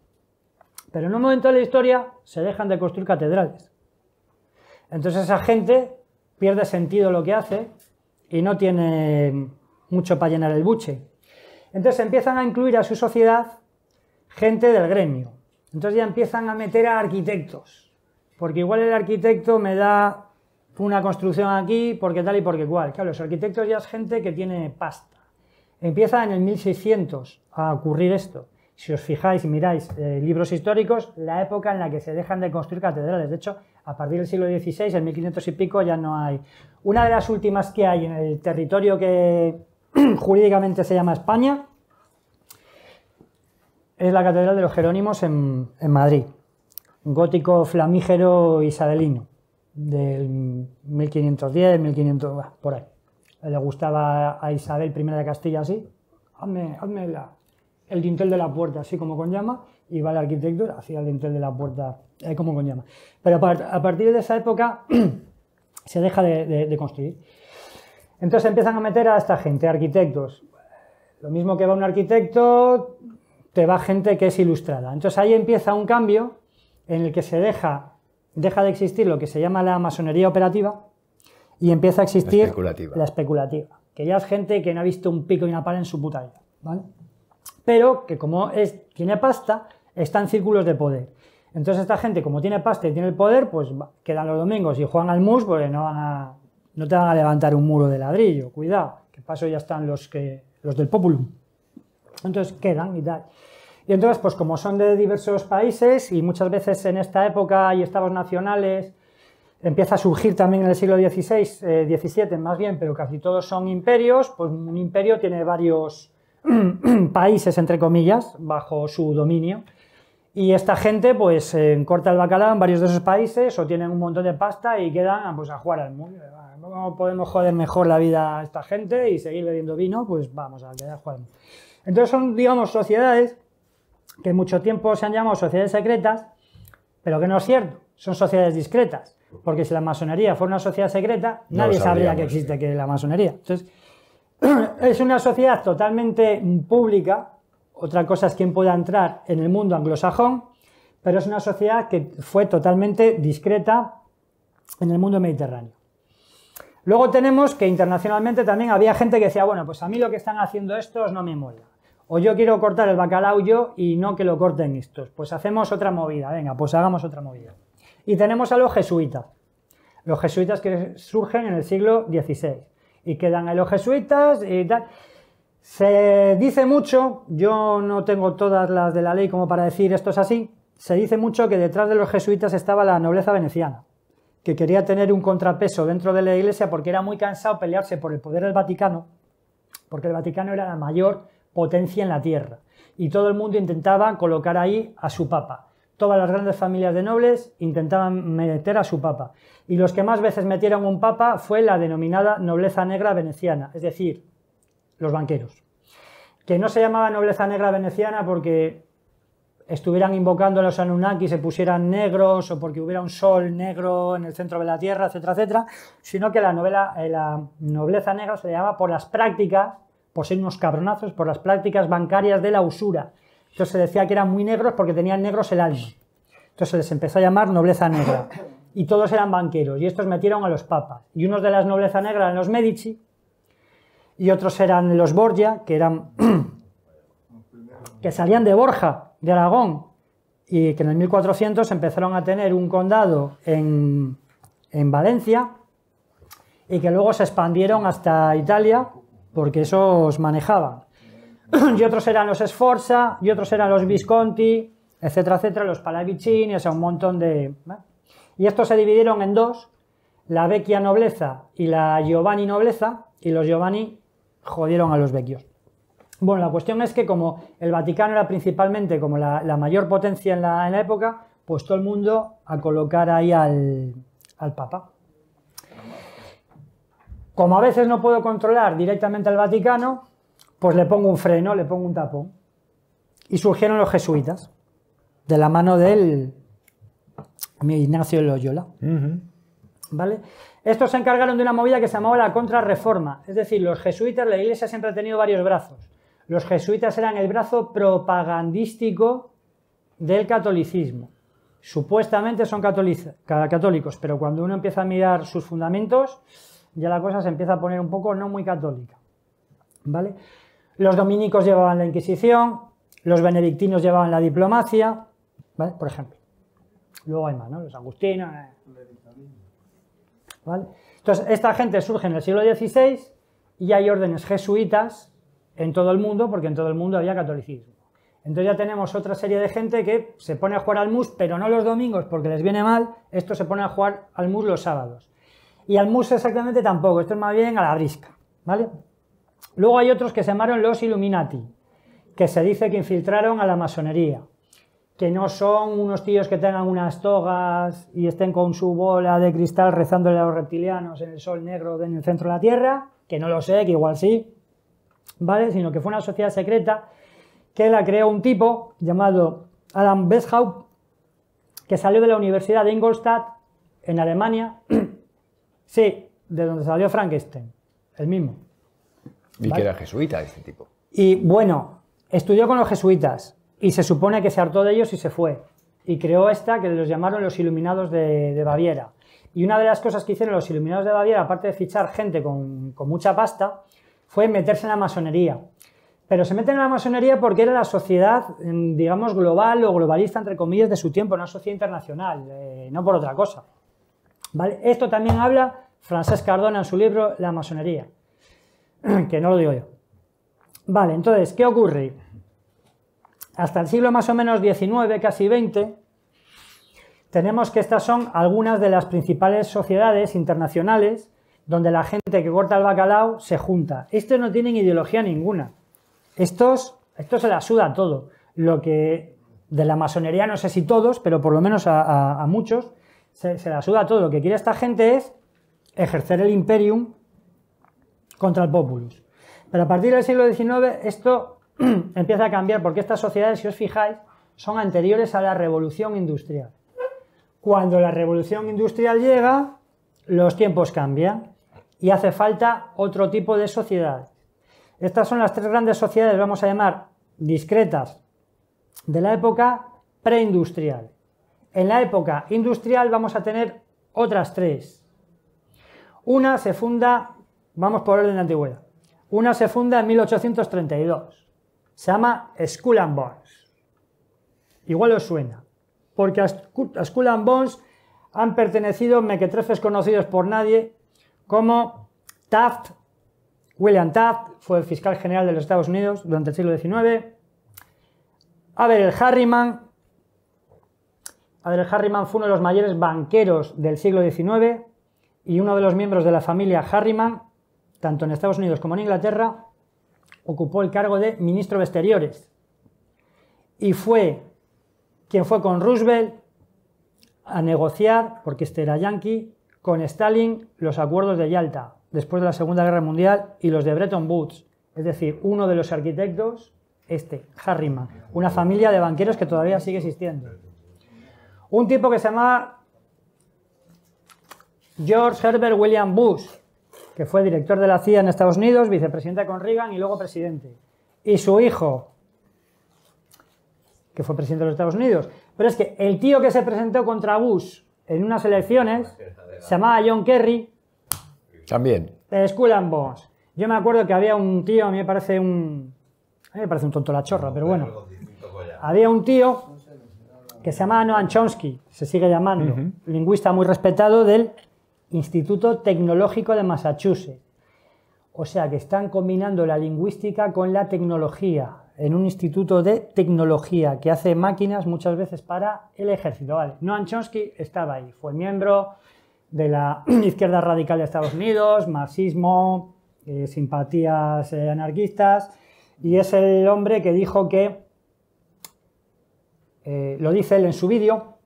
Speaker 2: Pero en un momento de la historia se dejan de construir catedrales. Entonces esa gente pierde sentido lo que hace y no tiene mucho para llenar el buche. Entonces empiezan a incluir a su sociedad gente del gremio. Entonces ya empiezan a meter a arquitectos, porque igual el arquitecto me da una construcción aquí, porque tal y porque cual. Claro, los arquitectos ya es gente que tiene pasta. Empieza en el 1600 a ocurrir esto si os fijáis y miráis eh, libros históricos, la época en la que se dejan de construir catedrales. De hecho, a partir del siglo XVI, en 1500 y pico, ya no hay. Una de las últimas que hay en el territorio que jurídicamente se llama España es la Catedral de los Jerónimos en, Madrid, gótico flamígero isabelino, del 1510, 1500, por ahí. Le gustaba a Isabel I de Castilla así, hazme, hazme la el dintel de la puerta, así como con llama, y va el arquitecto hacia el dintel de la puerta, eh, como con llama. Pero a partir de esa época se deja de, construir. Entonces empiezan a meter a esta gente, arquitectos. Lo mismo que va un arquitecto, te va gente que es ilustrada. Entonces ahí empieza un cambio en el que se deja, deja de existir lo que se llama la masonería operativa y empieza a existir la especulativa, que ya es gente que no ha visto un pico y una pala en su puta vida pero que como es, tiene pasta, están círculos de poder. Entonces esta gente, como tiene pasta y tiene el poder, pues quedan los domingos y juegan al mus porque no, van no te van a levantar un muro de ladrillo, cuidado, que paso ya están los, que, los del populum. Entonces quedan y tal. Y entonces, pues como son de diversos países y muchas veces en esta época hay estados nacionales, empieza a surgir también en el siglo XVI, 17 eh, más bien, pero casi todos son imperios, pues un imperio tiene varios países, entre comillas, bajo su dominio. Y esta gente, pues, eh, corta el bacalao en varios de esos países o tienen un montón de pasta y quedan, ah, pues, a jugar al mundo. ¿Cómo ah, podemos joder mejor la vida a esta gente y seguir bebiendo vino? Pues vamos a quedar jugando. Entonces son, digamos, sociedades que mucho tiempo se han llamado sociedades secretas, pero que no es cierto, son sociedades discretas. Porque si la masonería fuera una sociedad secreta, nadie sabría que existe que la masonería. Entonces, es una sociedad totalmente pública, otra cosa es quien pueda entrar en el mundo anglosajón, pero es una sociedad que fue totalmente discreta en el mundo mediterráneo. Luego tenemos que internacionalmente también había gente que decía, bueno, pues a mí lo que están haciendo estos no me mola. O yo quiero cortar el bacalao y no que lo corten estos. Pues hacemos otra movida, venga, pues hagamos otra movida. Y tenemos a los jesuitas. Los jesuitas que surgen en el siglo XVI y quedan ahí los jesuitas y tal. Se dice mucho, yo no tengo todas las de la ley como para decir esto es así, se dice mucho que detrás de los jesuitas estaba la nobleza veneciana, que quería tener un contrapeso dentro de la iglesia porque era muy cansado pelearse por el poder del Vaticano, porque el Vaticano era la mayor potencia en la tierra y todo el mundo intentaba colocar ahí a su papa todas las grandes familias de nobles intentaban meter a su papa. Y los que más veces metieron un papa fue la denominada nobleza negra veneciana, es decir, los banqueros. Que no se llamaba nobleza negra veneciana porque estuvieran invocando a los Anunnaki, se pusieran negros o porque hubiera un sol negro en el centro de la Tierra, etcétera, etcétera, sino que la, eh, nobleza negra se llamaba por las prácticas, por ser unos cabronazos, por las prácticas bancarias de la usura entonces se decía que eran muy negros porque tenían negros el alma. Entonces se les empezó a llamar nobleza negra. Y todos eran banqueros. Y estos metieron a los papas. Y unos de las nobleza negra eran los Medici. Y otros eran los Borgia, que eran. que salían de Borja, de Aragón. Y que en el 1400 empezaron a tener un condado en, en Valencia. Y que luego se expandieron hasta Italia porque esos manejaban. y otros eran los Sforza, y otros eran los Visconti, etcétera, etcétera, los Palavicini, o sea, un montón de... Y estos se dividieron en dos, la Vecchia nobleza y la Giovanni nobleza, y los Giovanni jodieron a los Vecchios. Bueno, la cuestión es que como el Vaticano era principalmente como la, mayor potencia en la, época, pues todo el mundo a colocar ahí al Papa. Como a veces no puedo controlar directamente al Vaticano, pues le pongo un freno, le pongo un tapón. Y surgieron los jesuitas, de la mano del Ignacio Loyola. ¿Vale? Estos se encargaron de una movida que se llamaba la contrarreforma. Es decir, los jesuitas, la iglesia siempre ha tenido varios brazos. Los jesuitas eran el brazo propagandístico del catolicismo. Supuestamente son católicos, pero cuando uno empieza a mirar sus fundamentos, ya la cosa se empieza a poner un poco no muy católica. ¿Vale? Los dominicos llevaban la Inquisición, los benedictinos llevaban la diplomacia, ¿vale? Por ejemplo. Luego hay más, ¿no? Los agustinos. Eh. ¿Vale? Entonces, esta gente surge en el siglo XVI y hay órdenes jesuitas en todo el mundo, porque en todo el mundo había catolicismo. Entonces ya tenemos otra serie de gente que se pone a jugar al mus, pero no los domingos porque les viene mal, esto se pone a jugar al mus los sábados. Y al mus exactamente tampoco, esto es más bien a la brisca, ¿vale? Luego hay otros que se llamaron los Illuminati, que se dice que infiltraron a la masonería, que no son unos tíos que tengan unas togas y estén con su bola de cristal rezándole a los reptilianos en el sol negro en el centro de la Tierra, que no lo sé, que igual sí, ¿vale? Sino que fue una sociedad secreta que la creó un tipo llamado Adam Westhaupt, que salió de la Universidad de Ingolstadt, en Alemania, sí, de donde salió Frankenstein, el mismo.
Speaker 1: Y que era jesuita este tipo.
Speaker 2: Y bueno, estudió con los jesuitas y se supone que se hartó de ellos y se fue. Y creó esta que los llamaron los Iluminados de, Baviera. Y una de las cosas que hicieron los Iluminados de Baviera, aparte de fichar gente con, mucha pasta, fue meterse en la masonería. Pero se meten en la masonería porque era la sociedad, mm, digamos, global o globalista, entre comillas, de su tiempo, una sociedad internacional, eh, no por otra cosa. ¿Vale? Esto también habla Francesc Cardona en su libro La masonería. que no lo digo yo. Vale, entonces, ¿qué ocurre? Hasta el siglo más o menos XIX, casi XX, tenemos que estas son algunas de las principales sociedades internacionales donde la gente que corta el bacalao se junta. Estos no tienen ideología ninguna. Estos, esto se la suda todo. Lo que de la masonería, no sé si todos, pero por lo menos a, muchos, se, se la suda todo. Lo que quiere esta gente es ejercer el imperium contra el populus. Pero a partir del siglo XIX esto empieza a cambiar porque estas sociedades, si os fijáis, son anteriores a la revolución industrial. Cuando la revolución industrial llega, los tiempos cambian y hace falta otro tipo de sociedad Estas son las tres grandes sociedades, vamos a llamar discretas, de la época preindustrial. En la época industrial vamos a tener otras tres. Una se funda Vamos por orden de antigüedad. Una se funda en 1832. Se llama Skull and Bones. Igual os suena, porque a Skull and Bones han pertenecido mequetrefes conocidos por nadie como Taft, William Taft, fue el fiscal general de los Estados Unidos durante el siglo XIX, el Harriman, el Harriman fue uno de los mayores banqueros del siglo XIX y uno de los miembros de la familia Harriman tanto en Estados Unidos como en Inglaterra, ocupó el cargo de ministro de Exteriores. Y fue quien fue con Roosevelt a negociar, porque este era yankee con Stalin los acuerdos de Yalta, después de la Segunda Guerra Mundial, y los de Bretton Woods. Es decir, uno de los arquitectos, este, Harriman, una familia de banqueros que todavía sigue existiendo. Un tipo que se llama George Herbert William Bush, que fue director de la CIA en Estados Unidos, vicepresidente con Reagan y luego presidente. Y su hijo, que fue presidente de los Estados Unidos. Pero es que el tío que se presentó contra Bush en unas elecciones se llamaba John Kerry. También. De eh, School and Yo me acuerdo que había un tío, a mí me parece un. me parece un tonto la chorra, pero bueno. Pues había un tío que se llamaba Noam Chomsky, se sigue llamando, lingüista muy respetado del Instituto Tecnológico de Massachusetts. O sea que están combinando la lingüística con la tecnología en un instituto de tecnología que hace máquinas muchas veces para el ejército. Vale. Noam Chomsky estaba ahí, fue miembro de la izquierda radical de Estados Unidos, marxismo, eh, simpatías eh, anarquistas, y es el hombre que dijo que, eh, lo dice él en su vídeo,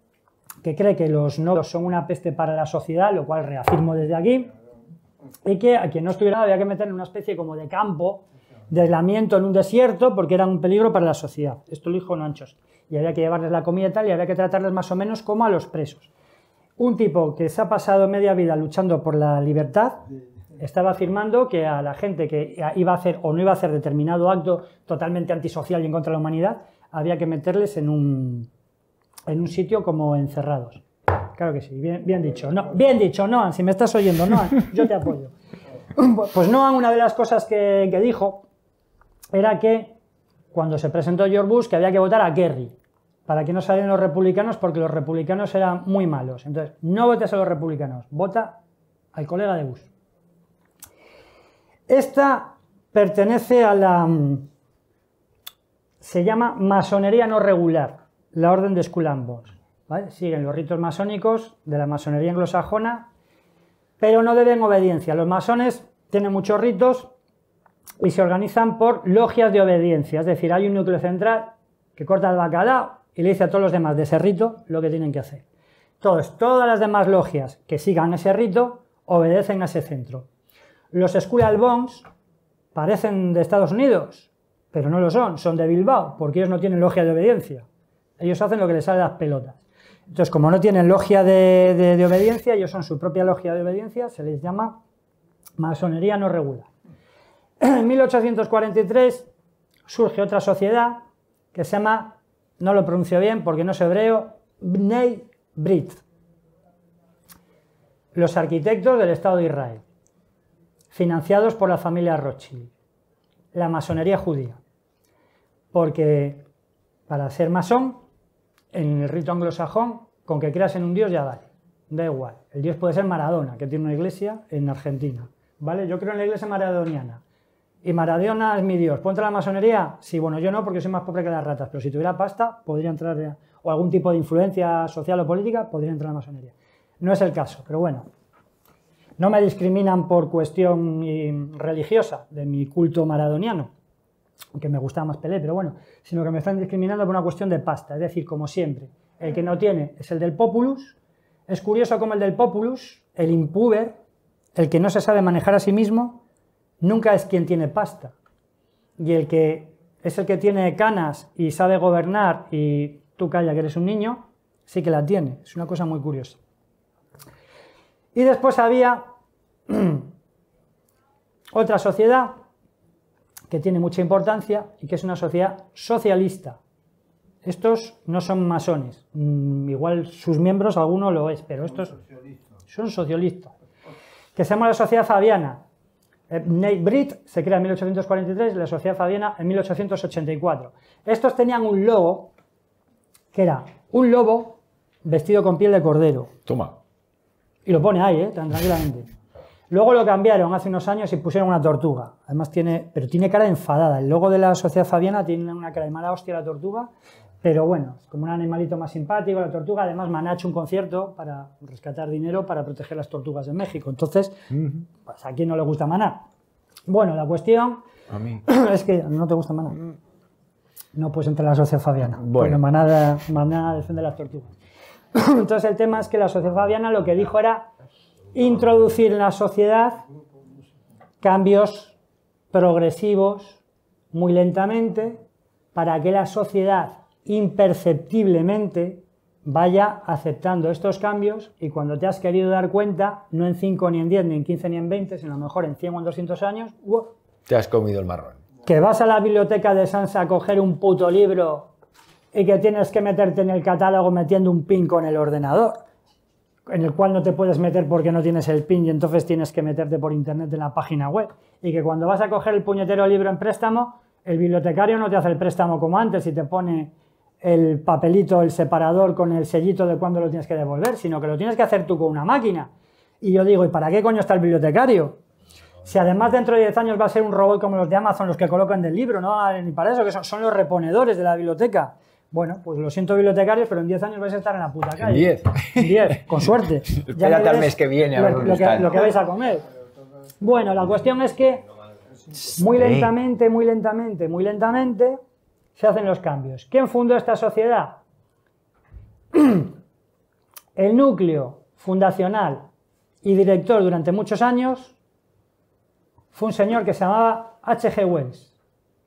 Speaker 2: que cree que los nodos son una peste para la sociedad, lo cual reafirmo desde aquí, y que a quien no estuviera había que meter en una especie como de campo de aislamiento en un desierto porque era un peligro para la sociedad. Esto lo dijo anchos Y había que llevarles la comida y tal, y había que tratarles más o menos como a los presos. Un tipo que se ha pasado media vida luchando por la libertad estaba afirmando que a la gente que iba a hacer o no iba a hacer determinado acto totalmente antisocial y en contra de la humanidad, había que meterles en un, en un sitio como encerrados. Claro que sí, bien, dicho. No, bien dicho, Noan, si me estás oyendo, Noan, yo te apoyo. Pues Noan, una de las cosas que, que dijo era que cuando se presentó George Bush que había que votar a Kerry para que no salieran los republicanos porque los republicanos eran muy malos. Entonces, no votes a los republicanos, vota al colega de Bush. Esta pertenece a la... Mm, se llama masonería no regular la orden de Skullambons, Siguen los ritos masónicos de la masonería anglosajona, pero no deben obediencia. Los masones tienen muchos ritos y se organizan por logias de obediencia. Es decir, hay un núcleo central que corta el bacalao y le dice a todos los demás de ese rito lo que tienen que hacer. Entonces, todas las demás logias que sigan ese rito obedecen a ese centro. Los School parecen de Estados Unidos, pero no lo son, son de Bilbao, porque ellos no tienen logia de obediencia. Ellos hacen lo que les sale las pelotas. Entonces, como no tienen logia de, obediencia, ellos son su propia logia de obediencia, se les llama masonería no regular. En 1843 surge otra sociedad que se llama, no lo pronuncio bien porque no es hebreo, Bnei Brit, los arquitectos del Estado de Israel, financiados por la familia Rothschild, la masonería judía, porque para ser masón en el rito anglosajón, con que creas en un dios ya vale. Da igual. El dios puede ser Maradona, que tiene una iglesia en Argentina. ¿Vale? Yo creo en la iglesia maradoniana. Y Maradona es mi dios. ¿Puedo entrar a la masonería? Sí, bueno, yo no, porque soy más pobre que las ratas. Pero si tuviera pasta, podría entrar, eh, o algún tipo de influencia social o política, podría entrar a la masonería. No es el caso, pero bueno. No me discriminan por cuestión eh, religiosa de mi culto maradoniano que me gustaba más Pelé, pero bueno, sino que me están discriminando por una cuestión de pasta, es decir, como siempre, el que no tiene es el del populus, es curioso como el del populus, el impuber, el que no se sabe manejar a sí mismo, nunca es quien tiene pasta, y el que es el que tiene canas y sabe gobernar y tú calla que eres un niño, sí que la tiene, es una cosa muy curiosa. Y después había otra sociedad que tiene mucha importancia y que es una sociedad socialista. Estos no son masones, mm, igual sus miembros alguno lo es, pero estos son socialistas. Que se llama la Sociedad Fabiana. Eh, Nate Britt se crea en 1843, la Sociedad Fabiana en 1884. Estos tenían un logo que era un lobo vestido con piel de cordero. Toma. Y lo pone ahí, eh, tan tranquilamente. Luego lo cambiaron hace unos años y pusieron una tortuga. Además tiene, pero tiene cara enfadada. El logo de la Sociedad Fabiana tiene una cara de mala hostia la tortuga, pero bueno, es como un animalito más simpático la tortuga. Además Maná un concierto para rescatar dinero para proteger las tortugas de México. Entonces, pues, a quién no le gusta Maná. Bueno, la cuestión a mí. es que no te gusta Maná. No, pues entre la Sociedad Fabiana. Bueno, Maná, Maná defiende las tortugas. Entonces el tema es que la Sociedad Fabiana lo que dijo era introducir en la sociedad cambios progresivos muy lentamente para que la sociedad imperceptiblemente vaya aceptando estos cambios y cuando te has querido dar cuenta, no en 5, ni en 10, ni en 15, ni en 20, sino a lo mejor en 100 o en 200 años, te has comido el marrón. Que vas a la biblioteca de Sansa a coger un puto libro y que tienes que meterte en el catálogo metiendo un pin con el ordenador en el cual no te puedes meter porque no tienes el PIN y entonces tienes que meterte por internet en la página web. Y que cuando vas a coger el puñetero libro en préstamo, el bibliotecario no te hace el préstamo como antes y te pone el papelito, el separador con el sellito de cuándo lo tienes que devolver, sino que lo tienes que hacer tú con una máquina. Y yo digo, ¿y para qué coño está el bibliotecario? Si además dentro de 10 años va a ser un robot como los de Amazon, los que colocan del libro, no ni para eso, que son los reponedores de la biblioteca. Bueno, pues lo siento bibliotecarios, pero en 10 años vais a estar en la puta calle. 10. 10, con suerte. Espérate el mes que viene a ver lo, que, lo que vais a comer. Bueno, la cuestión es que muy lentamente, muy lentamente, muy lentamente se hacen los cambios. ¿Quién fundó esta sociedad? El núcleo fundacional y director durante muchos años fue un señor que se llamaba H.G. Wells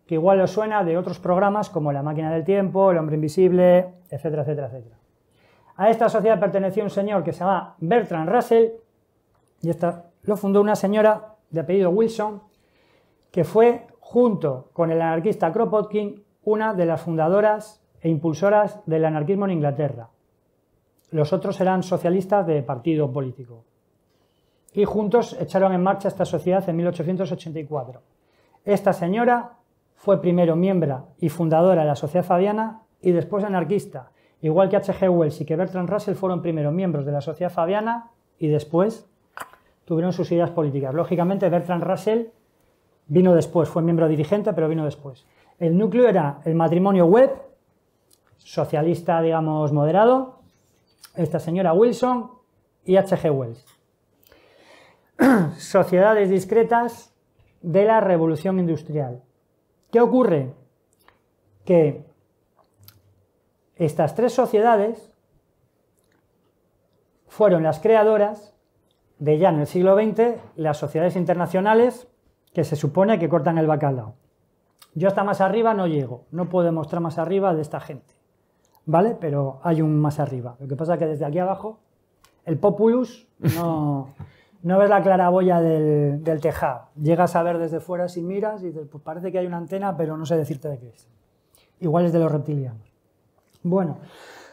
Speaker 2: que igual os suena de otros programas como La máquina del tiempo, El hombre invisible, etcétera, etcétera, etcétera. A esta sociedad pertenecía un señor que se llama Bertrand Russell y esta lo fundó una señora de apellido Wilson que fue junto con el anarquista Kropotkin una de las fundadoras e impulsoras del anarquismo en Inglaterra. Los otros eran socialistas de partido político. Y juntos echaron en marcha esta sociedad en 1884. Esta señora fue primero miembro y fundadora de la Sociedad Fabiana y después anarquista, igual que H.G. Wells y que Bertrand Russell fueron primero miembros de la Sociedad Fabiana y después tuvieron sus ideas políticas. Lógicamente, Bertrand Russell vino después, fue miembro dirigente, pero vino después. El núcleo era el matrimonio web, socialista, digamos, moderado, esta señora Wilson y H.G. Wells. Sociedades discretas de la revolución industrial. ¿Qué ocurre? Que estas tres sociedades fueron las creadoras de ya en el siglo XX las sociedades internacionales que se supone que cortan el bacalao. Yo hasta más arriba no llego, no puedo mostrar más arriba de esta gente, ¿vale? Pero hay un más arriba. Lo que pasa es que desde aquí abajo el populus no, no ves la claraboya del, del, tejado. Llegas a ver desde fuera si miras y dices, pues parece que hay una antena, pero no sé decirte de qué es. Igual es de los reptilianos. Bueno,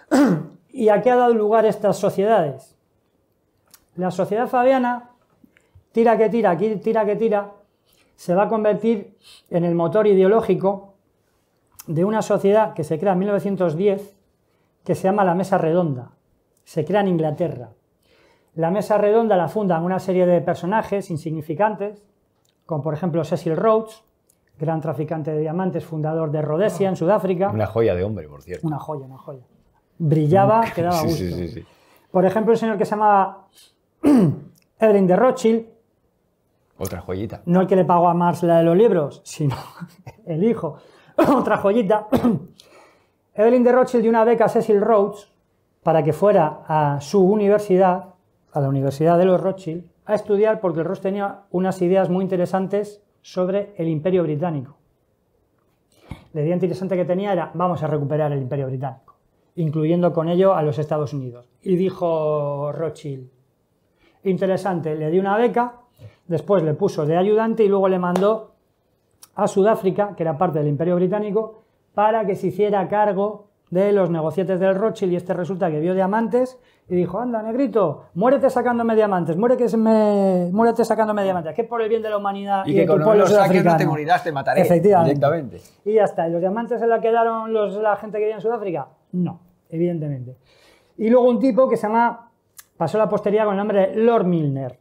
Speaker 2: ¿y a qué ha dado lugar estas sociedades? La sociedad fabiana, tira que tira, aquí tira que tira, se va a convertir en el motor ideológico de una sociedad que se crea en 1910 que se llama la Mesa Redonda. Se crea en Inglaterra. La mesa redonda la fundan una serie de personajes insignificantes, como por ejemplo Cecil Rhodes, gran traficante de diamantes, fundador de Rhodesia en Sudáfrica. Una
Speaker 1: joya de hombre, por cierto. Una
Speaker 2: joya, una joya. Brillaba, quedaba sí, gusto. por ejemplo, el señor que se llamaba Evelyn de Rothschild.
Speaker 1: Otra joyita.
Speaker 2: No el que le pagó a Marx la de los libros, sino el hijo. Otra joyita. Evelyn de Rothschild dio una beca a Cecil Rhodes para que fuera a su universidad a la Universidad de los Rothschild a estudiar porque el tenía unas ideas muy interesantes sobre el imperio británico. La idea interesante que tenía era vamos a recuperar el imperio británico, incluyendo con ello a los Estados Unidos. Y dijo Rothschild, interesante, le dio una beca, después le puso de ayudante y luego le mandó a Sudáfrica, que era parte del imperio británico, para que se hiciera cargo de los negociantes del Rothschild y este resulta que vio diamantes y dijo, anda, negrito, muérete sacándome diamantes, muérete, me... sacándome diamantes, que es por el bien de la humanidad y, que con los pueblo te te mataré. Directamente. Y ya está, ¿y los diamantes se la quedaron los, la gente que vivía en Sudáfrica? No, evidentemente. Y luego un tipo que se llama, pasó la postería con el nombre de Lord Milner,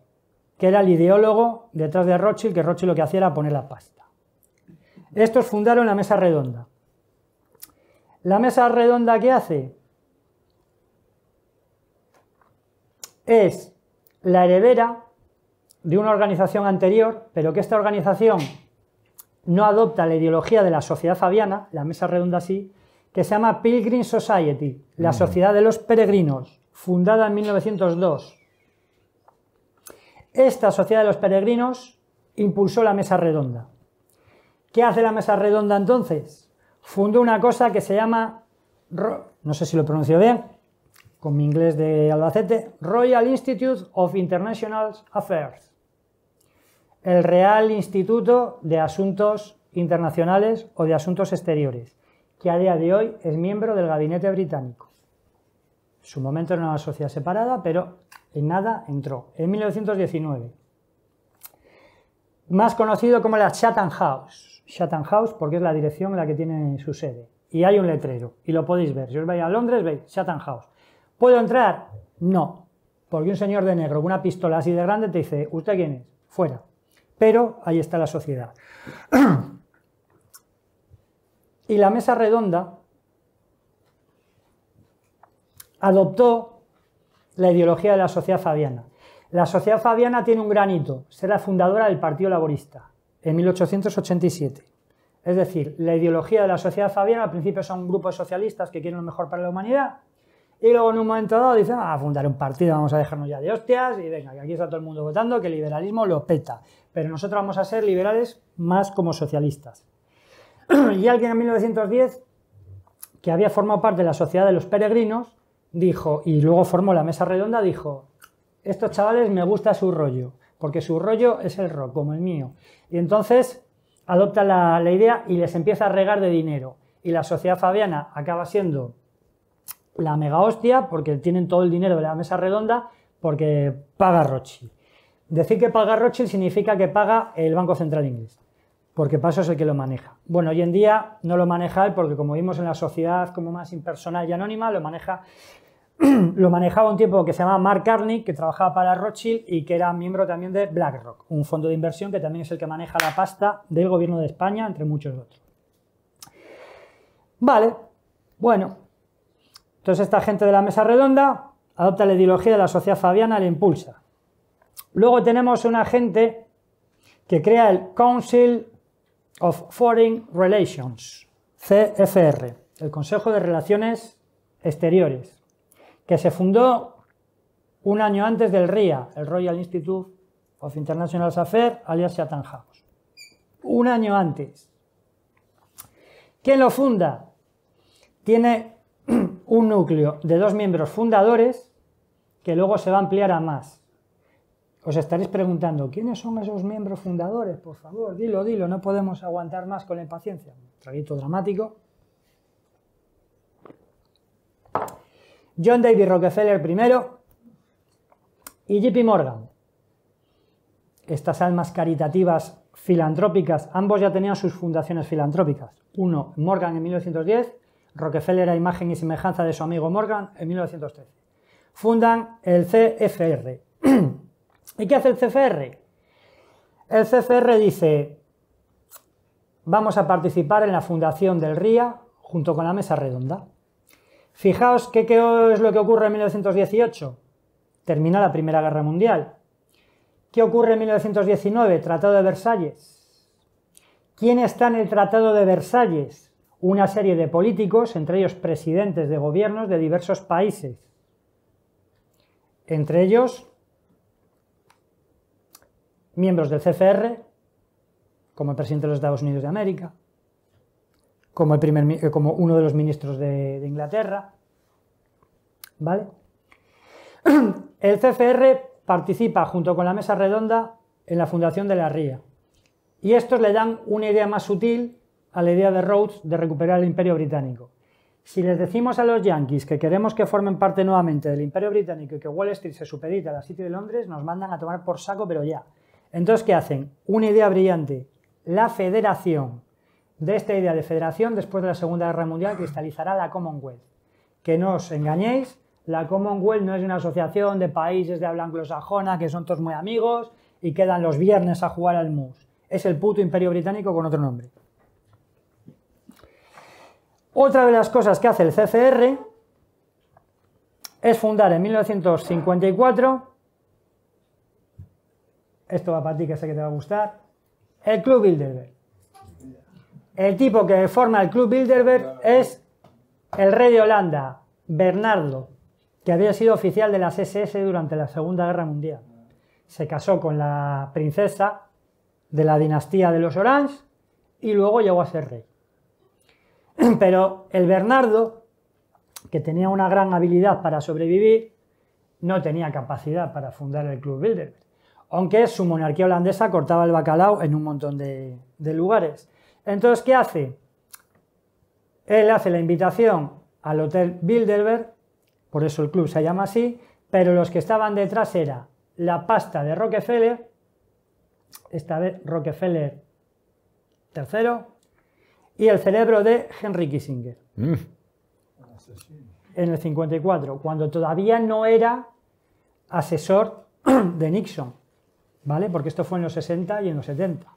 Speaker 2: que era el ideólogo detrás de Rothschild, que Rothschild lo que hacía era poner la pasta. Estos fundaron la Mesa Redonda, ¿La mesa redonda que hace? Es la heredera de una organización anterior, pero que esta organización no adopta la ideología de la sociedad fabiana, la mesa redonda sí, que se llama Pilgrim Society, la mm. Sociedad de los Peregrinos, fundada en 1902. Esta Sociedad de los Peregrinos impulsó la mesa redonda. ¿Qué hace la mesa redonda entonces? fundó una cosa que se llama, no sé si lo pronuncio bien, con mi inglés de Albacete, Royal Institute of International Affairs, el Real Instituto de Asuntos Internacionales o de Asuntos Exteriores, que a día de hoy es miembro del gabinete británico. En su momento era una sociedad separada, pero en nada entró, en 1919, más conocido como la Chatham House. Chatham House porque es la dirección en la que tiene su sede. Y hay un letrero y lo podéis ver. Si os vais a Londres, veis Chatham House. ¿Puedo entrar? No. Porque un señor de negro con una pistola así de grande te dice, ¿usted quién es? Fuera. Pero ahí está la sociedad. y la mesa redonda adoptó la ideología de la sociedad fabiana. La sociedad fabiana tiene un granito, ser la fundadora del Partido Laborista en 1887. Es decir, la ideología de la sociedad fabiana al principio son grupos socialistas que quieren lo mejor para la humanidad y luego en un momento dado dicen, ah, a fundar un partido, vamos a dejarnos ya de hostias y venga, que aquí está todo el mundo votando, que el liberalismo lo peta. Pero nosotros vamos a ser liberales más como socialistas. y alguien en 1910, que había formado parte de la Sociedad de los Peregrinos, dijo, y luego formó la mesa redonda, dijo, estos chavales me gusta su rollo, porque su rollo es el rock, como el mío. Y entonces adopta la, idea y les empieza a regar de dinero. Y la sociedad fabiana acaba siendo la mega hostia porque tienen todo el dinero de la mesa redonda porque paga Rothschild. Decir que paga Rothschild significa que paga el Banco Central Inglés, porque Paso es el que lo maneja. Bueno, hoy en día no lo maneja él porque como vimos en la sociedad como más impersonal y anónima, lo maneja lo manejaba un tipo que se llamaba Mark Carney, que trabajaba para Rothschild y que era miembro también de BlackRock, un fondo de inversión que también es el que maneja la pasta del gobierno de España, entre muchos otros. Vale, bueno. Entonces esta gente de la mesa redonda adopta la ideología de la sociedad fabiana, la impulsa. Luego tenemos una gente que crea el Council of Foreign Relations, CFR, el Consejo de Relaciones Exteriores que se fundó un año antes del RIA, el Royal Institute of International Affairs, alias Satan House. Un año antes. ¿Quién lo funda? Tiene un núcleo de dos miembros fundadores que luego se va a ampliar a más. Os estaréis preguntando, ¿quiénes son esos miembros fundadores? Por favor, dilo, dilo, no podemos aguantar más con la impaciencia. Un traguito dramático. John David Rockefeller primero y JP Morgan. Estas almas caritativas filantrópicas, ambos ya tenían sus fundaciones filantrópicas. Uno, Morgan en 1910, Rockefeller a imagen y semejanza de su amigo Morgan en 1913. Fundan el CFR. ¿Y qué hace el CFR? El CFR dice, vamos a participar en la fundación del RIA junto con la mesa redonda. Fijaos qué es lo que ocurre en 1918. Termina la Primera Guerra Mundial. ¿Qué ocurre en 1919? Tratado de Versalles. ¿Quién está en el Tratado de Versalles? Una serie de políticos, entre ellos presidentes de gobiernos de diversos países. Entre ellos, miembros del CFR, como el presidente de los Estados Unidos de América, como, el primer, eh, como uno de los ministros de, Inglaterra. ¿Vale? El CFR participa junto con la Mesa Redonda en la fundación de la Ría. Y estos le dan una idea más sutil a la idea de Rhodes de recuperar el imperio británico. Si les decimos a los yankees que queremos que formen parte nuevamente del imperio británico y que Wall Street se supedita a la City de Londres, nos mandan a tomar por saco, pero ya. Entonces, ¿qué hacen? Una idea brillante. La federación. De esta idea de federación, después de la Segunda Guerra Mundial, cristalizará la Commonwealth. Que no os engañéis, la Commonwealth no es una asociación de países de habla anglosajona que son todos muy amigos y quedan los viernes a jugar al mus. Es el puto imperio británico con otro nombre. Otra de las cosas que hace el CCR es fundar en 1954, esto va para ti que sé que te va a gustar, el Club Bilderberg. El tipo que forma el Club Bilderberg es el rey de Holanda, Bernardo, que había sido oficial de las SS durante la Segunda Guerra Mundial. Se casó con la princesa de la dinastía de los Orange y luego llegó a ser rey. Pero el Bernardo, que tenía una gran habilidad para sobrevivir, no tenía capacidad para fundar el Club Bilderberg, aunque su monarquía holandesa cortaba el bacalao en un montón de, de lugares. Entonces, ¿qué hace? Él hace la invitación al Hotel Bilderberg, por eso el club se llama así, pero los que estaban detrás era la pasta de Rockefeller, esta vez Rockefeller III, y el cerebro de Henry Kissinger. Mm. En el 54, cuando todavía no era asesor de Nixon, ¿vale? Porque esto fue en los 60 y en los 70.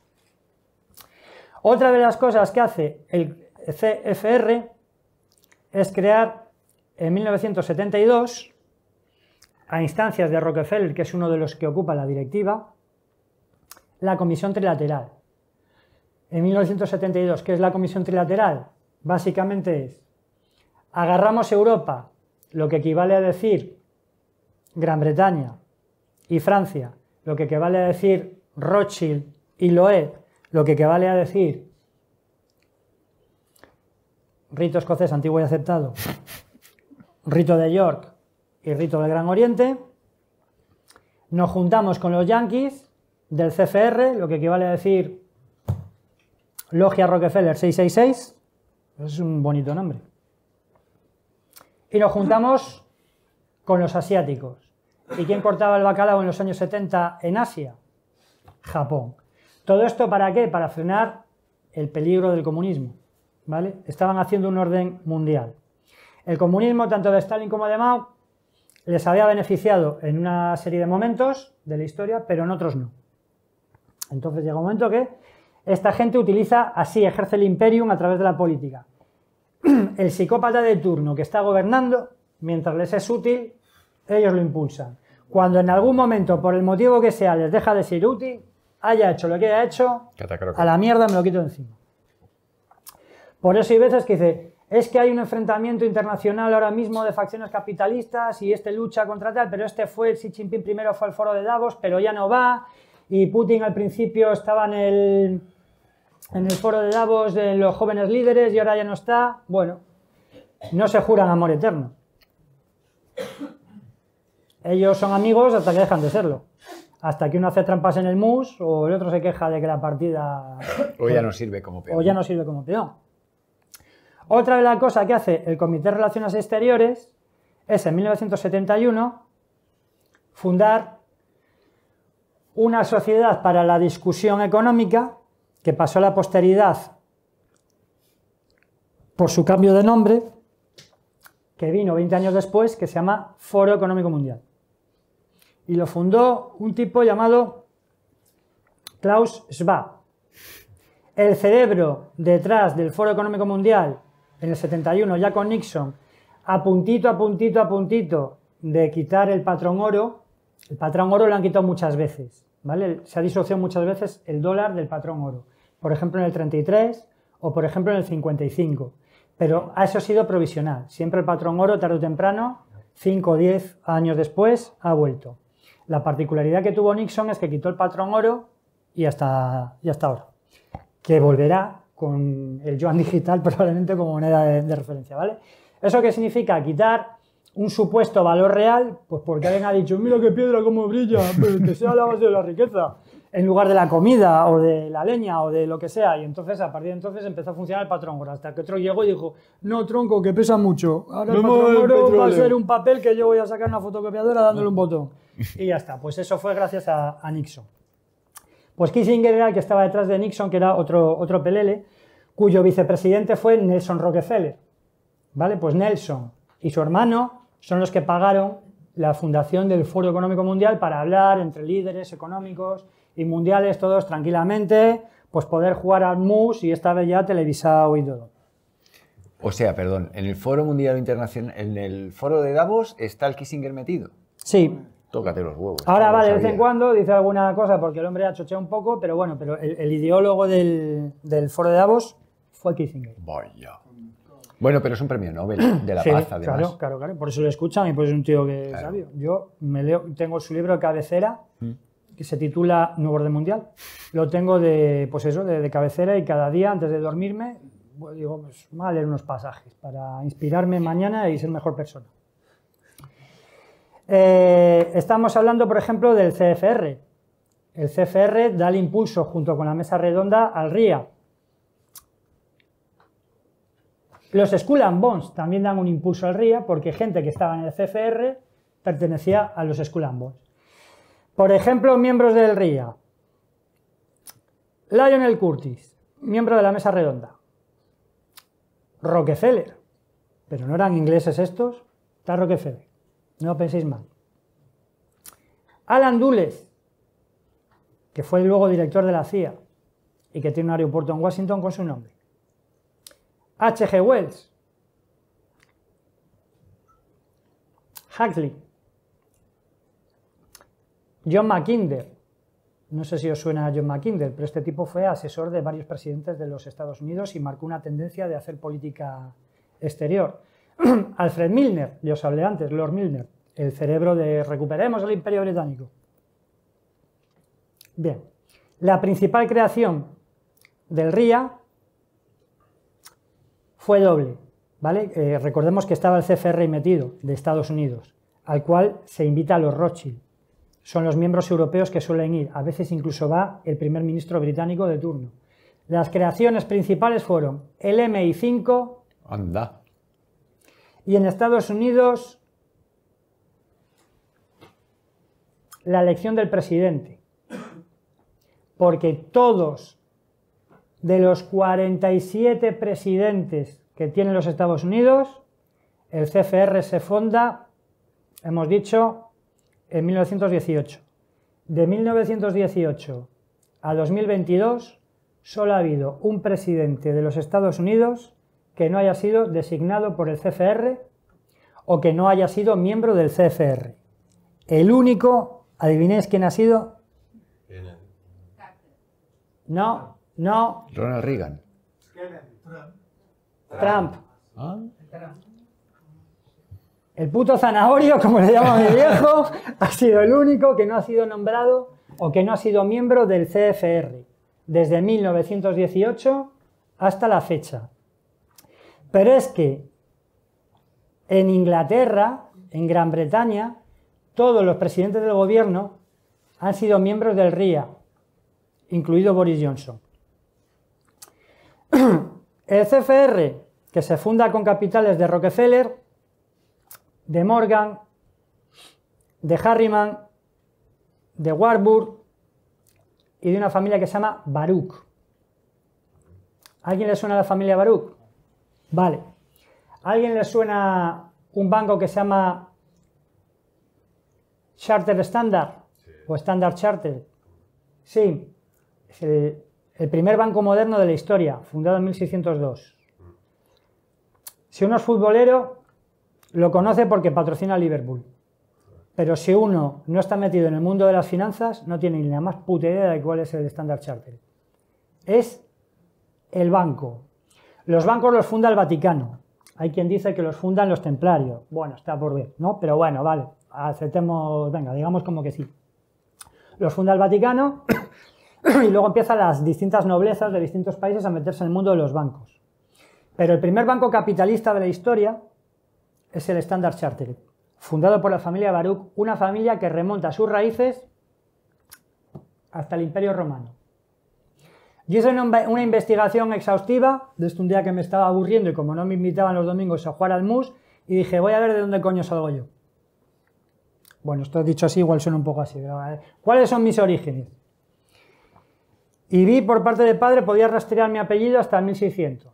Speaker 2: Otra de las cosas que hace el CFR es crear en 1972, a instancias de Rockefeller, que es uno de los que ocupa la directiva, la comisión trilateral. En 1972, ¿qué es la comisión trilateral? Básicamente es, agarramos Europa, lo que equivale a decir Gran Bretaña y Francia, lo que equivale a decir Rothschild y Loeb, lo que equivale a decir rito escocés antiguo y aceptado, rito de York y rito del Gran Oriente. Nos juntamos con los yankees del CFR, lo que equivale a decir Logia Rockefeller 666. Es un bonito nombre. Y nos juntamos con los asiáticos. ¿Y quién cortaba el bacalao en los años 70 en Asia? Japón. ¿Todo esto para qué? Para frenar el peligro del comunismo. ¿vale? Estaban haciendo un orden mundial. El comunismo, tanto de Stalin como de Mao, les había beneficiado en una serie de momentos de la historia, pero en otros no. Entonces llega un momento que esta gente utiliza así, ejerce el imperium a través de la política. El psicópata de turno que está gobernando, mientras les es útil, ellos lo impulsan. Cuando en algún momento, por el motivo que sea, les deja de ser útil, haya hecho lo que haya hecho, a la mierda me lo quito encima. Por eso hay veces que dice, es que hay un enfrentamiento internacional ahora mismo de facciones capitalistas y este lucha contra tal, pero este fue, el Xi Jinping primero fue al foro de Davos, pero ya no va, y Putin al principio estaba en el, en el foro de Davos de los jóvenes líderes y ahora ya no está. Bueno, no se juran amor eterno. Ellos son amigos hasta que dejan de serlo hasta que uno hace trampas en el mus o el otro se queja de que la partida... o ya
Speaker 1: no sirve como
Speaker 2: peón. O ya no sirve como peón. Otra de las cosas que hace el Comité de Relaciones Exteriores es en 1971 fundar una sociedad para la discusión económica que pasó a la posteridad por su cambio de nombre, que vino 20 años después, que se llama Foro Económico Mundial y lo fundó un tipo llamado Klaus Schwab. El cerebro detrás del Foro Económico Mundial en el 71, ya con Nixon, a puntito, a puntito, a puntito de quitar el patrón oro, el patrón oro lo han quitado muchas veces, ¿vale? Se ha disociado muchas veces el dólar del patrón oro, por ejemplo en el 33 o por ejemplo en el 55, pero eso ha sido provisional, siempre el patrón oro tarde o temprano, 5 o 10 años después, ha vuelto. La particularidad que tuvo Nixon es que quitó el patrón oro y hasta, y hasta ahora, que volverá con el yuan digital probablemente como moneda de, referencia, ¿vale? ¿Eso qué significa? Quitar un supuesto valor real, pues porque alguien ha dicho, mira qué piedra, cómo brilla, pero pues que sea la base de la riqueza, en lugar de la comida o de la leña o de lo que sea. Y entonces, a partir de entonces, empezó a funcionar el patrón oro, hasta que otro llegó y dijo, no, tronco, que pesa mucho, ahora el patrón oro va a ser un papel que yo voy a sacar en una fotocopiadora dándole un botón. Y ya está, pues eso fue gracias a, Nixon. Pues Kissinger era el que estaba detrás de Nixon, que era otro, otro pelele, cuyo vicepresidente fue Nelson Rockefeller. ¿Vale? Pues Nelson y su hermano son los que pagaron la fundación del Foro Económico Mundial para hablar entre líderes económicos y mundiales, todos tranquilamente, pues poder jugar al MUS y esta vez ya televisado y todo.
Speaker 1: O sea, perdón, en el Foro Mundial Internacional, en el Foro de Davos está el Kissinger metido. Sí, Tócate los huevos. Ahora vale, de vez en
Speaker 2: cuando, dice alguna cosa, porque el hombre ha chocheado un poco, pero bueno, pero el, ideólogo del, foro de Davos fue Kissinger. Vaya.
Speaker 1: Bueno, pero es un premio Nobel de la paz, además. Claro,
Speaker 2: claro, claro. Por eso lo escuchan y pues es un tío que es sabio. Yo me tengo su libro de cabecera, mm. que se titula Nuevo Orden Mundial. Lo tengo de, pues eso, de, cabecera y cada día antes de dormirme, pues digo, pues voy a leer unos pasajes para inspirarme mañana y ser mejor persona. Eh, estamos hablando, por ejemplo, del CFR. El CFR da el impulso junto con la mesa redonda al RIA. Los School and Bonds también dan un impulso al RIA porque gente que estaba en el CFR pertenecía a los School and Por ejemplo, miembros del RIA. Lionel Curtis, miembro de la mesa redonda. Rockefeller. Pero no eran ingleses estos, está Rockefeller. No penséis mal. Alan Dulles, que fue luego director de la CIA y que tiene un aeropuerto en Washington con su nombre. H.G. Wells. Huxley. John Mackinder. No sé si os suena a John Mackinder, pero este tipo fue asesor de varios presidentes de los Estados Unidos y marcó una tendencia de hacer política exterior. Alfred Milner, ya os hablé antes, Lord Milner, el cerebro de recuperemos el imperio británico. Bien, la principal creación del RIA fue doble, ¿vale? Eh, recordemos que estaba el CFR metido de Estados Unidos, al cual se invita a los Rothschild. Son los miembros europeos que suelen ir, a veces incluso va el primer ministro británico de turno. Las creaciones principales fueron el MI5, Anda. Y en Estados Unidos, la elección del presidente. Porque todos de los 47 presidentes que tienen los Estados Unidos, el CFR se funda, hemos dicho, en 1918. De 1918 a 2022 solo ha habido un presidente de los Estados Unidos que no haya sido designado por el CFR o que no haya sido miembro del CFR. El único, adivinéis quién ha sido. No, no. Ronald Reagan. Trump. Ah. El puto zanahorio, como le llama mi viejo, ha sido el único que no ha sido nombrado o que no ha sido miembro del CFR desde 1918 hasta la fecha. Pero es que en Inglaterra, en Gran Bretaña, todos los presidentes del gobierno han sido miembros del RIA, incluido Boris Johnson. El CFR, que se funda con capitales de Rockefeller, de Morgan, de Harriman, de Warburg y de una familia que se llama Baruch. ¿A ¿Alguien le suena a la familia Baruch? Vale. ¿A alguien le suena un banco que se llama Charter Standard o Standard Charter? Sí, es el, primer banco moderno de la historia, fundado en 1602. Si uno es futbolero, lo conoce porque patrocina a Liverpool. Pero si uno no está metido en el mundo de las finanzas, no tiene ni la más puta idea de cuál es el Standard Charter. Es el banco los bancos los funda el Vaticano. Hay quien dice que los fundan los templarios. Bueno, está por ver, ¿no? Pero bueno, vale, aceptemos, venga, digamos como que sí. Los funda el Vaticano y luego empiezan las distintas noblezas de distintos países a meterse en el mundo de los bancos. Pero el primer banco capitalista de la historia es el Standard Chartered, fundado por la familia Baruch, una familia que remonta sus raíces hasta el Imperio Romano. Yo hice una, investigación exhaustiva desde un día que me estaba aburriendo y como no me invitaban los domingos a jugar al mus, y dije, voy a ver de dónde coño salgo yo. Bueno, esto dicho así igual suena un poco así, pero eh, ¿cuáles son mis orígenes? Y vi por parte de padre, podía rastrear mi apellido hasta 1600.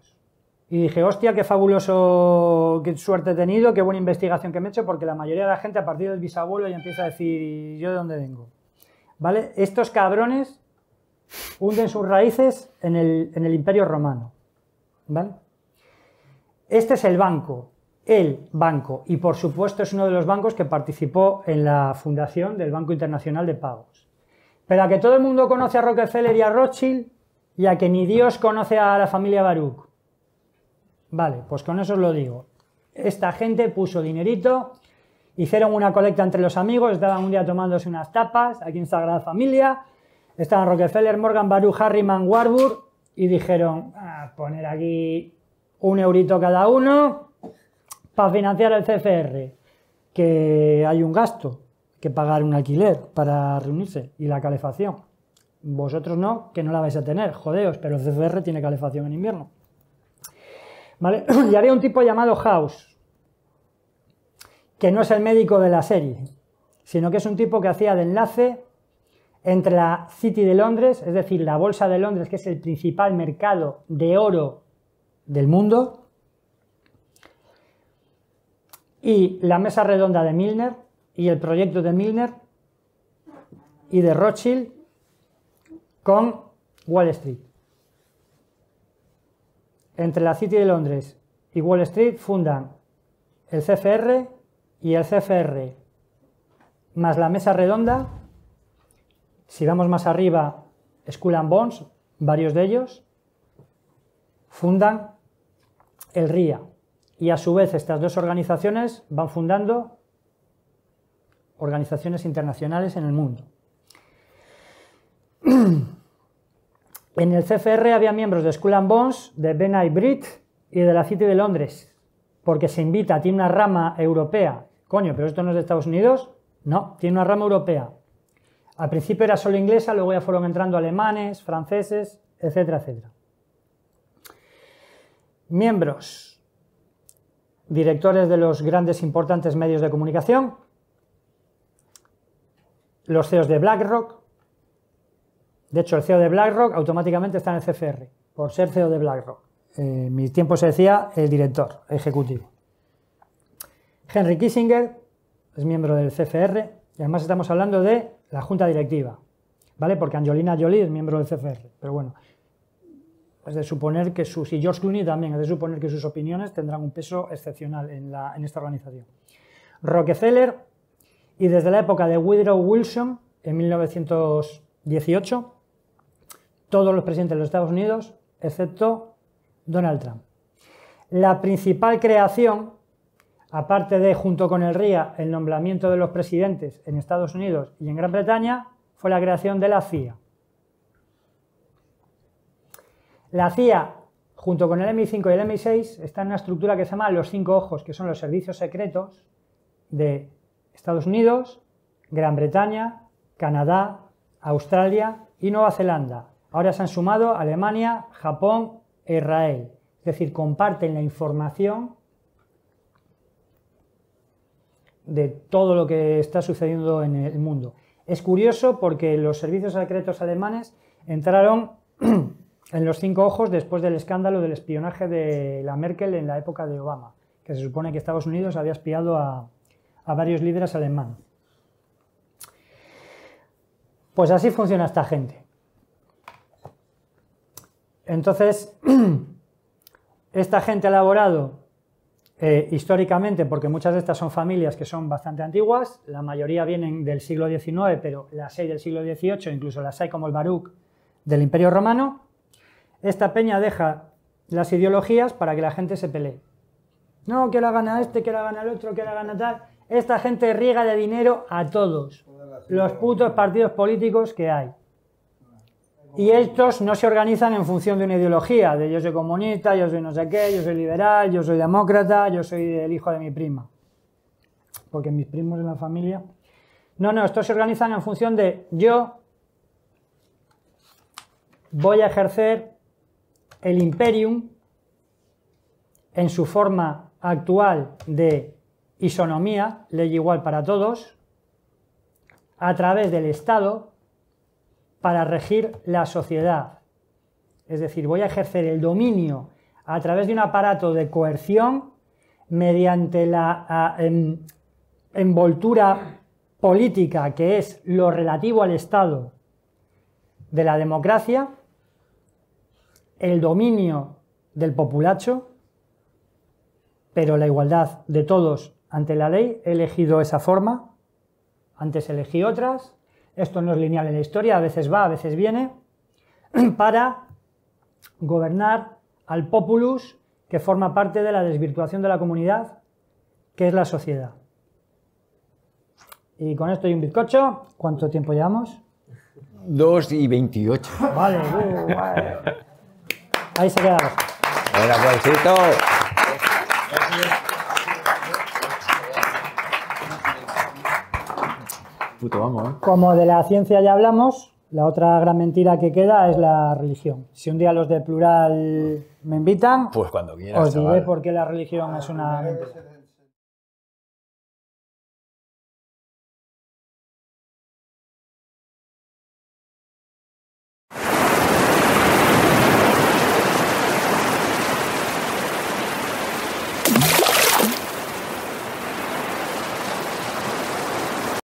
Speaker 2: Y dije, hostia, qué fabuloso, qué suerte he tenido, qué buena investigación que me he hecho, porque la mayoría de la gente a partir del bisabuelo ya empieza a decir, ¿yo de dónde vengo? ¿Vale? Estos cabrones hunden sus raíces en el, imperio romano. Este es el banco, el banco, y por supuesto es uno de los bancos que participó en la fundación del Banco Internacional de Pagos. Pero a que todo el mundo conoce a Rockefeller y a Rothschild, y a que ni Dios conoce a la familia Baruch. Vale, pues con eso os lo digo. Esta gente puso dinerito, hicieron una colecta entre los amigos, estaban un día tomándose unas tapas aquí en Sagrada Familia, Estaban Rockefeller, Morgan, Baruch, Harriman, Warburg y dijeron, ah, poner aquí un eurito cada uno para financiar el CFR, que hay un gasto, que pagar un alquiler para reunirse y la calefacción. Vosotros no, que no la vais a tener, jodeos, pero el CFR tiene calefacción en invierno. ¿Vale? Y había un tipo llamado House, que no es el médico de la serie, sino que es un tipo que hacía de enlace entre la City de Londres, es decir, la Bolsa de Londres, que es el principal mercado de oro del mundo, y la mesa redonda de Milner y el proyecto de Milner y de Rothschild con Wall Street. Entre la City de Londres y Wall Street fundan el CFR y el CFR más la mesa redonda si vamos más arriba, School and Bones, varios de ellos fundan el RIA y a su vez estas dos organizaciones van fundando organizaciones internacionales en el mundo. En el CFR había miembros de School and Bones, de Ben Brit y de la City de Londres, porque se invita, tiene una rama europea. Coño, pero esto no es de Estados Unidos. No, tiene una rama europea. Al principio era solo inglesa, luego ya fueron entrando alemanes, franceses, etcétera, etcétera. Miembros, directores de los grandes importantes medios de comunicación, los CEOs de BlackRock, de hecho el CEO de BlackRock automáticamente está en el CFR, por ser CEO de BlackRock. En eh, mi tiempo se decía el director ejecutivo. Henry Kissinger es miembro del CFR y además estamos hablando de la junta directiva, ¿vale? Porque Angelina Jolie es miembro del CFR, pero bueno, es de suponer que sus, y George Clooney también, es de suponer que sus opiniones tendrán un peso excepcional en, esta organización. Rockefeller, y desde la época de Woodrow Wilson, en 1918, todos los presidentes de los Estados Unidos, excepto Donald Trump. La principal creación aparte de, junto con el RIA, el nombramiento de los presidentes en Estados Unidos y en Gran Bretaña, fue la creación de la CIA. La CIA, junto con el MI5 y el MI6, está en una estructura que se llama los cinco ojos, que son los servicios secretos de Estados Unidos, Gran Bretaña, Canadá, Australia y Nueva Zelanda. Ahora se han sumado Alemania, Japón e Israel. Es decir, comparten la información de todo lo que está sucediendo en el mundo. Es curioso porque los servicios secretos alemanes entraron en los cinco ojos después del escándalo del espionaje de la Merkel en la época de Obama, que se supone que Estados Unidos había espiado a, varios líderes alemanes. Pues así funciona esta gente. Entonces, esta gente ha elaborado eh, históricamente, porque muchas de estas son familias que son bastante antiguas, la mayoría vienen del siglo XIX, pero las hay del siglo XVIII, incluso las hay como el Baruch del Imperio Romano, esta peña deja las ideologías para que la gente se pelee. No, que la gana este, que la gana el otro, que la gana tal. Esta gente riega de dinero a todos los putos partidos políticos que hay y estos no se organizan en función de una ideología, de yo soy comunista, yo soy no sé qué, yo soy liberal, yo soy demócrata, yo soy el hijo de mi prima. Porque mis primos en la familia... No, no, estos se organizan en función de yo voy a ejercer el imperium en su forma actual de isonomía, ley igual para todos, a través del Estado, para regir la sociedad. Es decir, voy a ejercer el dominio a través de un aparato de coerción mediante la em, envoltura política, que es lo relativo al Estado de la democracia, el dominio del populacho, pero la igualdad de todos ante la ley. He elegido esa forma, antes elegí otras, esto no es lineal en la historia, a veces va, a veces viene, para gobernar al populus que forma parte de la desvirtuación de la comunidad, que es la sociedad. Y con esto y un bizcocho, ¿cuánto tiempo llevamos?
Speaker 1: Dos y veintiocho.
Speaker 2: Vale, uh, Ahí se queda. Como de la ciencia ya hablamos, la otra gran mentira que queda es la religión. Si un día los de plural me invitan, pues cuando quieras, os diré por qué la religión es una